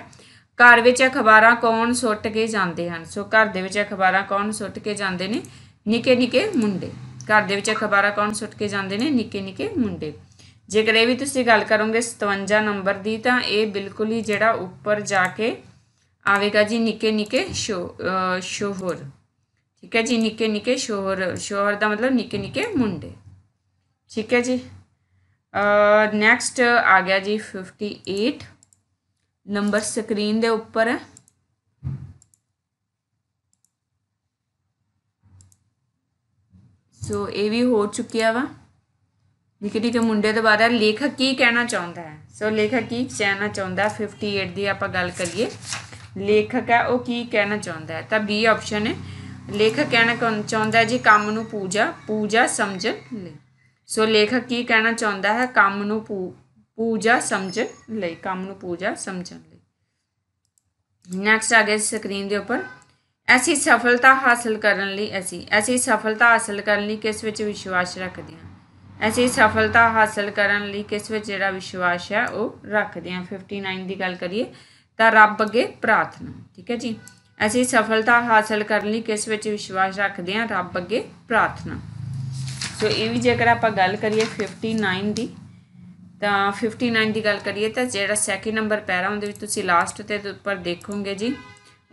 Speaker 1: ਘਰ ਵਿੱਚ ਅਖਬਾਰਾਂ ਕੌਣ ਸੁੱਟ ਕੇ ਜਾਂਦੇ ਹਨ ਸੋ ਘਰ ਦੇ ਵਿੱਚ ਅਖਬਾਰਾਂ ਕੌਣ ਸੁੱਟ ਕੇ ਜਾਂਦੇ ਨੇ ਨਿੱਕੇ ਨਿੱਕੇ ਮੁੰਡੇ ਘਰ ਦੇ ਵਿੱਚ ਅਖਬਾਰਾਂ ਕੌਣ ਸੁੱਟ ਕੇ ਜਾਂਦੇ ਨੇ ਨਿੱਕੇ ਨਿੱਕੇ ਮੁੰਡੇ ਜੇਕਰ ਇਹ ਵੀ ਤੁਸੀਂ ਗੱਲ ਕਰੋਗੇ 57 ਨੰਬਰ ਦੀ ਤਾਂ ਇਹ ਬਿਲਕੁਲ ਹੀ ਜਿਹੜਾ ਉੱਪਰ ਜਾ ਕੇ ਆਵੇਗਾ ਜੀ ਨਿੱਕੇ ਨਿੱਕੇ ਸ਼ੋਹਰ ਠੀਕ ਹੈ ਜੀ ਨਿੱਕੇ ਨਿੱਕੇ ਸ਼ੋਹਰ ਸ਼ੋਹਰ ਦਾ ਮਤਲਬ ਨਿੱਕੇ ਨਿੱਕੇ ਮੁੰਡੇ ਠੀਕ ਹੈ ਜੀ ਅ ਨੈਕਸਟ ਆ ਗਿਆ ਜੀ 58 ਨੰਬਰ ਸਕਰੀਨ ਦੇ ਉੱਪਰ ਹੈ ਸੋ ਇਹ ਵੀ ਹੋ ਚੁੱਕਿਆ ਵਾ ਨਿੱਕੇ ਨਿੱਕੇ ਮੁੰਡੇ ਦੇ ਬਾਰੇ ਲੇਖਕ ਕੀ ਕਹਿਣਾ ਚਾਹੁੰਦਾ ਹੈ ਸੋ ਲੇਖਕ ਕੀ ਕਹਿਣਾ ਚਾਹੁੰਦਾ 58 ਦੀ ਆਪਾਂ ਗੱਲ ਕਰੀਏ ਲੇਖਕ ਹੈ ਉਹ ਕੀ ਕਹਿਣਾ ਚਾਹੁੰਦਾ ਹੈ ਤਾਂ ਬੀ ਆਪਸ਼ਨ ਹੈ ਲੇਖਕ ਕਹਿਣਾ ਚਾਹੁੰਦਾ ਜੀ ਕੰਮ ਨੂੰ ਪੂਜਾ ਪੂਜਾ ਸਮਝਣ ਲਈ ਸੋ ਲੇਖਕ ਕੀ ਕਹਿਣਾ ਚਾਹੁੰਦਾ ਹੈ ਕੰਮ ਨੂੰ ਪੂਜਾ ਸਮਝਣ ਲਈ ਕੰਮ ਨੂੰ ਪੂਜਾ ਸਮਝਣ ਲਈ ਨੈਕਸਟ ਆ ਗਿਆ ਸਕਰੀਨ ਦੇ ਉੱਪਰ ਐਸੀ ਸਫਲਤਾ ਹਾਸਲ ਕਰਨ ਲਈ ਅਸੀਂ ਐਸੀ ਸਫਲਤਾ ਹਾਸਲ ਕਰਨ ਲਈ ਕਿਸ ਵਿੱਚ ਵਿਸ਼ਵਾਸ ਰੱਖਦੇ ਹਾਂ ਅਸੀਂ ਸਫਲਤਾ ਹਾਸਲ ਕਰਨ ਲਈ ਕਿਸ ਵਿੱਚ ਜਿਹੜਾ ਵਿਸ਼ਵਾਸ ਹੈ ਉਹ ਰੱਖਦੇ ਹਾਂ 59 ਦੀ ਗੱਲ ਕਰੀਏ ਤਾਂ ਰੱਬ ਅੱਗੇ ਪ੍ਰਾਰਥਨਾ ਠੀਕ ਹੈ ਜੀ ਅਸੀਂ ਸਫਲਤਾ ਹਾਸਲ ਕਰਨ ਲਈ ਕਿਸ ਵਿੱਚ ਵਿਸ਼ਵਾਸ ਰੱਖਦੇ ਹਾਂ ਰੱਬ ਅੱਗੇ ਪ੍ਰਾਰਥਨਾ ਸੋ ਇਹ ਵੀ ਜੇਕਰ ਆਪਾਂ ਗੱਲ ਕਰੀਏ 59 ਦੀ ਤਾਂ 59 ਦੀ ਗੱਲ ਕਰੀਏ ਤਾਂ ਜਿਹੜਾ ਸੈਕਿੰਡ ਨੰਬਰ ਪੈਰਾ ਉਹਦੇ ਵਿੱਚ ਤੁਸੀਂ ਲਾਸਟ ਤੇ ਉੱਪਰ ਦੇਖੋਗੇ ਜੀ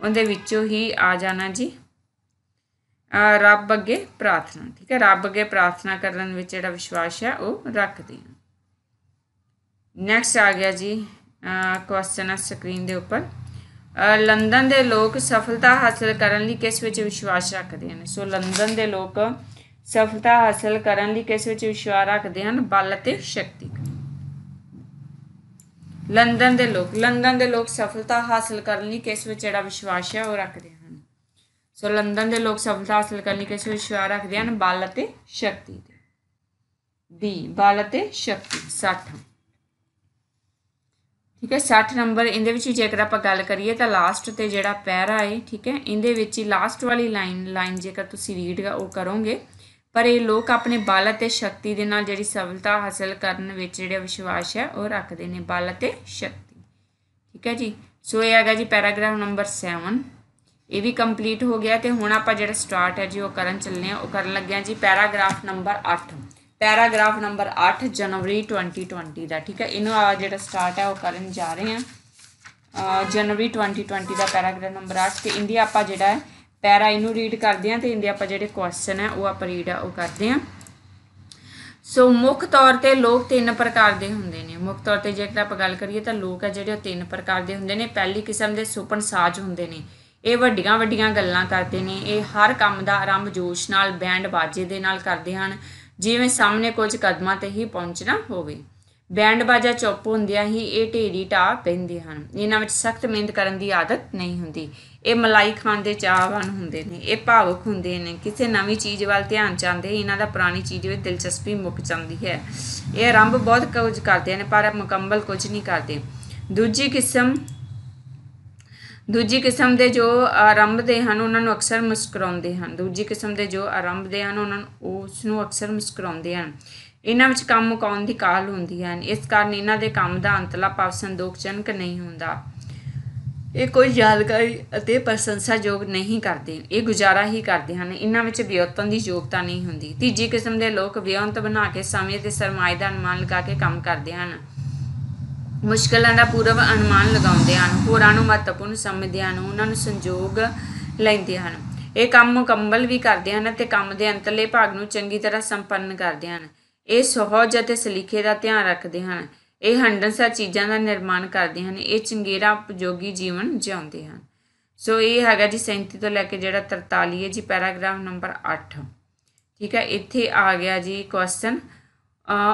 Speaker 1: ਉਹਦੇ ਵਿੱਚੋਂ ਹੀ ਆ ਜਾਣਾ ਜੀ ਆ ਰੱਬ ਅੱਗੇ ਪ੍ਰਾਰਥਨਾ ਠੀਕ ਹੈ ਰੱਬ ਅੱਗੇ ਪ੍ਰਾਰਥਨਾ ਕਰਨ ਵਿੱਚ ਜਿਹੜਾ ਵਿਸ਼ਵਾਸ ਹੈ ਉਹ ਰੱਖਦੇ ਹਾਂ ਨੈਕਸਟ ਆ ਗਿਆ ਜੀ ਕੁਐਸਚਨ ਹੈ ਸਕਰੀਨ ਦੇ ਉੱਪਰ ਲੰਡਨ ਦੇ ਲੋਕ ਸਫਲਤਾ ਹਾਸਲ ਕਰਨ ਲਈ ਕਿਸ ਵਿੱਚ ਵਿਸ਼ਵਾਸ ਰੱਖਦੇ ਹਨ ਸੋ ਲੰਡਨ ਦੇ ਲੋਕ ਸਫਲਤਾ ਹਾਸਲ ਕਰਨ ਲਈ ਕਿਸ ਵਿੱਚ ਵਿਸ਼ਵਾਸ ਰੱਖਦੇ ਹਨ ਬਲ ਅਤੇ ਸ਼ਕਤੀ ਲੰਡਨ ਦੇ ਲੋਕ ਲੰਡਨ ਦੇ ਲੋਕ ਸਫਲਤਾ ਹਾਸਲ ਕਰਨ ਲਈ ਕਿਸ ਵਿੱਚ ਜਿਹੜਾ ਵਿਸ਼ਵਾਸ ਹੈ ਉਹ ਰੱਖਦੇ ਹਨ ਸੋ ਲੰਡਨ ਦੇ ਲੋਕ ਸਫਲਤਾ ਹਾਸਲ ਕਰਨ ਲਈ ਕਿਸ ਵਿੱਚ ਵਿਸ਼ਵਾਸ ਰੱਖਦੇ ਹਨ ਬਲ ਅਤੇ ਸ਼ਕਤੀ ਦੀ ਡੀ ਬਲ ਅਤੇ ਸ਼ਕਤੀ 60 ਠੀਕ ਹੈ 60 ਨੰਬਰ ਇਹਦੇ ਵਿੱਚ ਜੇਕਰ ਆਪਾਂ ਗੱਲ ਕਰੀਏ ਤਾਂ ਲਾਸਟ ਤੇ ਜਿਹੜਾ ਪੈਰਾ ਹੈ ਠੀਕ ਹੈ ਇਹਦੇ ਵਿੱਚ ਹੀ ਲਾਸਟ ਵਾਲੀ ਲਾਈਨ ਲਾਈਨ ਜੇਕਰ ਤੁਸੀਂ ਰੀਡ ਉਹ ਕਰੋਗੇ ਪਰ ਇਹ ਲੋਕ ਆਪਣੇ ਬਲ ਅਤੇ ਸ਼ਕਤੀ ਦੇ ਨਾਲ ਜਿਹੜੀ ਸਫਲਤਾ ਹਾਸਲ ਕਰਨ ਵਿੱਚ ਜਿਹੜਾ ਵਿਸ਼ਵਾਸ ਹੈ ਉਹ ਰੱਖਦੇ ਨੇ ਬਲ ਅਤੇ ਸ਼ਕਤੀ ਠੀਕ ਹੈ ਜੀ ਸੋ ਇਹ ਹੈਗਾ ਜੀ ਪੈਰਾਗ੍ਰਾਫ ਨੰਬਰ 7 ਇਹ ਵੀ ਕੰਪਲੀਟ ਹੋ ਗਿਆ ਤੇ ਹੁਣ ਆਪਾਂ ਜਿਹੜਾ ਸਟਾਰਟ ਹੈ ਜੀ ਉਹ ਕਰਨ ਚੱਲਨੇ ਆ ਉਹ ਕਰਨ ਲੱਗਿਆ ਜੀ ਪੈਰਾਗ੍ਰਾਫ ਨੰਬਰ 8 ਪੈਰਾਗ੍ਰਾਫ ਨੰਬਰ 8 ਜਨਵਰੀ 2020 ਦਾ ਠੀਕ ਹੈ ਇਹਨੂੰ ਆ ਜਿਹੜਾ ਸਟਾਰਟ ਹੈ ਉਹ ਕਰਨ ਜਾ ਰਹੇ ਹਾਂ ਜਨਵਰੀ 2020 ਦਾ ਪੈਰਾਗ੍ਰਾਫ ਨੰਬਰ 8 ਤੇ ਇੰਦੀ ਆਪਾਂ ਜਿਹੜਾ ਹੈ ਪੈਰਾ ਇਹਨੂੰ ਰੀਡ ਕਰਦੇ ਹਾਂ ਤੇ ਇੰਦੀ ਆਪਾਂ ਜਿਹੜੇ ਕੁਐਸਚਨ ਹੈ ਉਹ ਆਪਾਂ ਰੀਡ ਉਹ ਕਰਦੇ ਹਾਂ ਸੋ ਮੁੱਖ ਤੌਰ ਤੇ ਲੋਕ ਤਿੰਨ ਪ੍ਰਕਾਰ ਦੇ ਹੁੰਦੇ ਨੇ ਮੁੱਖ ਤੌਰ ਤੇ ਜੇਕਰ ਆਪਾਂ ਗੱਲ ਕਰੀਏ ਤਾਂ ਲੋਕ ਹੈ ਜਿਹੜੇ ਉਹ ਤਿੰਨ ਪ੍ਰਕਾਰ ਦੇ ਹੁੰਦੇ ਨੇ ਪਹਿਲੀ ਕਿਸਮ ਦੇ ਸੁਪਨ ਸਾਜ ਹੁੰਦੇ ਨੇ ਇਹ ਵੱਡੀਆਂ ਵੱਡੀਆਂ ਗੱਲਾਂ ਕਰਦੇ ਨੇ ਇਹ ਹਰ ਕੰਮ ਦਾ ਆਰੰਭ ਜੋਸ਼ ਨਾਲ ਬੈਂਡ ਬਾਜੇ ਦੇ ਨਾਲ ਕਰਦੇ ਹਨ ਜਿਵੇਂ ਸਾਹਮਣੇ ਕੁਝ ਕਦਮਾਂ ਤੇ ਹੀ ਪਹੁੰਚਣਾ ਹੋਵੇ ਬੈਂਡ ਬਾਜਾ ਚੁੱਪ ਹੁੰਦਿਆਂ ਹੀ ਇਹ ਢੇਰੀ ਢਾ ਪੈਂਦੇ ਹਨ ਇਹਨਾਂ ਵਿੱਚ ਸਖਤ ਮਿਹਨਤ ਕਰਨ ਦੀ ਆਦਤ ਨਹੀਂ ਹੁੰਦੀ ਇਹ ਮਲਾਈ ਖਾਣ ਦੇ ਚਾਹਵਾਨ ਹੁੰਦੇ ਨੇ ਇਹ ਭਾਵੁਕ ਹੁੰਦੇ ਨੇ ਕਿਸੇ ਨਵੀਂ ਚੀਜ਼ ਵੱਲ ਧਿਆਨ ਚਾਹੁੰਦੇ ਇਹਨਾਂ ਦਾ ਪੁਰਾਣੀ ਚੀਜ਼ ਵਿੱਚ ਦਿਲਚਸਪੀ ਮੁੱਕ ਜਾਂਦੀ ਹੈ ਇਹ ਆਰੰਭ ਬਹੁਤ ਕੁਝ ਕਰਦੇ ਨੇ ਪਰ ਮੁਕੰਮਲ ਕੁਝ ਨਹੀਂ ਕਰਦੇ ਦੂਜੀ ਕਿਸਮ ਦੂਜੀ ਕਿਸਮ ਦੇ ਜੋ ਆਰੰਭਦੇ ਹਨ ਉਹਨਾਂ ਨੂੰ ਅਕਸਰ ਮੁਸਕਰਾਉਂਦੇ ਹਨ ਦੂਜੀ ਕਿਸਮ ਦੇ ਜੋ ਆਰੰਭਦੇ ਹਨ ਉਹਨਾਂ ਨੂੰ ਉਸ ਨੂੰ ਅਕਸਰ ਮੁਸਕਰਾਉਂਦੇ ਹਨ ਇਹਨਾਂ ਵਿੱਚ ਕੰਮ ਮੁਕਾਉਣ ਦੀ ਕਾਲ ਹੁੰਦੀ ਹੈ ਇਸ ਕਾਰਨ ਇਹਨਾਂ ਦੇ ਕੰਮ ਦਾ ਅੰਤਲਾ ਪਾਪ ਸੰਦੋਖਜਨਕ ਨਹੀਂ ਹੁੰਦਾ ਇਹ ਕੋਈ ਯਾਦਗਾਰੀ ਅਤੇ ਪ੍ਰਸ਼ੰਸਾਯੋਗ ਨਹੀਂ ਕਰਦੇ ਇਹ ਗੁਜ਼ਾਰਾ ਹੀ ਕਰਦੇ ਹਨ ਇਹਨਾਂ ਵਿੱਚ ਵਿਅੰਤਨ ਦੀ ਯੋਗਤਾ ਨਹੀਂ ਹੁੰਦੀ ਤੀਜੀ ਕਿਸਮ ਦੇ ਲੋਕ ਵਿਅੰਤ ਬਣਾ ਕੇ ਸਮੇਂ ਤੇ ਸਰਮਾਇਦਾਨ ਮੰਨ ਲਗਾ ਕੇ ਕੰਮ ਕਰਦੇ ਹਨ ਮੁਸ਼ਕਲਾਂ ਦਾ ਪੂਰਵ ਅਨੁਮਾਨ ਲਗਾਉਂਦੇ ਹਨ ਹੋਰਾਂ ਨੂੰ ਮਹੱਤਵਪੂਰਨ ਸਮਝਦੇ ਹਨ ਉਹਨਾਂ ਨੂੰ ਸੰਯੋਗ ਲੈਂਦੇ ਹਨ ਇਹ ਕੰਮ ਮੁਕੰਮਲ ਵੀ ਕਰਦੇ ਹਨ ਤੇ ਕੰਮ ਦੇ ਅੰਤਲੇ ਭਾਗ ਨੂੰ ਚੰਗੀ ਤਰ੍ਹਾਂ ਸੰਪੰਨ ਕਰਦੇ ਹਨ ਇਹ ਸਹਜ ਅਤੇ ਸਲੀਕੇ ਦਾ ਧਿਆਨ ਰੱਖਦੇ ਹਨ ਇਹ ਹੰਡਨਸਾ ਚੀਜ਼ਾਂ ਦਾ ਨਿਰਮਾਣ ਕਰਦੇ ਹਨ ਇਹ ਚੰਗੇਰਾ ਉਪਯੋਗੀ ਜੀਵਨ ਜਿਉਂਦੇ ਹਨ ਸੋ ਇਹ ਹੈਗਾ ਜੀ 37 ਤੋਂ ਲੈ ਕੇ ਜਿਹੜਾ 43 ਹੈ ਜੀ ਪੈਰਾਗ੍ਰਾਫ ਨੰਬਰ 8 ਠੀਕ ਹੈ ਇੱਥੇ ਆ ਗਿਆ ਜੀ ਕੁਐਸਚਨ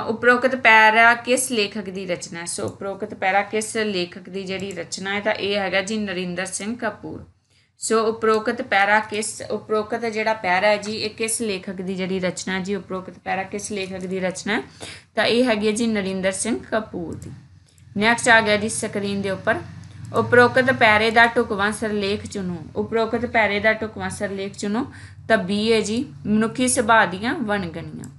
Speaker 1: ਉਪਰੋਕਤ ਪੈਰਾ ਕਿਸ ਲੇਖਕ ਦੀ ਰਚਨਾ ਹੈ ਸੋ ਉਪਰੋਕਤ ਪੈਰਾ ਕਿਸ ਲੇਖਕ ਦੀ ਜਿਹੜੀ ਰਚਨਾ ਹੈ ਤਾਂ ਇਹ ਹੈਗਾ ਜੀ ਨਰਿੰਦਰ ਸਿੰਘ ਕਪੂਰ ਸੋ ਉਪਰੋਕਤ ਪੈਰਾ ਕਿਸ ਉਪਰੋਕਤ ਜਿਹੜਾ ਪੈਰਾ ਹੈ ਜੀ ਇਹ ਕਿਸ ਲੇਖਕ ਦੀ ਜਿਹੜੀ ਰਚਨਾ ਜੀ ਉਪਰੋਕਤ ਪੈਰਾ ਕਿਸ ਲੇਖਕ ਦੀ ਰਚਨਾ ਤਾਂ ਇਹ ਹੈਗੀ ਹੈ ਜੀ ਨਰਿੰਦਰ ਸਿੰਘ ਕਪੂਰ ਦੀ ਨੈਕਸਟ ਆ ਗਿਆ ਜੀ ਸਕਰੀਨ ਦੇ ਉੱਪਰ ਉਪਰੋਕਤ ਪੈਰੇ ਦਾ ਟੁਕਵਾਂ ਸਰਲੇਖ ਚੁਣੋ ਉਪਰੋਕਤ ਪੈਰੇ ਦਾ ਟੁਕਵਾਂ ਸਰਲੇਖ ਚੁਣੋ ਤਾਂ ਬੀ ਹੈ ਜੀ ਮਨੁੱਖੀ ਸੁਭਾਅ ਦੀਆਂ ਵਣਗਣੀਆਂ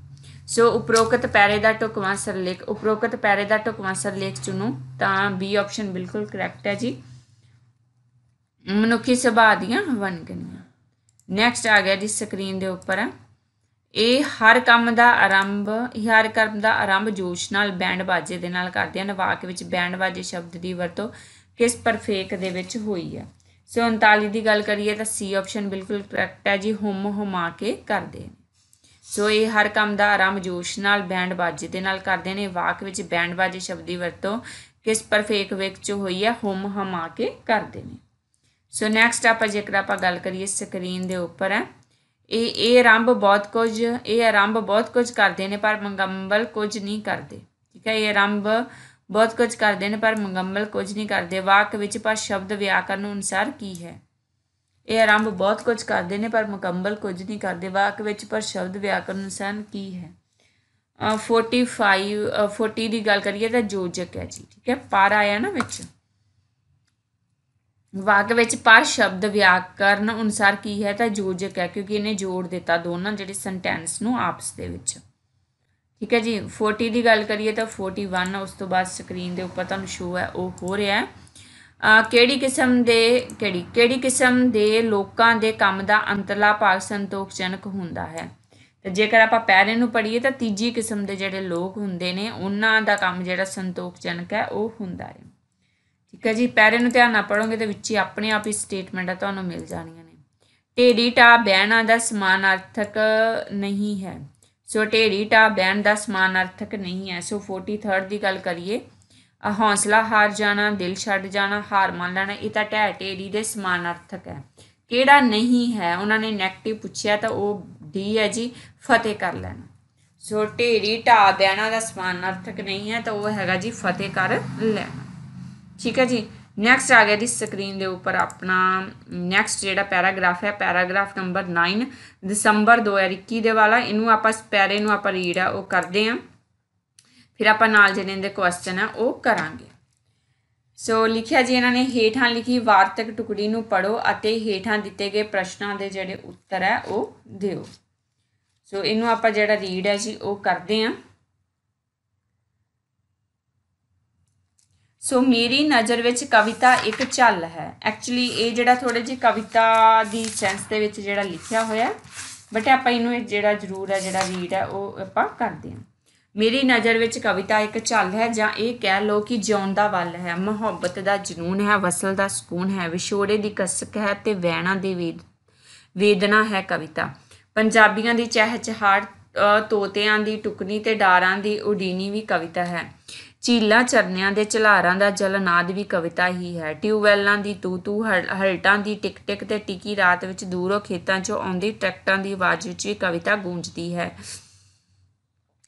Speaker 1: ਸੋ ਉਪਰੋਕਤ ਪੈਰੇ ਦਾ ਢੁਕਵਾਂ ਸਰਲੇਖ ਉਪਰੋਕਤ ਪੈਰੇ ਦਾ ਢੁਕਵਾਂ ਸਰਲੇਖ ਚੁਣੋ ਤਾਂ ਬੀ ਆਪਸ਼ਨ ਬਿਲਕੁਲ ਕਰੈਕਟ ਹੈ ਜੀ ਮਨੁੱਖੀ ਸੁਭਾਅ ਦੀਆਂ ਵੰਨਗੀਆਂ ਨੈਕਸਟ ਆ ਗਿਆ ਜੀ ਸਕਰੀਨ ਦੇ ਉੱਪਰ ਇਹ ਹਰ ਕੰਮ ਦਾ ਆਰੰਭ ਹਰ ਕੰਮ ਦਾ ਆਰੰਭ ਜੋਸ਼ ਨਾਲ ਬੈਂਡ ਬਾਜੇ ਦੇ ਨਾਲ ਕਰਦੇ ਹਨ ਵਾਕ ਵਿੱਚ ਬੈਂਡ ਬਾਜੇ ਸ਼ਬਦ ਦੀ ਵਰਤੋਂ ਕਿਸ ਪਰਫੇਕ ਦੇ ਵਿੱਚ ਹੋਈ ਹੈ ਸੋ 39 ਦੀ ਗੱਲ ਕਰੀਏ ਤਾਂ ਸੀ ਆਪਸ਼ਨ ਬਿਲਕੁਲ ਕਰੈਕਟ ਹੈ ਜੀ ਹਮ ਹਮਾ ਕੇ ਕਰਦੇ ਸੋ ਇਹ ਹਰ ਕੰਮ ਦਾ ਆਰੰਭ ਜੋਸ਼ ਨਾਲ ਬੈਂਡ ਬਾਜੇ ਦੇ ਨਾਲ ਕਰਦੇ ਨੇ ਵਾਕ ਵਿੱਚ ਬੈਂਡ ਬਾਜੇ ਸ਼ਬਦ ਦੀ ਵਰਤੋਂ ਕਿਸ ਪਰਫੇਕ ਵਿੱਚ ਹੋਈ ਹੈ ਹੁਮ ਹਮ ਆ ਕੇ ਕਰਦੇ ਨੇ ਸੋ ਨੈਕਸਟ ਆਪਾਂ ਜੇਕਰ ਆਪਾਂ ਗੱਲ ਕਰੀਏ ਸਕਰੀਨ ਦੇ ਉੱਪਰ ਹੈ ਇਹ ਇਹ ਆਰੰਭ ਬਹੁਤ ਕੁਝ ਇਹ ਆਰੰਭ ਬਹੁਤ ਕੁਝ ਕਰਦੇ ਨੇ ਪਰ ਮੰਗੰਬਲ ਕੁਝ ਨਹੀਂ ਕਰਦੇ ਠੀਕ ਹੈ ਇਹ ਆਰੰਭ ਬਹੁਤ ਕੁਝ ਕਰਦੇ ਨੇ ਪਰ ਮੰਗੰਬਲ ਕੁਝ ਨਹੀਂ ਕਰਦੇ ਵਾਕ ਵਿੱਚ ਪਰ ਸ਼ਬਦ ਵਿਆਕਰਨ ਅਨੁਸਾਰ ਕੀ ਹੈ ਇਹ ਆਰੰਭ ਬਹੁਤ ਕੁਝ ਕਰਦੇ ਨੇ ਪਰ ਮੁਕੰਮਲ ਕੁਝ ਨਹੀਂ ਕਰਦੇ ਵਾਕ ਵਿੱਚ ਪਰ ਸ਼ਬਦ ਵਿਆਕਰਨ ਅਨੁਸਾਰ ਕੀ ਹੈ 45 40 ਦੀ ਗੱਲ ਕਰੀਏ ਤਾਂ ਜੋਜਕ ਹੈ ਜੀ ਠੀਕ ਹੈ ਪਰ ਆਇਆ ਨਾ ਵਿੱਚ ਵਾਕ ਵਿੱਚ ਪਰ ਸ਼ਬਦ ਵਿਆਕਰਨ ਅਨੁਸਾਰ ਕੀ ਹੈ ਤਾਂ ਜੋਜਕ ਹੈ ਕਿਉਂਕਿ ਇਹਨੇ ਜੋੜ ਦਿੱਤਾ ਦੋਨਾਂ ਜਿਹੜੇ ਸੈਂਟੈਂਸ ਨੂੰ ਆਪਸ ਦੇ ਵਿੱਚ ਠੀਕ ਹੈ ਜੀ 40 ਦੀ ਗੱਲ ਕਰੀਏ ਤਾਂ 41 ਉਸ ਤੋਂ ਬਾਅਦ ਸਕਰੀਨ ਦੇ ਉੱਪਰ ਤੁਹਾਨੂੰ ਸ਼ੋ ਹੈ ਉਹ ਹੋ ਰਿਹਾ ਹੈ ਕਿਹੜੀ ਕਿਸਮ ਦੇ ਕਿਹੜੀ ਕਿਹੜੀ ਕਿਸਮ ਦੇ ਲੋਕਾਂ ਦੇ ਕੰਮ ਦਾ ਅੰਤਲਾ ਭਾਗ ਸੰਤੋਖਜਨਕ ਹੁੰਦਾ ਹੈ ਤੇ ਜੇਕਰ ਆਪਾਂ ਪਹਿਲੇ ਨੂੰ ਪੜੀਏ ਤਾਂ ਤੀਜੀ ਕਿਸਮ ਦੇ ਜਿਹੜੇ ਲੋਕ ਹੁੰਦੇ ਨੇ ਉਹਨਾਂ ਦਾ ਕੰਮ ਜਿਹੜਾ ਸੰਤੋਖਜਨਕ ਹੈ ਉਹ ਹੁੰਦਾ ਹੈ ਠੀਕ ਹੈ ਜੀ ਪਹਿਲੇ ਨੂੰ ਧਿਆਨ ਨਾਲ ਪੜੋਗੇ ਤੇ ਵਿੱਚ ਹੀ ਆਪਣੇ ਆਪ ਹੀ ਸਟੇਟਮੈਂਟਾਂ ਤੁਹਾਨੂੰ ਮਿਲ ਜਾਣੀਆਂ ਨੇ ਢੇਰੀ ਟਾ ਬਹਿਣਾ ਦਾ ਸਮਾਨਾਰਥਕ ਨਹੀਂ ਹੈ ਸੋ ਢੇਰੀ ਟਾ ਬਹਿਣ ਦਾ ਸਮਾਨਾਰਥਕ ਨਹੀਂ ਹੈ ਸੋ 43 ਦੀ ਗੱਲ ਕਰੀਏ ਹੌਸਲਾ ਹਾਰ ਜਾਣਾ ਦਿਲ ਛੱਡ ਜਾਣਾ ਹਾਰ ਮੰਨ ਲੈਣਾ ਇਹ ਤਾਂ ਢਹਿ ਢੇਰੀ ਦੇ ਸਮਾਨਾਰਥਕ ਹੈ ਕਿਹੜਾ ਨਹੀਂ ਹੈ ਉਹਨਾਂ ਨੇ 네ਗੇਟਿਵ ਪੁੱਛਿਆ ਤਾਂ ਉਹ ਡੀ ਹੈ ਜੀ ਫਤਿਹ ਕਰ ਲੈਣਾ ਸੋ ਢੇਰੀ ਢਾ ਦੇਣਾ ਦਾ ਸਮਾਨਾਰਥਕ ਨਹੀਂ ਹੈ ਤਾਂ ਉਹ ਹੈਗਾ ਜੀ ਫਤਿਹ ਕਰ ਲੈਣਾ ਠੀਕ ਹੈ ਜੀ ਨੈਕਸਟ ਆ ਗਿਆ ਜੀ ਸਕਰੀਨ ਦੇ ਉੱਪਰ ਆਪਣਾ ਨੈਕਸਟ ਜਿਹੜਾ ਪੈਰਾਗ੍ਰਾਫ ਹੈ ਪੈਰਾਗ੍ਰਾਫ ਨੰਬਰ 9 ਦਸੰਬਰ 2021 ਦੇ ਵਾਲਾ ਇਹਨੂੰ ਆਪਾਂ ਪੈਰੇ ਨੂੰ ਆਪਾਂ ਰੀਡ ਆ ਉਹ ਕਰਦੇ ਆਂ ਫਿਰ ਆਪਾਂ ਨਾਲ ਜਿਹੜੇ ਇਹਦੇ ਕੁਐਸਚਨ ਆ ਉਹ ਕਰਾਂਗੇ ਸੋ ਲਿਖਿਆ ਜੀ ਇਹਨਾਂ ਨੇ ਹੇਠਾਂ ਲਿਖੀ ਵਾਰਤਕ ਟੁਕੜੀ ਨੂੰ ਪੜੋ ਅਤੇ ਹੇਠਾਂ ਦਿੱਤੇ ਗਏ ਪ੍ਰਸ਼ਨਾਂ ਦੇ ਜਿਹੜੇ ਉੱਤਰ ਹੈ ਉਹ ਦਿਓ ਸੋ ਇਹਨੂੰ ਆਪਾਂ ਜਿਹੜਾ ਰੀਡ ਹੈ ਜੀ ਉਹ ਕਰਦੇ ਆ ਸੋ ਮੇਰੀ ਨਜ਼ਰ ਵਿੱਚ ਕਵਿਤਾ ਇੱਕ ਚੱਲ ਹੈ ਐਕਚੁਅਲੀ ਇਹ ਜਿਹੜਾ ਥੋੜੇ ਜਿਹੀ ਕਵਿਤਾ ਦੀ ਸੈਂਸ ਦੇ ਵਿੱਚ ਜਿਹੜਾ ਲਿਖਿਆ ਹੋਇਆ ਬਟ ਆਪਾਂ ਇਹਨੂੰ ਜਿਹੜਾ ਜ਼ਰੂਰ ਹੈ ਜਿਹੜਾ ਰੀਡ ਹੈ ਉਹ ਆਪਾਂ ਕਰਦੇ ਆ ਮੇਰੀ ਨਜ਼ਰ ਵਿੱਚ ਕਵਿਤਾ ਇੱਕ ਝਲ ਹੈ ਜਾਂ ਇਹ ਕਹਿ ਲਓ ਕਿ ਜਿਉਣ ਦਾ ਵੱਲ ਹੈ ਮੁਹੱਬਤ ਦਾ ਜਨੂਨ ਹੈ ਵਸਲ ਦਾ ਸਕੂਨ ਹੈ ਵਿਛੋੜੇ ਦੀ ਕਸਕ ਹੈ ਤੇ ਵੈਣਾ ਦੀ ਵੇਦਨਾ ਹੈ ਕਵਿਤਾ ਪੰਜਾਬੀਆਂ ਦੀ ਚਹਿਚਹਾਟ ਤੋਤਿਆਂ ਦੀ ਟੁਕਨੀ ਤੇ ਡਾਰਾਂ ਦੀ ਉਡੀਨੀ ਵੀ ਕਵਿਤਾ ਹੈ ਝੀਲਾਂ ਚਰਨਿਆਂ ਦੇ ਝਲਾਰਾਂ ਦਾ ਜਲਨਾਦ ਵੀ ਕਵਿਤਾ ਹੀ ਹੈ ਟਿਊਬਵੈਲਾਂ ਦੀ ਤੂ ਤੂ ਹਲਟਾਂ ਦੀ ਟਿਕ ਟਿਕ ਤੇ ਟਿਕੀ ਰਾਤ ਵਿੱਚ ਦੂਰੋਂ ਖੇਤਾਂ 'ਚੋਂ ਆਉਂਦੀ ਟਰੈਕਟਰਾਂ ਦੀ ਆਵਾਜ਼ ਵਿੱਚ ਵੀ ਕਵਿਤਾ ਗੂੰਜਦੀ ਹੈ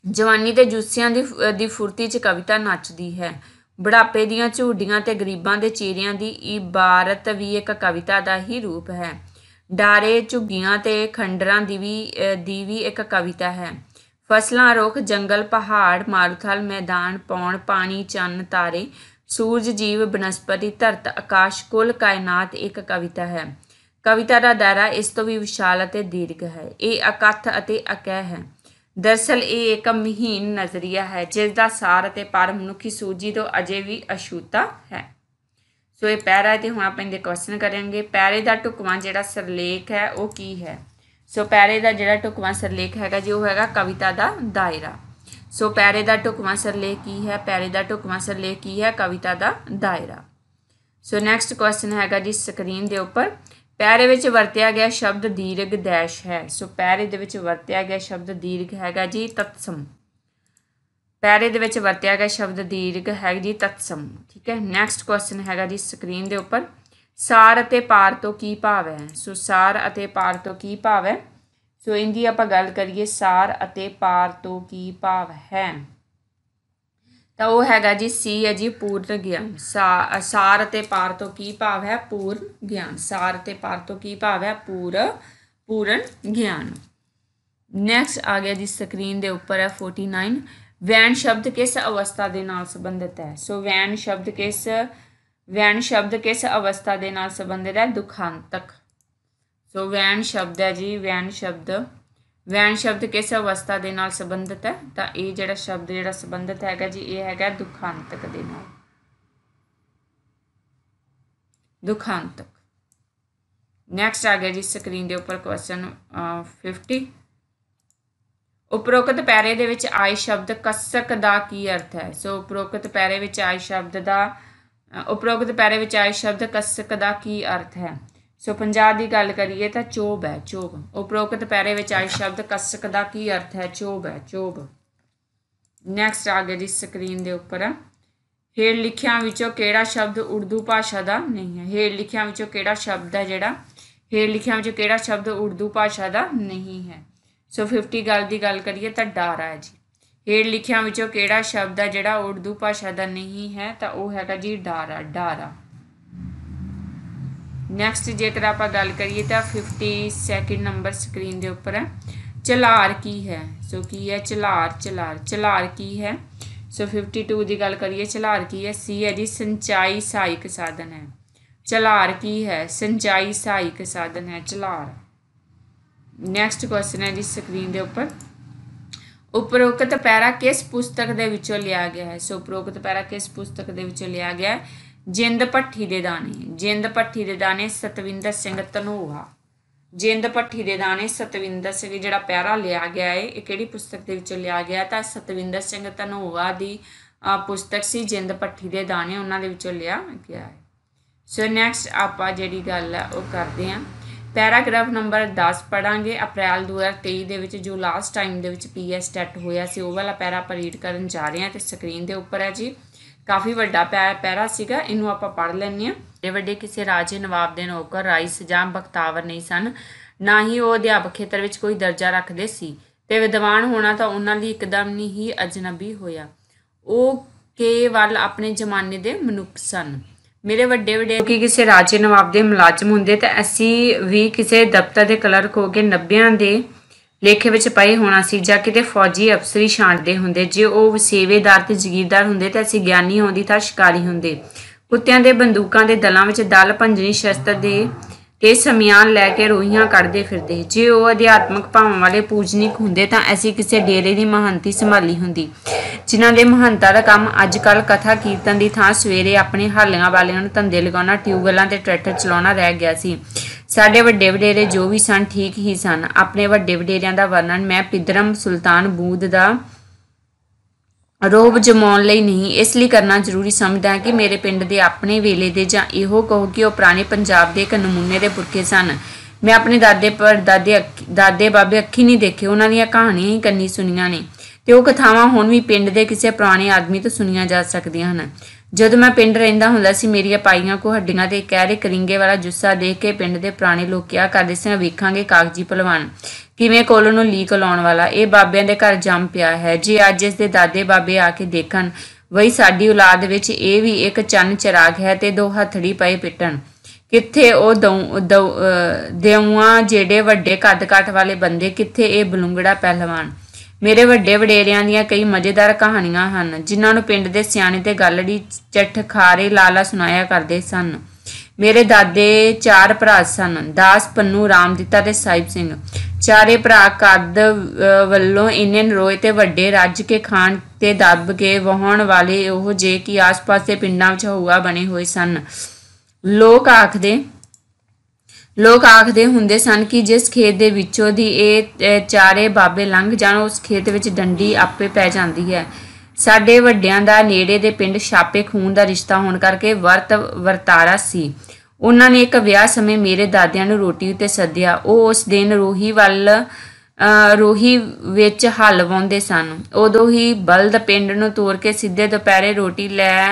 Speaker 1: ਜਵਾਨੀ ਦੇ ਜੁੱਸਿਆਂ ਦੀ ਦੀ ਫੁਰਤੀ 'ਚ ਕਵਿਤਾ ਨੱਚਦੀ ਹੈ ਬੜਾਪੇ ਦੀਆਂ ਝੂਡੀਆਂ ਤੇ ਗਰੀਬਾਂ ਦੇ ਚਿਹਰਿਆਂ ਦੀ ਇਬਾਰਤ ਵੀ ਇੱਕ ਕਵਿਤਾ ਦਾ ਹੀ ਰੂਪ ਹੈ ਡਾਰੇ ਝੁੱਗੀਆਂ ਤੇ ਖੰਡਰਾਂ ਦੀ ਵੀ ਦੀ ਵੀ ਇੱਕ ਕਵਿਤਾ ਹੈ ਫਸਲਾਂ ਰੁੱਖ ਜੰਗਲ ਪਹਾੜ ਮਾਰੂਥਲ ਮੈਦਾਨ ਪੌਣ ਪਾਣੀ ਚੰਨ ਤਾਰੇ ਸੂਰਜ ਜੀਵ ਬਨਸਪਤੀ ਧਰਤ ਆਕਾਸ਼ ਕੁੱਲ ਕਾਇਨਾਤ ਇੱਕ ਕਵਿਤਾ ਹੈ ਕਵਿਤਾ ਦਾ ਦਾਇਰਾ ਇਸ ਤੋਂ ਵੀ ਵਿਸ਼ਾਲ ਅਤੇ ਦੀਰਘ ਹੈ ਇਹ ਅਕਥ ਅਤੇ ਅਕਹਿ ਹੈ ਦਰਸਲ ਇਹ ਇੱਕ ਮਹੀਨ ਨਜ਼ਰੀਆ ਹੈ ਜਿਸ ਦਾ ਸਾਰ ਅਤੇ ਪਰ ਮਨੁੱਖੀ ਸੂਝੀ ਤੋਂ ਅਜੇ ਵੀ ਅਸ਼ੂਤਾ ਹੈ ਸੋ ਇਹ ਪੈਰਾ ਤੇ ਹੁਣ ਆਪਾਂ ਇਹਦੇ ਕੁਐਸਚਨ ਕਰਾਂਗੇ ਪੈਰੇ ਦਾ ਟੁਕਮਾ ਜਿਹੜਾ ਸਰਲੇਖ ਹੈ ਉਹ ਕੀ ਹੈ ਸੋ ਪੈਰੇ ਦਾ ਜਿਹੜਾ ਟੁਕਮਾ ਸਰਲੇਖ ਹੈਗਾ ਜੀ ਉਹ ਹੈਗਾ ਕਵਿਤਾ ਦਾ ਦਾਇਰਾ ਸੋ ਪੈਰੇ ਦਾ ਟੁਕਮਾ ਸਰਲੇਖ ਕੀ ਹੈ ਪੈਰੇ ਦਾ ਟੁਕਮਾ ਸਰਲੇਖ ਕੀ ਹੈ ਕਵਿਤਾ ਦਾ ਦਾਇਰਾ ਸੋ ਨੈਕਸਟ ਕੁਐਸਚਨ ਹੈਗਾ ਜੀ ਸਕਰੀਨ ਦੇ ਉੱਪਰ ਪੈਰੇ ਵਿੱਚ ਵਰਤਿਆ ਗਿਆ ਸ਼ਬਦ ਦੀਰਗ ਦੇਸ਼ ਹੈ ਸੋ ਪੈਰੇ ਦੇ ਵਿੱਚ ਵਰਤਿਆ ਗਿਆ ਸ਼ਬਦ ਦੀਰਗ ਹੈਗਾ ਜੀ ਤਤਸਮ ਪੈਰੇ ਦੇ ਵਿੱਚ ਵਰਤਿਆ ਗਿਆ ਸ਼ਬਦ ਦੀਰਗ ਹੈ ਜੀ ਤਤਸਮ ਠੀਕ ਹੈ ਨੈਕਸਟ ਕੁਐਸਚਨ ਹੈਗਾ ਜੀ ਸਕਰੀਨ ਦੇ ਉੱਪਰ ਸਾਰ ਅਤੇ ਪਾਰ ਤੋਂ ਕੀ ਭਾਵ ਹੈ ਸੋ ਸਾਰ ਅਤੇ ਪਾਰ ਤੋਂ ਕੀ ਭਾਵ ਹੈ ਸੋ ਇੰਦੀ ਆਪਾਂ ਗੱਲ ਕਰੀਏ ਸਾਰ ਅਤੇ ਪਾਰ ਤੋਂ ਕੀ ਭਾਵ ਹੈ ਤਾਂ ਉਹ ਹੈਗਾ ਜੀ ਸੀ ਹੈ ਜੀ ਪੂਰਨ ਗਿਆਨ ਸਾਰ ਅਤੇ ਪਾਰ ਤੋਂ ਕੀ ਭਾਵ ਹੈ ਪੂਰਨ ਗਿਆਨ ਸਾਰ ਅਤੇ ਪਾਰ ਤੋਂ ਕੀ ਭਾਵ ਹੈ ਪੂਰ ਪੂਰਨ ਗਿਆਨ ਨੈਕਸਟ ਆ ਗਿਆ ਜੀ ਸਕਰੀਨ ਦੇ ਉੱਪਰ ਹੈ 49 ਵੈਨ ਸ਼ਬਦ ਕਿਸ ਅਵਸਥਾ ਦੇ ਨਾਲ ਸੰਬੰਧਿਤ ਹੈ ਸੋ ਵੈਨ ਸ਼ਬਦ ਕਿਸ ਵੈਨ ਸ਼ਬਦ ਕਿਸ ਅਵਸਥਾ ਦੇ ਨਾਲ ਸੰਬੰਧਿਤ ਹੈ ਦੁਖਾਂਤਕ ਸੋ ਵੈਨ ਸ਼ਬਦ ਹੈ ਜੀ ਵੈਨ ਸ਼ਬਦ ਵੈਣ ਸ਼ਬਦ ਕਿਸ ਅਵਸਥਾ ਦੇ ਨਾਲ ਸੰਬੰਧਿਤ ਹੈ ਤਾਂ ਇਹ ਜਿਹੜਾ ਸ਼ਬਦ ਜਿਹੜਾ ਸੰਬੰਧਿਤ ਹੈਗਾ ਜੀ ਇਹ ਹੈਗਾ ਦੁਖਾਂਤਕ ਦੇ ਨਾਲ ਦੁਖਾਂਤਕ ਨੈਕਸਟ ਆ ਗਿਆ ਜੀ ਸਕਰੀਨ ਦੇ ਉੱਪਰ ਕੁਐਸਚਨ 50 ਉਪਰੋਕਤ ਪੈਰੇ ਦੇ ਵਿੱਚ ਆਏ ਸ਼ਬਦ ਕਸਕ ਦਾ ਕੀ ਅਰਥ ਹੈ ਸੋ ਉਪਰੋਕਤ ਪੈਰੇ ਵਿੱਚ ਆਏ ਸ਼ਬਦ ਦਾ ਉਪਰੋਕਤ ਪੈਰੇ ਵਿੱਚ ਆਏ ਸ਼ਬਦ ਕਸਕ ਦਾ ਕੀ ਅਰਥ ਹੈ ਸੋ ਪੰਜਾਬ ਦੀ ਗੱਲ ਕਰੀਏ ਤਾਂ ਚੋਬ ਹੈ ਚੋਬ ਉਪਰੋਕਤ ਪੈਰੇ ਵਿੱਚ ਆਏ ਸ਼ਬਦ ਕਸਕ ਦਾ ਕੀ ਅਰਥ ਹੈ ਚੋਬ ਹੈ ਚੋਬ ਨੈਕਸਟ ਆ ਗਿਆ ਜੀ ਸਕਰੀਨ ਦੇ ਉੱਪਰ ਹੇ ਲਿਖਿਆਂ ਵਿੱਚੋਂ ਕਿਹੜਾ ਸ਼ਬਦ ਉਰਦੂ ਭਾਸ਼ਾ ਦਾ ਨਹੀਂ ਹੈ ਹੇ ਲਿਖਿਆਂ ਵਿੱਚੋਂ ਕਿਹੜਾ ਸ਼ਬਦ ਹੈ ਜਿਹੜਾ ਹੇ ਲਿਖਿਆਂ ਵਿੱਚੋਂ ਕਿਹੜਾ ਸ਼ਬਦ ਉਰਦੂ ਭਾਸ਼ਾ ਦਾ ਨਹੀਂ ਹੈ ਸੋ 50 ਗੱਲ ਦੀ ਗੱਲ ਕਰੀਏ ਤਾਂ ਡਾਰਾ ਹੈ ਜੀ ਹੇ ਲਿਖਿਆਂ ਵਿੱਚੋਂ ਕਿਹੜਾ ਸ਼ਬਦ ਹੈ ਜਿਹੜਾ ਉਰਦੂ ਭਾਸ਼ਾ ਦਾ ਨਹੀਂ ਹੈ ਤਾਂ ਉਹ ਹੈਗਾ ਜੀ ਡਾਰਾ ਡਾਰਾ ਨੈਕਸਟ ਜੇਕਰ ਆਪਾਂ ਗੱਲ ਕਰੀਏ ਤਾਂ 52nd ਨੰਬਰ ਸਕਰੀਨ ਦੇ ਉੱਪਰ ਹੈ ਚਲਾਰ ਕੀ ਹੈ ਸੋ ਕੀ ਹੈ ਚਲਾਰ ਚਲਾਰ ਚਲਾਰ ਕੀ ਹੈ ਸੋ 52 ਦੀ ਗੱਲ ਕਰੀਏ ਚਲਾਰ ਕੀ ਹੈ ਸੀ ਹੈ ਜੀ ਸਿੰਚਾਈ ਸਹਾਇਕ ਸਾਧਨ ਹੈ ਚਲਾਰ ਕੀ ਹੈ ਸਿੰਚਾਈ ਸਹਾਇਕ ਸਾਧਨ ਹੈ ਚਲਾਰ ਨੈਕਸਟ ਕੁਐਸਚਨ ਹੈ ਜੀ ਸਕਰੀਨ ਦੇ ਉੱਪਰ ਉਪਰੋਕਤ ਪੈਰਾ ਕਿਸ ਪੁਸਤਕ ਦੇ ਵਿੱਚੋਂ ਲਿਆ ਗਿਆ ਹੈ ਸੋ ਉਪਰੋਕਤ ਪੈਰਾ ਕਿਸ ਪੁਸਤਕ ਦੇ ਵਿੱਚੋਂ ਲਿਆ ਗਿਆ ਹੈ ਜਿੰਦ ਪੱਠੀ ਦੇ ਦਾਣੇ ਜਿੰਦ ਪੱਠੀ ਦੇ ਦਾਣੇ ਸਤਵਿੰਦਰ ਸਿੰਘ ਤਨੂਹਾ ਜਿੰਦ ਪੱਠੀ ਦੇ ਦਾਣੇ ਸਤਵਿੰਦਰ ਸਿੰਘ ਜਿਹੜਾ ਪੈਰਾ ਲਿਆ ਗਿਆ ਹੈ ਇਹ ਕਿਹੜੀ ਪੁਸਤਕ ਦੇ ਵਿੱਚੋਂ ਲਿਆ ਗਿਆ ਤਾਂ ਸਤਵਿੰਦਰ ਸਿੰਘ ਤਨੂਹਾ ਦੀ ਪੁਸਤਕ ਸੀ ਜਿੰਦ ਪੱਠੀ ਦੇ ਦਾਣੇ ਉਹਨਾਂ ਦੇ ਵਿੱਚੋਂ ਲਿਆ ਗਿਆ ਹੈ ਸੋ ਨੈਕਸਟ ਆਪਾਂ ਜਿਹੜੀ ਗੱਲ ਹੈ ਉਹ ਕਰਦੇ ਹਾਂ ਪੈਰਾਗ੍ਰਾਫ ਨੰਬਰ 10 ਪੜਾਂਗੇ ਅਪ੍ਰੈਲ 2023 ਦੇ ਵਿੱਚ ਜੋ ਲਾਸਟ ਟਾਈਮ ਦੇ ਵਿੱਚ ਪੀਐਸ ਟੈਟ ਹੋਇਆ ਸੀ ਉਹ ਵਾਲਾ ਪੈਰਾ ਪਰੀਡ ਰੀਡ ਕਰਨ ਜਾ ਰਹੇ ਹਾਂ ਤੇ ਸਕਰੀਨ ਦੇ ਉੱਪਰ ਹੈ ਜੀ ਕਾਫੀ ਵੱਡਾ ਪੈਰਾ ਸੀਗਾ ਇਹਨੂੰ ਆਪਾਂ ਪੜ ਲੈਂਦੇ ਆ ਇਹ ਵੱਡੇ ਕਿਸੇ ਰਾਜੇ ਨਵਾਬ ਦੇ ਨੌਕਰ ਰਾਈਸ ਜਾਂ ਬਖਤਾਵਰ ਨਹੀਂ ਸਨ ਨਾ ਹੀ ਉਹ ਅਧਿਆਪਕ ਖੇਤਰ ਵਿੱਚ ਕੋਈ ਦਰਜਾ ਰੱਖਦੇ ਸੀ ਤੇ ਵਿਦਵਾਨ ਹੋਣਾ ਤਾਂ ਉਹਨਾਂ ਲਈ ਇੱਕਦਮ ਹੀ ਅਜਨਬੀ ਹੋਇਆ ਉਹ ਕੇਵਲ ਆਪਣੇ ਜ਼ਮਾਨੇ ਦੇ ਮਨੁੱਖ ਸਨ ਮੇਰੇ ਵੱਡੇ ਵੱਡੇ ਕਿ ਕਿਸੇ ਰਾਜੇ ਨਵਾਬ ਦੇ ਮੁਲਾਜ਼ਮ ਹੁੰਦੇ ਤਾਂ ਅਸੀਂ ਵੀ ਕਿਸੇ ਦਫ਼ਤਰ ਦੇ ਕਲਰਕ ਹੋ ਕੇ 90ਾਂ ਦੇ ਲੇਖੇ ਵਿੱਚ ਪਏ ਹੋਣਾ ਸੀ ਜਾਂ ਕਿਤੇ ਫੌਜੀ ਅਫਸਰੀ ਛਾਂਟਦੇ ਹੁੰਦੇ ਜੇ ਉਹ ਸੇਵੇਦਾਰ ਤੇ ਜ਼ਗੀਰਦਾਰ ਹੁੰਦੇ ਤਾਂ ਅਸੀਂ ਗਿਆਨੀ ਹੋਂਦੀ ਤਾਂ ਸ਼ਿਕਾਰੀ ਹੁੰਦੇ ਕੁੱਤਿਆਂ ਦੇ ਬੰਦੂਕਾਂ ਦੇ ਦਲਾਂ ਵਿੱਚ ਦਲ ਪੰਜਨੀ ਸ਼ਸਤਰ ਦੇ ਤੇ ਸਮਿਆਨ ਲੈ ਕੇ ਰੋਹੀਆਂ ਕੱਢਦੇ ਫਿਰਦੇ ਜੇ ਉਹ ਅਧਿਆਤਮਕ ਭਾਵਾਂ ਵਾਲੇ ਪੂਜਨੀਕ ਹੁੰਦੇ ਤਾਂ ਅਸੀਂ ਕਿਸੇ ਡੇਰੇ ਦੀ ਮਹੰਤੀ ਸੰਭਾਲੀ ਹੁੰਦੀ ਜਿਨ੍ਹਾਂ ਦੇ ਮਹੰਤਾ ਦਾ ਕੰਮ ਅੱਜ ਕੱਲ ਕਥਾ ਕੀਰਤਨ ਦੀ ਥਾਂ ਸਵੇਰੇ ਆਪਣੇ ਹਾਲਿਆਂ ਵਾਲਿਆਂ ਨੂੰ ਧੰਦੇ ਲਗਾਉਣਾ ਟਿਊਬਵੈਲਾਂ ਤੇ ਟਰੈਕਟਰ ਚਲਾਉਣਾ ਰਹਿ ਗਿਆ ਸੀ ਸਾਡੇ ਵੱਡੇ ਵਡੇਰੇ ਜੋ ਵੀ ਸਨ ਠੀਕ ਹੀ ਸਨ ਆਪਣੇ ਵੱਡੇ ਵਡੇਰਿਆਂ ਦਾ ਵਰਣਨ ਮੈਂ ਪਿਦਰਮ ਸੁਲਤਾਨ ਬੂਦ ਦਾ ਰੋਬ ਜਮਾਉਣ ਲਈ ਨਹੀਂ ਇਸ ਲਈ ਕਰਨਾ ਜ਼ਰੂਰੀ ਸਮਝਦਾ ਹਾਂ ਕਿ ਮੇਰੇ ਪਿੰਡ ਦੇ ਆਪਣੇ ਵੇਲੇ ਦੇ ਜਾਂ ਇਹੋ ਕਹੋ ਕਿ ਉਹ ਪੁਰਾਣੇ ਪੰਜਾਬ ਦੇ ਇੱਕ ਨਮੂਨੇ ਦੇ ਪੁਰਖੇ ਸਨ ਮੈਂ ਆਪਣੇ ਦਾਦੇ ਪਰ ਦਾਦੇ ਦਾਦੇ ਬਾਬੇ ਅੱਖੀ ਨਹੀਂ ਦੇਖੇ ਉਹਨਾਂ ਦੀਆਂ ਕਹਾਣੀਆਂ ਹੀ ਕੰਨੀ ਸੁਣੀਆਂ ਨੇ ਤੇ ਉਹ ਕਥਾਵਾਂ ਹੁਣ ਵੀ ਪਿੰਡ ਦੇ ਕਿਸੇ ਪੁਰਾਣੇ ਆਦਮੀ ਤੋਂ ਸੁਣੀਆਂ ਜਾ ਸਕਦੀਆਂ ਹਨ ਜਦੋਂ ਮੈਂ ਪਿੰਡ ਰਹਿੰਦਾ ਹੁੰਦਾ ਸੀ ਮੇਰੀਆਂ ਪਾਈਆਂ ਕੋ ਹੱਡੀਆਂ ਤੇ ਕਹਿਰੇ ਕਰਿੰਗੇ ਵਾਲਾ ਜੁੱਸਾ ਦੇਖ ਕੇ ਪਿੰਡ ਦੇ ਪੁਰਾਣੇ ਲੋਕ ਕਿਹਾ ਕਰਦੇ ਸੀ ਵੇਖਾਂਗੇ ਕਾਗਜੀ ਪਹਿਲਵਾਨ ਕਿਵੇਂ ਕੋਲ ਨੂੰ ਲੀਕ ਲਾਉਣ ਵਾਲਾ ਇਹ ਬਾਬਿਆਂ ਦੇ ਘਰ ਜੰਮ ਪਿਆ ਹੈ ਜੇ ਅੱਜ ਇਸ ਦੇ ਦਾਦੇ ਬਾਬੇ ਆ ਕੇ ਦੇਖਣ ਵਈ ਸਾਡੀ ਔਲਾਦ ਵਿੱਚ ਇਹ ਵੀ ਇੱਕ ਚੰਨ ਚਿਰਾਗ ਹੈ ਤੇ ਦੋ ਹੱਥੜੀ ਪਏ ਪਿੱਟਣ ਕਿੱਥੇ ਉਹ ਦਉਆਂ ਜਿਹੜੇ ਵੱਡੇ ਕੱਦ-ਕੱਟ ਵਾਲੇ ਬੰਦੇ ਕਿੱਥੇ ਇਹ ਬਲੁੰਗੜਾ ਪਹਿਲਵਾਨ ਮੇਰੇ ਵੱਡੇ ਵਡੇਰਿਆਂ ਦੀਆਂ ਕਈ ਮਜ਼ੇਦਾਰ ਕਹਾਣੀਆਂ ਹਨ ਜਿਨ੍ਹਾਂ ਨੂੰ ਪਿੰਡ ਦੇ ਸਿਆਣੇ ਤੇ ਗੱਲੜੀ ਚੱਠ ਖਾਰੇ ਲਾਲਾ ਸੁਣਾਇਆ ਕਰਦੇ ਸਨ ਮੇਰੇ ਦਾਦੇ ਚਾਰ ਭਰਾ ਸਨ ਦਾਸ ਪੰਨੂ ਰਾਮ ਦਿੱਤਾ ਤੇ ਸਾਹਿਬ ਸਿੰਘ ਚਾਰੇ ਭਰਾ ਕੱਦ ਵੱਲੋਂ ਇੰਨੇ ਨਰੋਏ ਤੇ ਵੱਡੇ ਰੱਜ ਕੇ ਖਾਣ ਤੇ ਦੱਬ ਕੇ ਵਹਣ ਵਾਲੇ ਉਹ ਜੇ ਕਿ ਆਸ-ਪਾਸ ਦੇ ਪਿੰਡਾਂ ਵਿੱਚ ਹਊਆ ਬਣੇ ਹੋਏ ਸਨ ਲੋਕ ਆਖਦੇ ਲੋਕ ਆਖਦੇ ਹੁੰਦੇ ਸਨ ਕਿ ਜਿਸ ਖੇਤ ਦੇ ਵਿੱਚੋਂ ਦੀ ਇਹ ਚਾਰੇ ਬਾਬੇ ਲੰਘ ਜਾਣ ਉਸ ਖੇਤ ਵਿੱਚ ਡੰਡੀ ਆਪੇ ਪੈ ਜਾਂਦੀ ਹੈ ਸਾਡੇ ਵੱਡਿਆਂ ਦਾ ਨੇੜੇ ਦੇ ਪਿੰਡ ਛਾਪੇ ਖੂਨ ਦਾ ਰਿਸ਼ਤਾ ਹੋਣ ਕਰਕੇ ਵਰਤ ਵਰਤਾਰਾ ਸੀ ਉਹਨਾਂ ਨੇ ਇੱਕ ਵਿਆਹ ਸਮੇਂ ਮੇਰੇ ਦਾਦਿਆਂ ਨੂੰ ਰੋਟੀ ਉੱਤੇ ਸੱਦਿਆ ਉਹ ਉਸ ਦਿਨ ਰੋਹੀ ਵੱਲ ਰੋਹੀ ਵਿੱਚ ਹੱਲ ਵਾਉਂਦੇ ਸਨ ਉਦੋਂ ਹੀ ਬਲਦ ਪਿੰਡ ਨੂੰ ਤੋਰ ਕੇ ਸਿੱਧੇ ਦੁਪਹਿਰੇ ਰੋਟੀ ਲੈ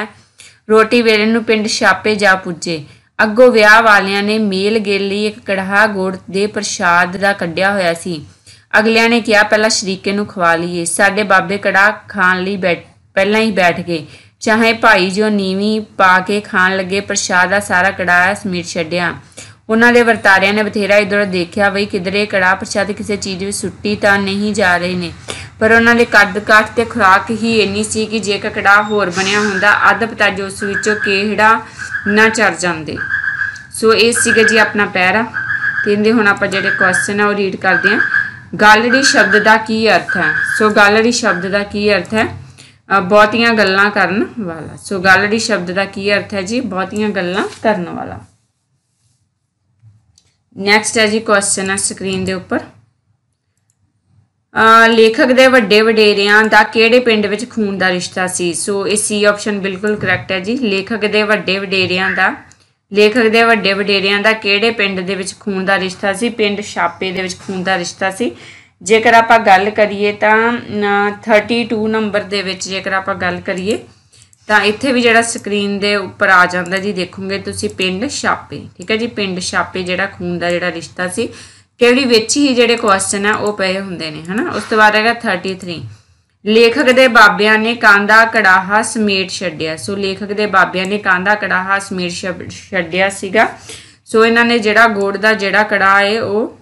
Speaker 1: ਰੋਟੀ ਵੇਲੇ ਨੂੰ ਪਿੰਡ ਛਾਪੇ ਜਾ ਪੁੱਜੇ ਅੱਗੋਂ ਵਿਆਹ ਵਾਲਿਆਂ ਨੇ ਮੇਲ ਗੇਲ ਲਈ ਇੱਕ ਕੜਾਹਾ ਗੋੜ ਦੇ ਪ੍ਰਸ਼ਾਦ ਦਾ ਕੱਢਿਆ ਹੋਇਆ ਸੀ ਅਗਲਿਆਂ ਨੇ ਕਿਹਾ ਪਹਿਲਾਂ ਸ਼ਰੀਕੇ ਨੂੰ ਖਵਾ ਲਈਏ ਸਾਡੇ ਬਾਬੇ ਕੜਾਹ ਖਾਣ ਲਈ ਪਹਿਲਾਂ ਹੀ ਬੈਠ ਗਏ ਚਾਹੇ ਭਾਈ ਜੋ ਨੀਵੀਂ ਪਾ ਕੇ ਖਾਣ ਲੱਗੇ ਪ੍ਰਸ਼ਾਦ ਦਾ ਸਾਰਾ ਕੜਾਹ ਸਮੀਰ ਛੱਡਿਆ ਉਹਨਾਂ ਦੇ ਵਰਤਾਰਿਆਂ ਨੇ ਬਥੇਰਾ ਇਧਰ ਦੇਖਿਆ ਵਈ ਕਿਧਰੇ ਕੜਾ ਪ੍ਰਸ਼ਾਦ ਕਿਸੇ ਚੀਜ਼ ਵਿੱਚ ਸੁੱਟੀ ਤਾਂ ਨਹੀਂ ਜਾ ਰਹੇ ਨੇ ਪਰ ਉਹਨਾਂ ਦੇ ਕੱਦ ਕਾਠ ਤੇ ਖੁਰਾਕ ਹੀ ਇੰਨੀ ਸੀ ਕਿ ਜੇ ਕਕੜਾ ਹੋਰ ਬਣਿਆ ਹੁੰਦਾ ਅੱਧ ਪਤਾ ਜੋ ਉਸ ਵਿੱਚੋਂ ਕਿਹੜਾ ਨਾ ਚੜ ਜਾਂਦੇ ਸੋ ਇਹ ਸੀਗਾ ਜੀ ਆਪਣਾ ਪੈਰਾ ਕਹਿੰਦੇ ਹੁਣ ਆਪਾਂ ਜਿਹੜੇ ਕੁਐਸਚਨ ਆ ਉਹ ਰੀਡ ਕਰਦੇ ਆ ਗਾਲੜੀ ਸ਼ਬਦ ਦਾ ਕੀ ਅਰਥ ਹੈ ਸੋ ਗਾਲੜੀ ਸ਼ਬਦ ਦਾ ਕੀ ਅਰਥ ਹੈ ਬਹੁਤੀਆਂ ਗੱਲਾਂ ਕਰਨ ਵਾਲਾ ਸੋ ਗਾਲੜੀ ਸ਼ਬਦ ਦਾ ਕੀ ਅਰਥ ਹੈ ਜੀ ਬਹੁਤੀਆਂ ਗੱਲਾਂ ਕਰਨ ਵਾਲਾ ਨੈਕਸਟ ਹੈ ਜੀ ਕੁਐਸਚਨ ਆ ਸਕਰੀਨ ਦੇ ਉੱਪਰ ਲੇਖਕ ਦੇ ਵੱਡੇ ਵਡੇਰਿਆਂ ਦਾ ਕਿਹੜੇ ਪਿੰਡ ਵਿੱਚ ਖੂਨ ਦਾ ਰਿਸ਼ਤਾ ਸੀ ਸੋ ਇਹ ਸੀ ਆਪਸ਼ਨ ਬਿਲਕੁਲ ਕਰੈਕਟ ਹੈ ਜੀ ਲੇਖਕ ਦੇ ਵੱਡੇ ਵਡੇਰਿਆਂ ਦਾ ਲੇਖਕ ਦੇ ਵੱਡੇ ਵਡੇਰਿਆਂ ਦਾ ਕਿਹੜੇ ਪਿੰਡ ਦੇ ਵਿੱਚ ਖੂਨ ਦਾ ਰਿਸ਼ਤਾ ਸੀ ਪਿੰਡ ਛਾਪੇ ਦੇ ਵਿੱਚ ਖੂਨ ਦਾ ਰਿਸ਼ਤਾ ਸੀ ਜੇਕਰ ਆਪਾਂ ਗੱਲ ਕਰੀਏ ਤਾਂ 32 ਨੰਬਰ ਦੇ ਵਿੱਚ ਜੇਕਰ ਆਪਾਂ ਗੱਲ ਕਰੀਏ ਤਾਂ ਇੱਥੇ ਵੀ ਜਿਹੜਾ ਸਕਰੀਨ ਦੇ ਉੱਪਰ ਆ ਜਾਂਦਾ ਜੀ ਦੇਖੋਗੇ ਤੁਸੀਂ ਪਿੰਡ ਛਾਪੇ ਠੀਕ ਹੈ ਜੀ ਪਿੰਡ ਛਾਪੇ ਜਿਹੜਾ ਖੂਨ ਦਾ ਜਿਹੜਾ ਰਿਸ਼ਤਾ ਸੀ ਕਿਹੜੀ ਵਿੱਚ ਹੀ ਜਿਹੜੇ ਕੁਐਸਚਨ ਆ ਉਹ ਪਏ ਹੁੰਦੇ ਨੇ ਹਨਾ ਉਸ ਤੋਂ ਬਾਅਦ ਹੈਗਾ 33 ਲੇਖਕ ਦੇ ਬਾਬਿਆਂ ਨੇ ਕਾਂਦਾ ਕੜਾਹਾ ਸਮੇਟ ਛੱਡਿਆ ਸੋ ਲੇਖਕ ਦੇ ਬਾਬਿਆਂ ਨੇ ਕਾਂਦਾ ਕੜਾਹਾ ਸਮੇਟ ਛੱਡਿਆ ਸੀਗਾ ਸੋ ਇਹਨਾਂ ਨੇ ਜਿਹੜਾ ਗੋੜ ਦਾ ਜਿਹੜਾ ਕੜਾ ਹੈ ਉਹ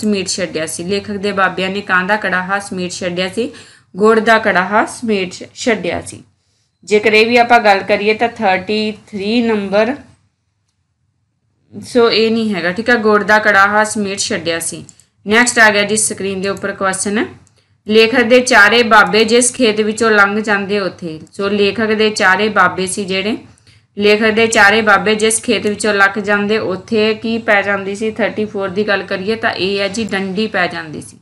Speaker 1: ਸਮੇਟ ਛੱਡਿਆ ਸੀ ਲੇਖਕ ਦੇ ਬਾਬਿਆਂ ਨੇ ਕਾਂਦਾ ਕੜਾਹਾ ਸਮੇਟ ਛੱਡਿਆ ਸੀ ਗੋੜ ਦਾ ਕੜਾਹਾ ਸਮੇਟ ਛੱਡਿਆ ਸੀ ਜੇਕਰ ਇਹ ਵੀ ਆਪਾਂ ਗੱਲ ਕਰੀਏ ਤਾਂ 33 ਨੰਬਰ ਸੋ ਇਹ ਨਹੀਂ ਹੈਗਾ ਠੀਕ ਹੈ ਗੁੜ ਦਾ ਕੜਾਹਾ ਸਮੇਟ ਛੱਡਿਆ ਸੀ ਨੈਕਸਟ ਆ ਗਿਆ ਜੀ ਸਕਰੀਨ ਦੇ ਉੱਪਰ ਕੁਐਸਚਨ ਲੇਖਕ ਦੇ ਚਾਰੇ ਬਾਬੇ ਜਿਸ ਖੇਤ ਵਿੱਚੋਂ ਲੰਘ ਜਾਂਦੇ ਉਥੇ ਸੋ ਲੇਖਕ ਦੇ ਚਾਰੇ ਬਾਬੇ ਸੀ ਜਿਹੜੇ ਲੇਖਕ ਦੇ ਚਾਰੇ ਬਾਬੇ ਜਿਸ ਖੇਤ ਵਿੱਚੋਂ ਲੱਕ ਜਾਂਦੇ ਉਥੇ ਕੀ ਪੈ ਜਾਂਦੀ ਸੀ 34 ਦੀ ਗੱਲ ਕਰੀਏ ਤਾਂ ਇਹ ਹੈ ਜੀ ਡੰਡੀ ਪੈ ਜਾਂਦੀ ਸੀ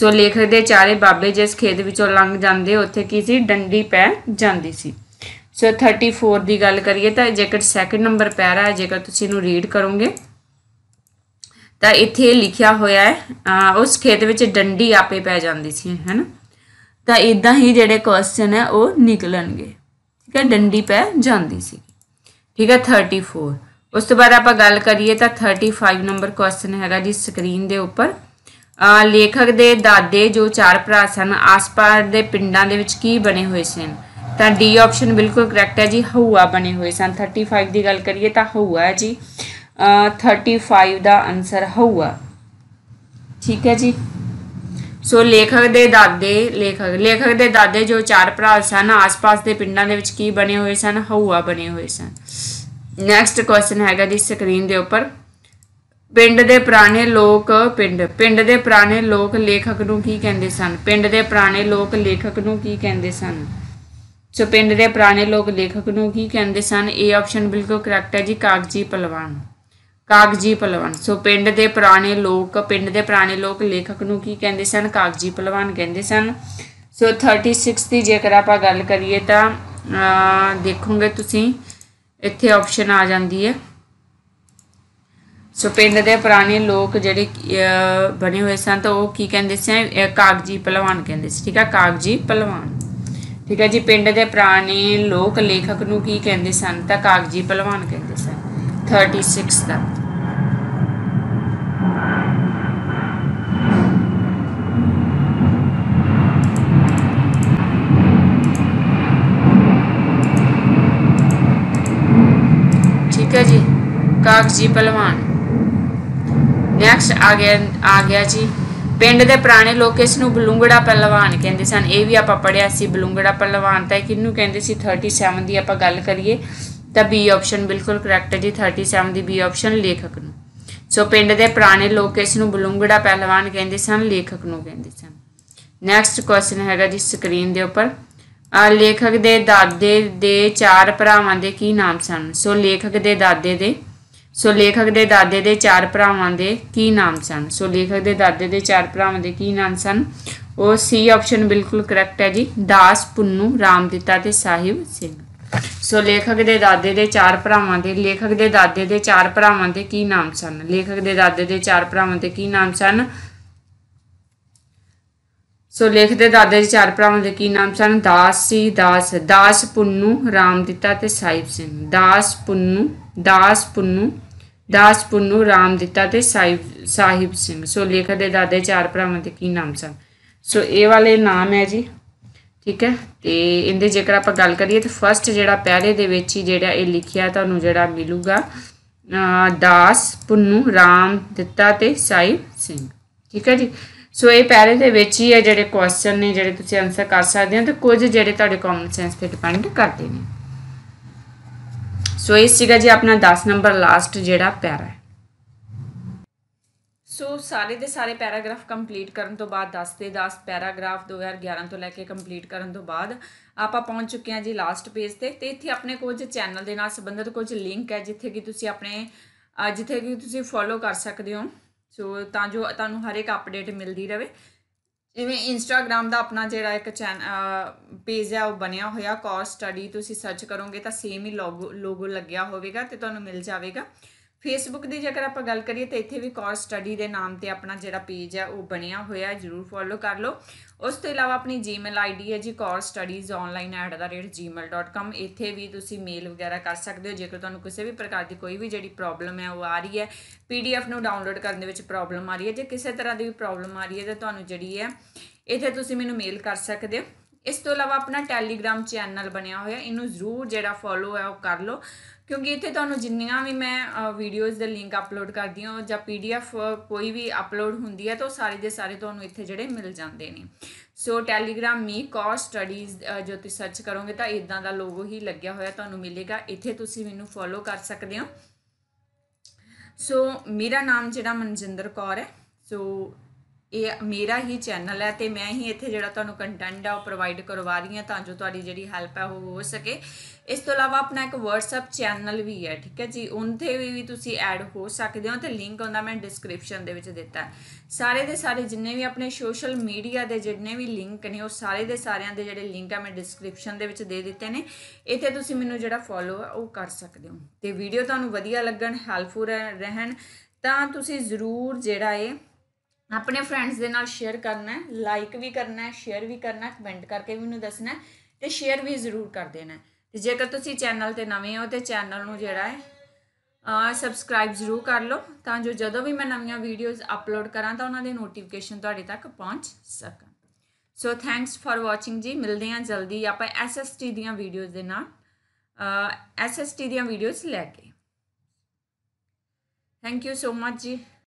Speaker 1: ਸੋ ਲੇਖਕ ਦੇ ਚਾਰੇ ਬਾਬੇ ਜਿਸ ਖੇਤ ਵਿੱਚੋਂ ਲੰਘ ਜਾਂਦੇ ਉਥੇ ਕੀ ਸੀ ਡੰਡੀ ਪੈ ਜਾਂਦੀ ਸੀ ਸੋ 34 ਦੀ ਗੱਲ ਕਰੀਏ ਤਾਂ ਜੇਕਰ ਸੈਕੰਡ ਨੰਬਰ ਪੈਰਾ ਹੈ ਜੇਕਰ ਤੁਸੀਂ ਇਹਨੂੰ ਰੀਡ ਕਰੋਗੇ ਤਾਂ ਇੱਥੇ ਲਿਖਿਆ ਹੋਇਆ ਹੈ ਉਸ ਖੇਤ ਵਿੱਚ ਡੰਡੀ ਆਪੇ ਪੈ ਜਾਂਦੀ ਸੀ ਹੈਨਾ ਤਾਂ ਇਦਾਂ ਹੀ ਜਿਹੜੇ ਕੁਐਸਚਨ ਹੈ ਉਹ ਨਿਕਲਣਗੇ ਠੀਕ ਹੈ ਡੰਡੀ ਪੈ ਜਾਂਦੀ ਸੀ ਠੀਕ ਹੈ 34 ਉਸ ਤੋਂ ਬਾਅਦ ਆਪਾਂ ਗੱਲ ਕਰੀਏ ਤਾਂ 35 ਨੰਬਰ ਕੁਐਸਚਨ ਹੈਗਾ ਜੀ ਸਕਰੀਨ ਦੇ ਉੱਪਰ ਲੇਖਕ ਦੇ ਦਾਦੇ ਜੋ ਚਾਰ ਭਰਾ ਸਨ ਆਸ-ਪਾਸ ਦੇ ਪਿੰਡਾਂ ਦੇ ਵਿੱਚ ਕੀ ਬਣੇ ਹੋਏ ਸਨ ਤਾਂ ਡੀ ਆਪਸ਼ਨ ਬਿਲਕੁਲ ਕਰੈਕਟ ਹੈ ਜੀ ਹਊਆ ਬਣੇ ਹੋਏ ਸਨ 35 ਦੀ ਗੱਲ ਕਰੀਏ ਤਾਂ ਹਊਆ ਹੈ ਜੀ 35 ਦਾ ਆਨਸਰ ਹਊਆ ਠੀਕ ਹੈ ਜੀ ਸੋ ਲੇਖਕ ਦੇ ਦਾਦੇ ਲੇਖਕ ਲੇਖਕ ਦੇ ਦਾਦੇ ਜੋ ਚਾਰ ਭਰਾ ਸਨ ਆਸ-ਪਾਸ ਦੇ ਪਿੰਡਾਂ ਦੇ ਵਿੱਚ ਕੀ ਬਣੇ ਹੋਏ ਸਨ ਹਊਆ ਬਣੇ ਹੋਏ ਸਨ ਨੈਕਸਟ ਕੁਐਸਚਨ ਹੈਗਾ ਜੀ ਸਕਰੀਨ ਦੇ ਉੱਪਰ ਪਿੰਡ ਦੇ ਪੁਰਾਣੇ ਲੋਕ ਪਿੰਡ ਪਿੰਡ ਦੇ ਪੁਰਾਣੇ ਲੋਕ ਲੇਖਕ ਨੂੰ ਕੀ ਕਹਿੰਦੇ ਸਨ ਪਿੰਡ ਦੇ ਪੁਰਾਣੇ ਲੋਕ ਲੇਖਕ ਨੂੰ ਕੀ ਕਹਿੰਦੇ ਸਨ ਸੋ ਪਿੰਡ ਦੇ ਪੁਰਾਣੇ ਲੋਕ ਲੇਖਕ ਨੂੰ ਕੀ ਕਹਿੰਦੇ ਸਨ ਇਹ ਆਪਸ਼ਨ ਬਿਲਕੁਲ ਕਰੈਕਟ ਹੈ ਜੀ ਕਾਗਜੀ ਪਲਵਾਨ ਕਾਗਜੀ ਪਲਵਾਨ ਸੋ ਪਿੰਡ ਦੇ ਪੁਰਾਣੇ ਲੋਕ ਪਿੰਡ ਦੇ ਪੁਰਾਣੇ ਲੋਕ ਲੇਖਕ ਨੂੰ ਕੀ ਕਹਿੰਦੇ ਸਨ ਕਾਗਜੀ ਪਲਵਾਨ ਕਹਿੰਦੇ ਸਨ ਸੋ 36 ਦੀ ਜੇਕਰ ਆਪਾਂ ਗੱਲ ਕਰੀਏ ਤਾਂ ਦੇਖੋਗੇ ਤੁਸੀਂ ਇੱਥੇ ਆਪਸ਼ਨ ਆ ਜਾਂਦੀ ਹੈ ਸੋ ਪਿੰਡ ਦੇ ਪੁਰਾਣੇ ਲੋਕ ਜਿਹੜੇ ਬਣੇ ਹੋਏ ਸਨ ਤਾਂ ਉਹ ਕੀ ਕਹਿੰਦੇ ਸਨ ਕਾਗਜੀ ਪਹਿਲਵਾਨ ਕਹਿੰਦੇ ਸੀ ਠੀਕ ਹੈ ਕਾਗਜੀ ਪਹਿਲਵਾਨ ਠੀਕ ਹੈ ਜੀ ਪਿੰਡ ਦੇ ਪ੍ਰਾਣੀ ਲੋਕ ਲੇਖਕ ਨੂੰ ਕੀ ਕਹਿੰਦੇ ਸਨ ਤਾਂ ਕਾਗਜੀ ਪਹਿਲਵਾਨ ਕਹਿੰਦੇ ਸਨ 36 ਦਾ ਠੀਕ ਹੈ ਜੀ ਕਾਗਜੀ ਪਹਿਲਵਾਨ ਨੈਕਸਟ ਆ ਗਿਆ ਆ ਗਿਆ ਜੀ ਪਿੰਡ ਦੇ ਪੁਰਾਣੇ ਲੋਕ ਇਸ ਨੂੰ ਬਲੂੰਗੜਾ ਪਹਿਲਵਾਨ ਕਹਿੰਦੇ ਸਨ ਇਹ ਵੀ ਆਪਾਂ ਪੜਿਆ ਸੀ ਬਲੂੰਗੜਾ ਪਹਿਲਵਾਨ ਤਾਂ ਕਿਹਨੂੰ ਕਹਿੰਦੇ ਸੀ 37 ਦੀ ਆਪਾਂ ਗੱਲ ਕਰੀਏ ਤਾਂ ਬੀ ਆਪਸ਼ਨ ਬਿਲਕੁਲ ਕਰੈਕਟ ਹੈ ਜੀ 37 ਦੀ ਬੀ ਆਪਸ਼ਨ ਲੇਖਕ ਨੂੰ ਸੋ ਪਿੰਡ ਦੇ ਪੁਰਾਣੇ ਲੋਕ ਇਸ ਨੂੰ ਬਲੂੰਗੜਾ ਪਹਿਲਵਾਨ ਕਹਿੰਦੇ ਸਨ ਲੇਖਕ ਨੂੰ ਕਹਿੰਦੇ ਸਨ ਨੈਕਸਟ ਕੁਐਸਚਨ ਹੈਗਾ ਜੀ ਸਕਰੀਨ ਦੇ ਉੱਪਰ ਲੇਖਕ ਦੇ ਦਾਦੇ ਦੇ ਚਾਰ ਭਰਾਵਾਂ ਦੇ ਕੀ ਨਾਮ ਸਨ ਸੋ ਲੇਖਕ ਦੇ ਦਾਦੇ ਦੇ ਸੋ ਲੇਖਕ ਦੇ ਦਾਦੇ ਦੇ ਚਾਰ ਭਰਾਵਾਂ ਦੇ ਕੀ ਨਾਮ ਸਨ ਸੋ ਲੇਖਕ ਦੇ ਦਾਦੇ ਦੇ ਚਾਰ ਭਰਾਵਾਂ ਦੇ ਕੀ ਨਾਮ ਸਨ ਉਹ ਸੀ ਆਪਸ਼ਨ ਬਿਲਕੁਲ ਕਰੈਕਟ ਹੈ ਜੀ ਦਾਸ ਪੁੰਨੂ ਰਾਮਦਿੱਤਾ ਤੇ ਸਾਹਿਬ ਸਿੰਘ ਸੋ ਲੇਖਕ ਦੇ ਦਾਦੇ ਦੇ ਚਾਰ ਭਰਾਵਾਂ ਦੇ ਲੇਖਕ ਦੇ ਦਾਦੇ ਦੇ ਚਾਰ ਭਰਾਵਾਂ ਦੇ ਕੀ ਨਾਮ ਸਨ ਲੇਖਕ ਦੇ ਦਾਦੇ ਦੇ ਚਾਰ ਭਰਾਵਾਂ ਦੇ ਕੀ ਨਾਮ ਸਨ ਸੋ ਲੇਖ ਦੇ ਦਾਦੇ ਦੇ ਚਾਰ ਭਰਾਵਾਂ ਦੇ ਕੀ ਨਾਮ ਸਨ ਦਾਸ ਸੀ ਦਾਸ ਦਾਸ ਪੁੰਨੂ ਰਾਮਦਿੱਤਾ ਤੇ ਸਾਹਿਬ ਸਿੰਘ ਦਾਸ ਪੁੰਨੂ ਦਾਸ ਪੁੰਨੂ ਦਾਸ ਪੁੰਨੂ ਰਾਮ ਦਿੱਤਾ ਤੇ ਸਾਹਿਬ ਸਾਹਿਬ ਸਿੰਘ ਸੋ ਲੇਖ ਦੇ ਦਾਦੇ ਚਾਰ ਭਰਾਵਾਂ ਦੇ ਕੀ ਨਾਮ ਸਨ ਸੋ ਇਹ ਵਾਲੇ ਨਾਮ ਹੈ ਜੀ ਠੀਕ ਹੈ ਤੇ ਇਹਦੇ ਜੇਕਰ ਆਪਾਂ ਗੱਲ ਕਰੀਏ ਤੇ ਫਰਸਟ ਜਿਹੜਾ ਪਹਿਲੇ ਦੇ ਵਿੱਚ ਹੀ ਜਿਹੜਾ ਇਹ ਲਿਖਿਆ ਤੁਹਾਨੂੰ ਜਿਹੜਾ ਮਿਲੂਗਾ ਦਾਸ ਪੁੰਨੂ ਰਾਮ ਦਿੱਤਾ ਤੇ ਸਾਹਿਬ ਸਿੰਘ ਠੀਕ ਹੈ ਜੀ ਸੋ ਇਹ ਪਹਿਲੇ ਦੇ ਵਿੱਚ ਹੀ ਹੈ ਜਿਹੜੇ ਕੁਐਸਚਨ ਨੇ ਜਿਹੜੇ ਤੁਸੀਂ ਆਨਸਰ ਕਰ ਸਕਦੇ ਹੋ ਤੇ ਕੁਝ ਜਿਹੜੇ ਤੁਹਾਡੇ ਕਾਮਨ ਸੈਂਸ ਤੇ ਡਿਪੈਂਡ ਕਰਦੇ ਨੇ ਸੋ ਇਹ ਸੀਗਾ ਜੀ ਆਪਣਾ 10 ਨੰਬਰ ਲਾਸਟ ਜਿਹੜਾ ਪੈਰਾ ਸੋ ਸਾਰੇ ਦੇ ਸਾਰੇ ਪੈਰਾਗ੍ਰਾਫ ਕੰਪਲੀਟ ਕਰਨ ਤੋਂ ਬਾਅਦ 10 ਦੇ 10 ਪੈਰਾਗ੍ਰਾਫ 2011 ਤੋਂ ਲੈ ਕੇ ਕੰਪਲੀਟ ਕਰਨ ਤੋਂ ਬਾਅਦ ਆਪਾਂ ਪਹੁੰਚ ਚੁੱਕੇ ਹਾਂ ਜੀ ਲਾਸਟ ਪੇਜ ਤੇ ਤੇ ਇੱਥੇ ਆਪਣੇ ਕੁਝ ਚੈਨਲ ਦੇ ਨਾਲ ਸੰਬੰਧਿਤ ਕੁਝ ਲਿੰਕ ਹੈ ਜਿੱਥੇ ਕਿ ਤੁਸੀਂ ਆਪਣੇ ਜਿੱਥੇ ਕਿ ਤੁਸੀਂ ਫੋਲੋ ਕਰ ਸਕਦੇ ਹੋ ਸੋ ਤਾਂ ਜੋ ਤੁਹਾਨੂੰ ਹਰ ਇੱਕ ਅਪਡੇਟ ਮਿਲਦੀ ਰਹੇ ਜਿਵੇਂ ਇੰਸਟਾਗ੍ਰam ਦਾ ਆਪਣਾ ਜਿਹੜਾ ਇੱਕ ਪੇਜ ਹੈ ਉਹ ਬਣਿਆ ਹੋਇਆ ਕੋਰਸ ਸਟੱਡੀ ਤੁਸੀਂ ਸਰਚ ਕਰੋਗੇ ਤਾਂ ਸੇਮ ਹੀ ਲੋਗੋ ਲੋਗੋ ਲੱਗਿਆ ਹੋਵੇਗਾ ਤੇ ਤੁਹਾਨੂੰ ਮਿਲ ਜਾਵੇਗਾ ਫੇਸਬੁੱਕ ਦੀ ਜੇਕਰ ਆਪਾਂ ਗੱਲ ਕਰੀਏ ਤਾਂ ਇੱਥੇ ਵੀ ਕੋਰਸ ਸਟੱਡੀ ਦੇ ਨਾਮ ਤੇ ਆਪਣਾ ਜਿਹੜਾ ਪੇਜ ਹੈ ਉਹ ਬਣਿਆ ਹੋਇਆ ਜਰੂਰ ਫੋਲੋ ਕਰ ਲਓ ਉਸ ਤੋਂ ਇਲਾਵਾ ਆਪਣੀ Gmail ਆਈਡੀ ਹੈ ਜੀ @gmail.com ਇੱਥੇ ਵੀ ਤੁਸੀਂ ਮੇਲ ਵਗੈਰਾ ਕਰ ਸਕਦੇ ਹੋ ਜੇਕਰ ਤੁਹਾਨੂੰ ਕਿਸੇ ਵੀ ਪ੍ਰਕਾਰ ਦੀ ਕੋਈ ਵੀ ਜਿਹੜੀ ਪ੍ਰੋਬਲਮ ਹੈ ਉਹ ਆ ਰਹੀ ਹੈ ਪੀਡੀਐਫ ਨੂੰ ਡਾਊਨਲੋਡ ਕਰਨ ਦੇ ਵਿੱਚ ਪ੍ਰੋਬਲਮ ਆ ਰਹੀ ਹੈ ਜੇ ਕਿਸੇ ਤਰ੍ਹਾਂ ਦੀ ਵੀ ਪ੍ਰੋਬਲਮ ਆ ਰਹੀ ਹੈ ਤਾਂ ਤੁਹਾਨੂੰ ਜਿਹੜੀ ਹੈ ਇੱਥੇ ਤੁਸੀਂ ਮੈਨੂੰ ਮੇਲ ਕਰ ਸਕਦੇ ਹੋ ਇਸ ਤੋਂ ਇਲਾਵਾ ਆਪਣਾ ਟੈਲੀਗ੍ਰam ਚੈਨਲ ਬਣਿਆ ਹੋਇਆ ਇਹਨੂੰ ਜ਼ਰੂਰ ਜਿਹੜਾ ਫੋਲੋ ਹੈ ਉਹ ਕਰ ਲਓ ਕਿਉਂਕਿ ਇੱਥੇ ਤੁਹਾਨੂੰ ਜਿੰਨੀਆਂ ਵੀ ਮੈਂ ਵੀਡੀਓਜ਼ ਦੇ ਲਿੰਕ ਅਪਲੋਡ ਕਰਦੀ ਹਾਂ ਜਾਂ ਪੀਡੀਐਫ ਕੋਈ ਵੀ ਅਪਲੋਡ ਹੁੰਦੀ ਹੈ ਤਾਂ ਉਹ ਸਾਰੇ ਦੇ ਸਾਰੇ ਤੁਹਾਨੂੰ ਇੱਥੇ ਜਿਹੜੇ ਮਿਲ ਜਾਂਦੇ ਨੇ ਸੋ ਟੈਲੀਗ੍ਰਾਮ ਮੀ ਕੋਰ ਸਟੱਡੀਜ਼ ਜੋ ਤੁਸੀਂ ਸਰਚ ਕਰੋਗੇ ਤਾਂ ਇਦਾਂ ਦਾ ਲੋਗੋ ਹੀ ਲੱਗਿਆ ਹੋਇਆ ਤੁਹਾਨੂੰ ਮਿਲੇਗਾ ਇੱਥੇ ਤੁਸੀਂ ਮੈਨੂੰ ਫੋਲੋ ਕਰ ਸਕਦੇ ਹੋ ਸੋ ਮੇਰਾ ਨਾਮ ਜਿਹੜਾ ਮਨਜਿੰਦਰ ਕੌਰ ਹੈ ਸੋ ਇਹ ਮੇਰਾ ਹੀ ਚੈਨਲ ਹੈ ਤੇ ਮੈਂ ਹੀ ਇੱਥੇ ਜਿਹੜਾ ਤੁਹਾਨੂੰ ਕੰਟੈਂਟ ਆ ਉਹ ਪ੍ਰੋਵਾਈਡ ਕਰਵਾ ਰਹੀ ਹਾਂ ਤਾਂ ਜੋ ਤੁਹਾਡੀ ਜਿਹੜੀ ਹੈਲਪ ਹੈ ਉਹ ਹੋ ਸਕੇ ਇਸ ਤੋਂ ਇਲਾਵਾ ਆਪਣਾ ਇੱਕ WhatsApp ਚੈਨਲ ਵੀ ਹੈ ਠੀਕ ਹੈ ਜੀ ਉਹਦੇ ਵੀ ਤੁਸੀਂ ਐਡ ਹੋ ਸਕਦੇ ਹੋ ਤੇ ਲਿੰਕ ਉਹਦਾ ਮੈਂ ਡਿਸਕ੍ਰਿਪਸ਼ਨ ਦੇ ਵਿੱਚ ਦਿੱਤਾ ਸਾਰੇ ਦੇ ਸਾਰੇ ਜਿੰਨੇ ਵੀ ਆਪਣੇ ਸੋਸ਼ਲ ਮੀਡੀਆ ਦੇ ਜਿੰਨੇ ਵੀ ਲਿੰਕ ਨੇ ਉਹ ਸਾਰੇ ਦੇ ਸਾਰਿਆਂ ਦੇ ਜਿਹੜੇ ਲਿੰਕ ਆ ਮੈਂ ਡਿਸਕ੍ਰਿਪਸ਼ਨ ਦੇ ਵਿੱਚ ਦੇ ਦਿੱਤੇ ਨੇ ਇੱਥੇ ਤੁਸੀਂ ਮੈਨੂੰ ਜਿਹੜਾ ਫੋਲੋ ਆ ਉਹ ਕਰ ਸਕਦੇ ਹੋ ਤੇ ਵੀਡੀਓ ਤੁਹਾਨੂੰ ਵਧੀਆ ਲੱਗਣ ਹੈਲਪਫੁਲ ਰਹਿਣ ਤਾਂ ਤੁਸੀਂ ਜ਼ਰੂਰ ਜਿਹੜਾ ਏ ਆਪਣੇ ਫਰੈਂਡਸ ਦੇ ਨਾਲ ਸ਼ੇਅਰ ਕਰਨਾ ਹੈ ਲਾਈਕ ਵੀ ਕਰਨਾ ਹੈ ਸ਼ੇਅਰ ਵੀ ਕਰਨਾ ਕਮੈਂਟ ਕਰਕੇ ਵੀ ਮੈਨੂੰ ਦੱਸਣਾ ਤੇ ਸ਼ੇਅਰ ਵੀ ਜ਼ਰੂਰ ਕਰ ਦੇਣਾ ਤੇ ਜੇਕਰ ਤੁਸੀਂ ਚੈਨਲ ਤੇ ਨਵੇਂ ਹੋ ਤੇ ਚੈਨਲ ਨੂੰ ਜਿਹੜਾ ਹੈ ਸਬਸਕ੍ਰਾਈਬ ਜ਼ਰੂਰ ਕਰ ਲਓ ਤਾਂ ਜੋ ਜਦੋਂ ਵੀ ਮੈਂ ਨਵੀਆਂ ਵੀਡੀਓਜ਼ ਅਪਲੋਡ ਕਰਾਂ ਤਾਂ ਉਹਨਾਂ ਦੇ ਨੋਟੀਫਿਕੇਸ਼ਨ ਤੁਹਾਡੇ ਤੱਕ ਪਹੁੰਚ ਸਕਣ ਸੋ ਥੈਂਕਸ ਫਾਰ ਵਾਚਿੰਗ ਜੀ ਮਿਲਦੇ ਹਾਂ ਜਲਦੀ ਆਪਾਂ ਐਸਐਸਟੀ ਦੀਆਂ ਵੀਡੀਓਜ਼ ਦੇ ਨਾਲ ਐਸਐਸਟੀ ਦੀਆਂ ਵੀਡੀਓਜ਼ ਲੈ ਕੇ ਥੈਂਕ ਯੂ ਸੋ ਮਚ ਜੀ